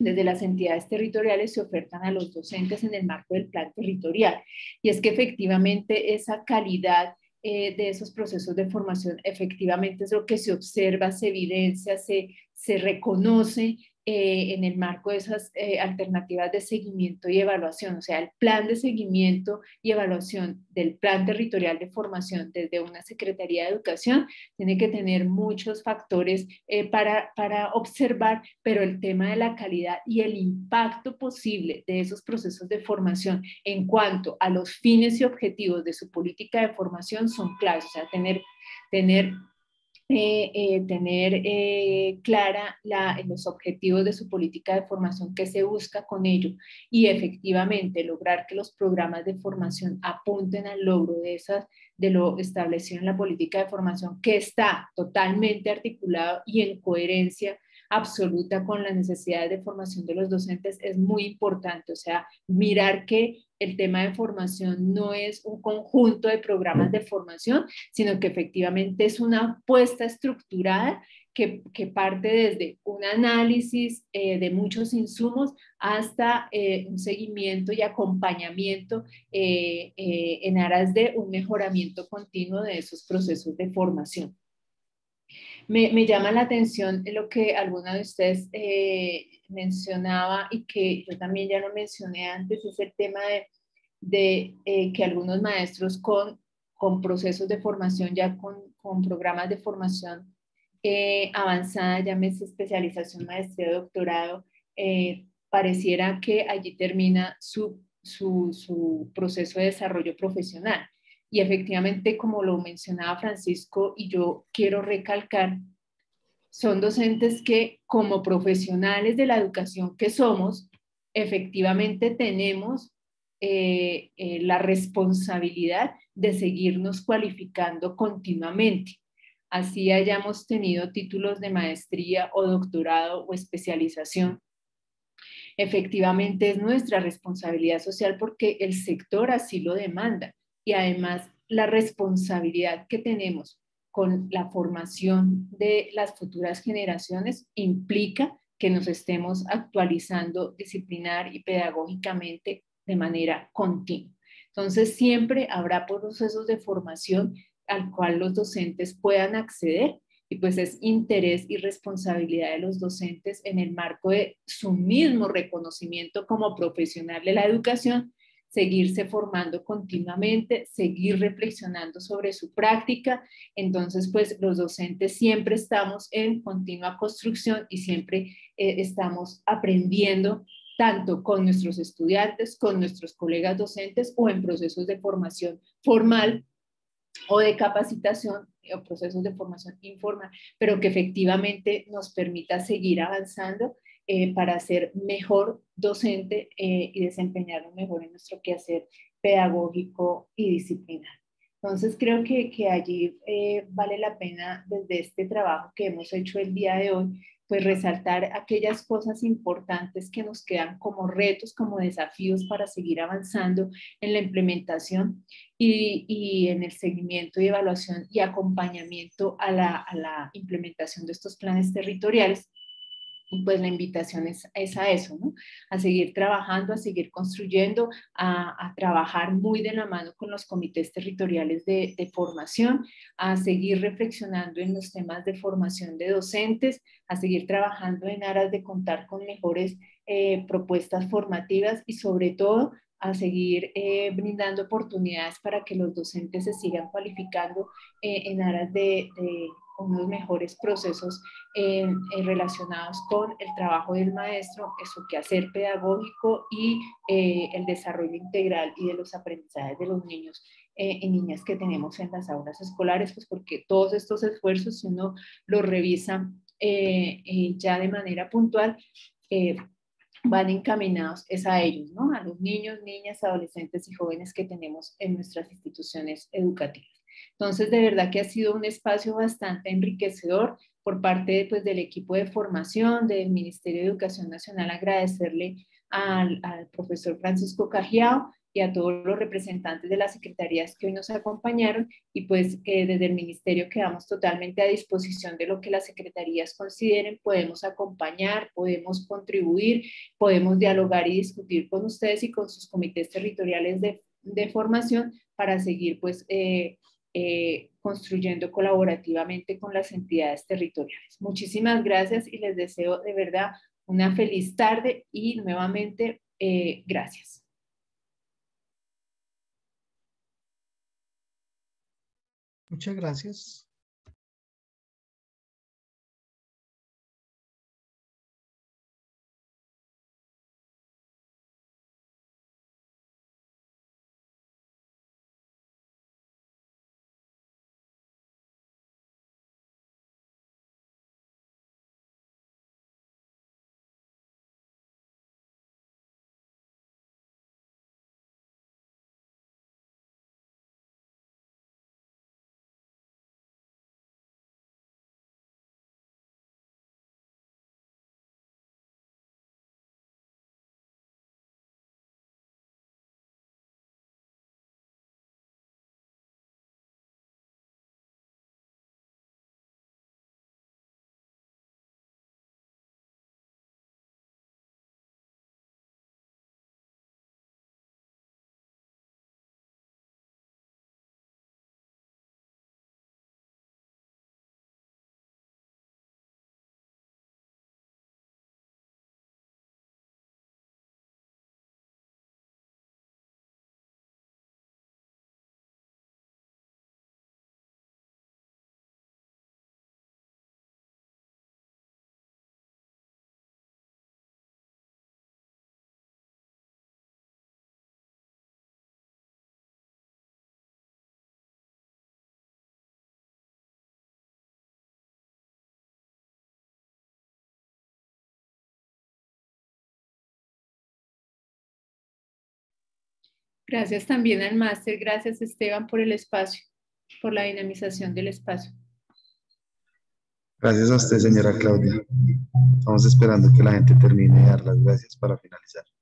desde las entidades territoriales se ofertan a los docentes en el marco del plan territorial. Y es que efectivamente esa calidad eh, de esos procesos de formación efectivamente es lo que se observa, se evidencia, se, se reconoce eh, en el marco de esas eh, alternativas de seguimiento y evaluación, o sea, el plan de seguimiento y evaluación del plan territorial de formación desde una Secretaría de Educación tiene que tener muchos factores eh, para, para observar, pero el tema de la calidad y el impacto posible de esos procesos de formación en cuanto a los fines y objetivos de su política de formación son claves, o sea, tener tener eh, tener eh, clara los objetivos de su política de formación que se busca con ello y efectivamente lograr que los programas de formación apunten al logro de esas de lo establecido en la política de formación que está totalmente articulado y en coherencia absoluta con las necesidades de formación de los docentes es muy importante. O sea, mirar que el tema de formación no es un conjunto de programas de formación, sino que efectivamente es una apuesta estructurada que, parte desde un análisis eh, de muchos insumos hasta eh, un seguimiento y acompañamiento eh, en aras de un mejoramiento continuo de esos procesos de formación. Me, llama la atención lo que algunos de ustedes eh, mencionaba y que yo también ya lo mencioné antes, es el tema de, eh, que algunos maestros con, con procesos de formación, ya con, programas de formación eh, avanzada, llámese especialización, maestría, doctorado, pareciera que allí termina su, su proceso de desarrollo profesional y efectivamente, como lo mencionaba Francisco y yo quiero recalcar, son docentes que como profesionales de la educación que somos, efectivamente tenemos eh, eh, la responsabilidad de seguirnos cualificando continuamente. Así hayamos tenido títulos de maestría o doctorado o especialización. Efectivamente es nuestra responsabilidad social porque el sector así lo demanda y además la responsabilidad que tenemos con la formación de las futuras generaciones implica que nos estemos actualizando disciplinar y pedagógicamente de manera continua. Entonces, siempre habrá procesos de formación al cual los docentes puedan acceder y pues es interés y responsabilidad de los docentes en el marco de su mismo reconocimiento como profesional de la educación seguirse formando continuamente, seguir reflexionando sobre su práctica. Entonces, pues los docentes siempre estamos en continua construcción y siempre eh, estamos aprendiendo tanto con nuestros estudiantes, con nuestros colegas docentes o en procesos de formación formal o de capacitación eh, o procesos de formación informal, pero que efectivamente nos permita seguir avanzando eh, para ser mejor docente eh, y desempeñarnos mejor en nuestro quehacer pedagógico y disciplinar. Entonces creo que, que allí eh, vale la pena desde este trabajo que hemos hecho el día de hoy, pues resaltar aquellas cosas importantes que nos quedan como retos, como desafíos para seguir avanzando en la implementación y, y en el seguimiento y evaluación y acompañamiento a la, a la implementación de estos planes territoriales pues la invitación es, a eso, A seguir trabajando, a seguir construyendo, a, trabajar muy de la mano con los comités territoriales de, formación, a seguir reflexionando en los temas de formación de docentes, a seguir trabajando en aras de contar con mejores eh, propuestas formativas y sobre todo a seguir eh, brindando oportunidades para que los docentes se sigan cualificando eh, en aras de, unos mejores procesos eh, eh, relacionados con el trabajo del maestro, su quehacer pedagógico y eh, el desarrollo integral y de los aprendizajes de los niños y niñas que tenemos en las aulas escolares, pues porque todos estos esfuerzos, si uno los revisa ya de manera puntual, van encaminados es a ellos, a los niños, niñas, adolescentes y jóvenes que tenemos en nuestras instituciones educativas. Entonces, de verdad que ha sido un espacio bastante enriquecedor por parte pues, del equipo de formación del Ministerio de Educación Nacional. Agradecerle al, profesor Francisco Cajiao y a todos los representantes de las secretarías que hoy nos acompañaron y pues que eh, desde el ministerio quedamos totalmente a disposición de lo que las secretarías consideren, podemos acompañar, podemos contribuir, podemos dialogar y discutir con ustedes y con sus comités territoriales de, de formación para seguir pues eh, eh, construyendo colaborativamente con las entidades territoriales. Muchísimas gracias y les deseo de verdad una feliz tarde y nuevamente eh, gracias. Muchas gracias. Gracias también al máster, gracias Esteban por el espacio, por la dinamización del espacio. Gracias a usted, señora Claudia. Estamos esperando que la gente termine de dar las gracias para finalizar.